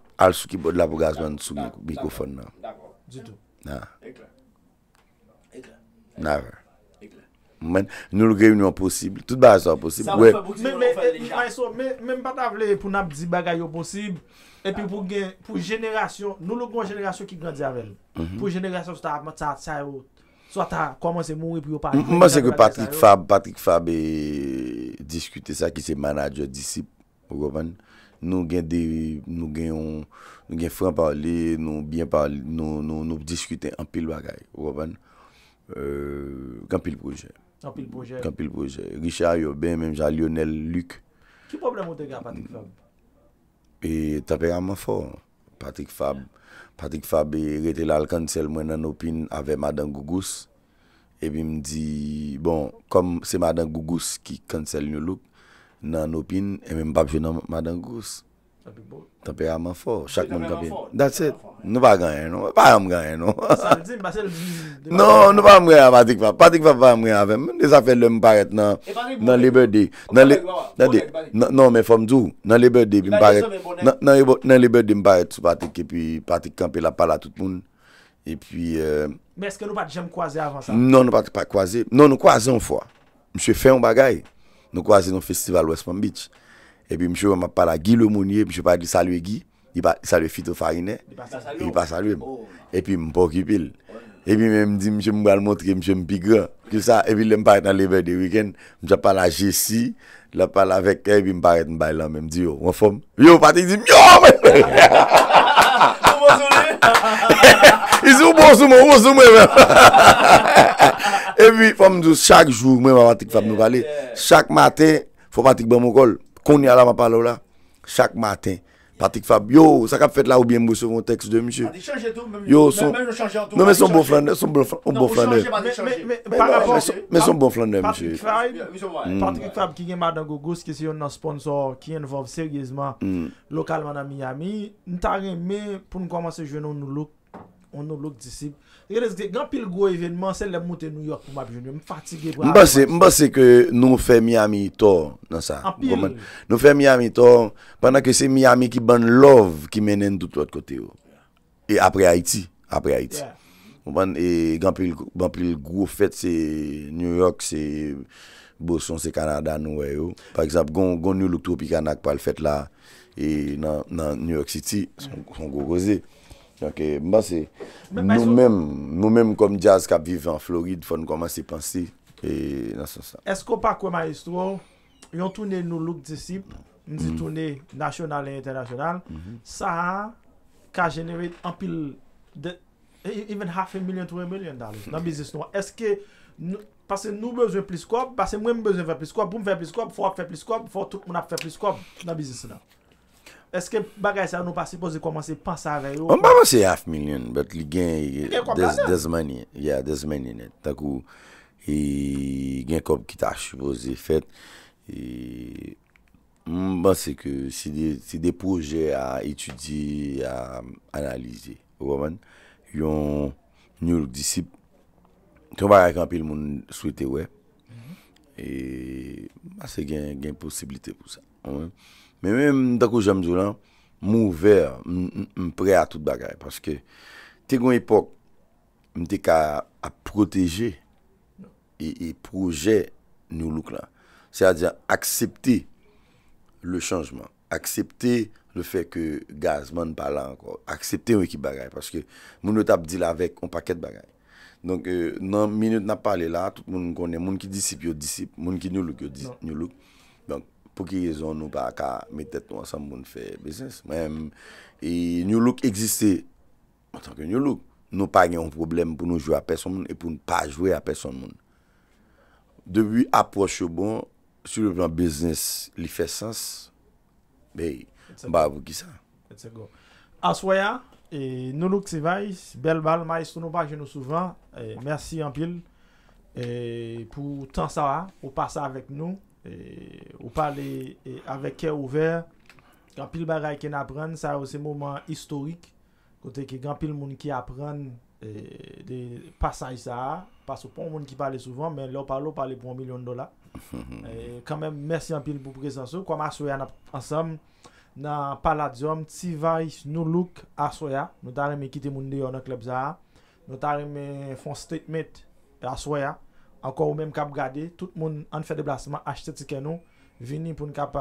al sou ki bod la vogazman sou mikofon nan. D'akor. Dito. Nan. Ekle. Ekle. Nan. Ekle. Nou lo gen yon yon posibli. Tout ba yon posibli. Mwen pat avle pou nan di bagay yon posibli. E pi pou gen, pou jenerasyon. Nou lo kon jenerasyon ki kwa di avel. Pou jenerasyon sou ta ap matat sa yon. Sou ta kwa manse mounri pou yon pat. Mwen seke Patrick Fab, Patrick Fab e diskute sa ki se manajor disip. O govan. Nou gen fran parli, nou bien parli, nou diskute anpil bagay, wopan. Euh, Kampil proje. Kampil proje. Richard, yon ben, menm jan Lionel, Luc. Ki problem ou te gen Patrick Fab? E tapè yaman for. Patrick Fab, Patrick Fab rete lal kansel mwen nan opin avem Adan Gougous. E bi mdi, bon, kom se Adan Gougous ki kansel nou loup, nan nopin, eme mpapje nan madan gous. Temperament fort. Chak moun kapen. That's it. Nou pa ganye nou. Pa yon mganye nou. Nou, nou pa mre a patik fa. Patik fa pa mre aven. Desa fè lè mparet nan liberty. Nan mwen fòm djou. Nan liberty mparet. Nan liberty mparet. Sou patik ke pi patik kampe la pala tout moun. E pi... Mè eske nou pati jè mkwaze avan sa? Non, nou pati pa kwaze. Non, nou kwaze an fwa. Mche fè an bagay. nou kwa se nou festival West Palm Beach. E pi mse wè mè pala gil ou mounye, mse pala salwe gil, salwe fitou farine, e pa salwe mè. Oh. E pi mè mpokipil. E pi mè mdi mse mwen mwan montre, mse mpikran. E pi mwen mpare nan lebe de weken, mse pala Gési, lè pala vek, e, e pi mpare mwen mpare lan mè mdi yo. Yo patik di myon mè! Yosou mwen mwen! Ewi, fòm djou, chak joug mwen wap atik fap nou pale. Chak maten, fòm atik be mokol, konye ala wap alo la. Chak maten, patik fap. Yo, sak ap fet la ou bien mwosye woun tekst de, msye. Patik ah, chanje tout, men mwen chanje tout. Men non, son bon flande, son bon flande. Men son bon flande, msye. Patik fap ki gen madan gogo, seke se yon nan sponsor ki yon vop seryizman lokalman nan Miami. Nta gen me pou nou komanse jwen nou nou loup. On nou louk disip. Yon reske, gampil gwo evenman, sel le moute New York pou map jenye. M fatige. M bas se, m bas se ke nou fe Miami to. Nan sa. Nou fe Miami to. Panan ke se Miami ki ban love ki menen dout wot kote yo. Oh. E apre Haiti. Apre Haiti. M ban, e gampil gwo fet se New York, se Boson, se Canada nou we yo. Par exemple, goun nou louk tropi kanak pal fet la. E nan New York City. Son gwo goze. Nou menm konm jazz ka vive an Florida fò nou koman se pansi nan son sa. Esko pa kwen may estwo yon toune nou loup de sip, nizi mhm. toune nasyonal e jenternasyonal, sa mhm. ka jenerit an pil de even half a million to e million dali nan bizis nou. Eske pase nou bezwen plis kop, pase mwenbezwen fè plis kop, pou m fè plis kop, fò wak fè plis kop, fò wak tout moun ap fè plis kop nan bizis nou. Eske bagay sa nou pa sipoze kwa manse pansa re? Mba manse half million, bet li gen Dez mani, ya dez mani net Takou Gen kob ki ta sipoze fet Mba manse ke si de Si de proje a etudi A analize Yon Nyo lup disip Ton bagay ka anpil moun swete we E Mba se gen posibilite pou sa Mwen Mwen mwen tako jamjou lan, mwen ouver, mwen prea tout bagay. Paske te kon epok, mwen te ka a proteje e proje nou luk lan. Se a diyan, aksepte le chanjman, aksepte le fe ke gazman palan, aksepte yon ekip bagay. Paske mwen nou tap di la vek, yon paket bagay. Donk nan minute nap pale la, tout mwen konen, mwen ki disip yon disip, mwen ki nou luk yon disip, nou luk. Donk. pou ki yezon nou ba ka metet nou asan moun fè biznes. Mwen, e nyolouk egziste, an tanke nyolouk, nou pa gen yon problem pou nou jwè a person moun, e pou nou pa jwè a person moun. Debu apwos yo bon, sou yon plan biznes li fè sens, be, mba avou ki sa. Et se go. Aswaya, e nyolouk se vay, bel bal, may sou nou pa gen nou souvan, e mersi yon pil, e pou tan sa va, ou pa sa avèk nou, E, ou pale e, avek kè ouver Gan pil bagay kè nan pran, sa ou se mouman istorik Kote ki gan pil moun ki pran e, de pasanj sa a Pasou pon moun ki pale souvan, men lò palo pale pou 1 milyon dola Kanmen, mersi an pil pou prezansou Kwa m a souyan ansam nan pala djom Ti vay nou luk a souyan Notare me kite moun de yon an kleb sa a Notare me fon statement a souyan ankon ou menm kap gade, tout moun an fè de blasman, achete tike nou, vini pou n kap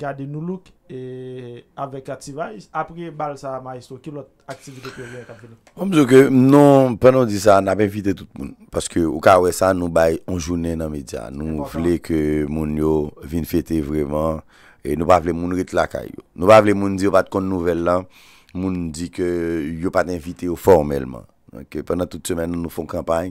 gade nou luk, e avek ativa, apre bal sa maisto, ki lot aktivite pou yon kap genou? An mzouke, mnon, penon di sa, n ap invite tout moun, paske ou ka wè sa, nou bay an jounen nan media, nou vle ke moun yo vin fète vreman, e nou pa vle moun rit lakay yo. Nou pa vle moun di yo bat kon nouvel lan, moun di ke yo pat invite yo formelman, anke penon tout semen nou nou fon kampany,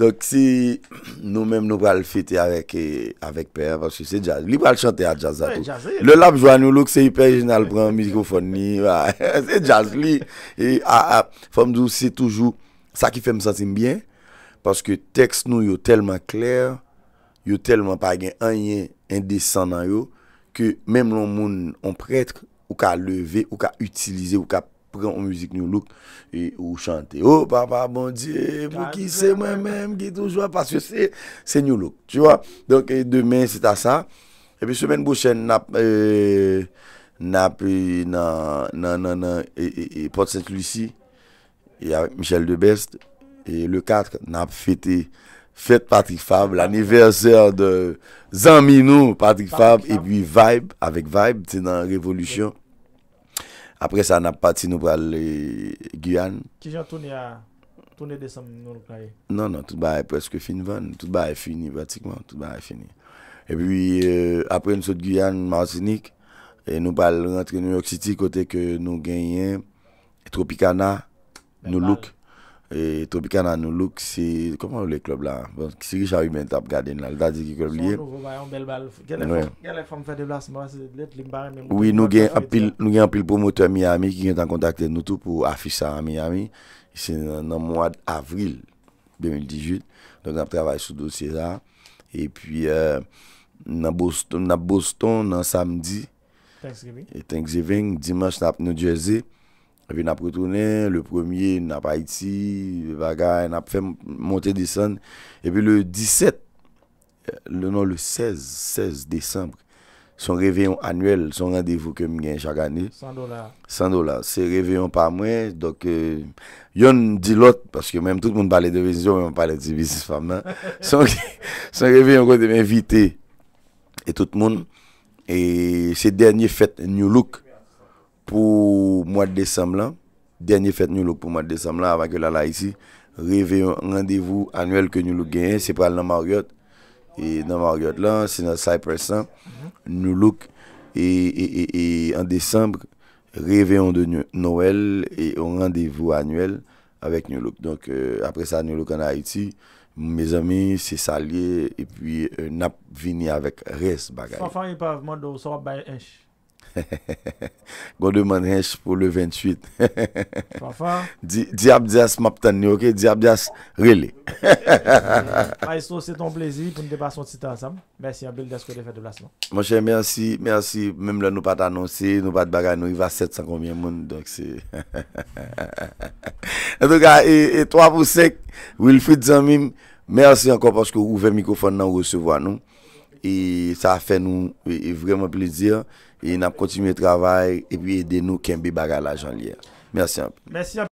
Donk si nou menm nou pral fete avek pey avansi se jazz. Li pral chante a jazz a tou. Le lap jwa nou louk se hiperjinal bran mizikofoni. Se jazz li. A fomdou se toujou sa ki fe msati mbyen. Paske tekst nou yo telman kler. Yo telman pa gen anyen indesan nan yo. Ke menm loun moun on pretre ou ka leve ou ka utilize ou ka prete. pou gen ou mouzik nou luk, e ou chante, oh papa bon die, pou ki se mwen menm, ki toujwa, paske se nou luk, tu wap, donk e demen se ta sa, e pi semen bou chen, nap, euh, nap, euh, nan, nan, e pot Saint-Lucie, e avik Michel de Best, e le katre, nap fete, fete Patrick Favre, l'aniverser de, zan minou, Patrick Favre, e pi vibe, avik vibe, ti nan, revolution, Apre sa an ap pati nou pral e, Guyane. Ki jan toni a, toni de sam nou lukaye? Non, non, tout ba e preske finvan. Tout ba e fini, pratikman, tout ba e fini. E pi, e, apre nou sot Guyane, Malsinik, e nou pral rentre New York City, kote ke nou genyen, Tropicana, nou luk. Benal. Etoubika nan nou louk, se koman ou le klub la? Kisiri bon, chawi ben tap gaden la. Lada di ki klub liye. Son nou vwe bayan bel bal. Gen lè fèm fèm fèm de blasman, se let lèk barè men mwen mwen fèm fèm. Oui, nou gen apil promote miyami, ki gen tan kontakte nou tou pou afisa miyami. Se nan mwad avril 2018. Don ap travay sou dosye la. Et puis, nan euh, boston, nan samdi. Teng zivèn, dimans nan New Jersey. Epi nap pritounen, le premier nap a iti, vaga, nap fèm monte disan. Epi le 17, le nan le 16, 16 Desembre, son revèyon anwèl, son randevou kem gen chak anè. 100 $. 100 $, se revèyon pa mwen, dok yon di lot, paske mèm tout moun balè devizyon, mèm palè tibisis fam nan, son revèyon kon de mè invité. Et tout moun, et se dènyè fèt, new look, pou mwad Desem lan, denye fèt nou lòk pou mwad Desem lan, avan ke lal la iti, revè yon randevou anwèl ke nou lòk genye, se pral nan Marriott, e nan Marriott lan, se nan Cypressan, nou lòk, e an Desem br, revè yon de nou lòk, e yon randevou anwèl, avèk nou euh, lòk, apre sa nou lòk an a iti, me zami, se salye, e pi euh, nap vini avèk res bagay. Fon fany pav mwad ou so ap bay ench, Gonde man hèch pou le 28 Di ab di as map tan ni ok Di ab di as rele Maestro eh, eh, eh. se ton plezi pou nou depas yon site ansam Mèsi yon bil desko de fè non? de plasman Mèche mèsi mèsi Mèm le nou pat anonsi Nou pat bagay nou yi va 700 konbyen moun En tout ka e 3 pou 5 Wilfried Zanmim Mèsi anko porsko ouve mikofon nan gosevo anou e sa fe nou e, e vreman plezir e nap kontinuye travay e pi yede nou kembe baga la janliye. Mersi ap.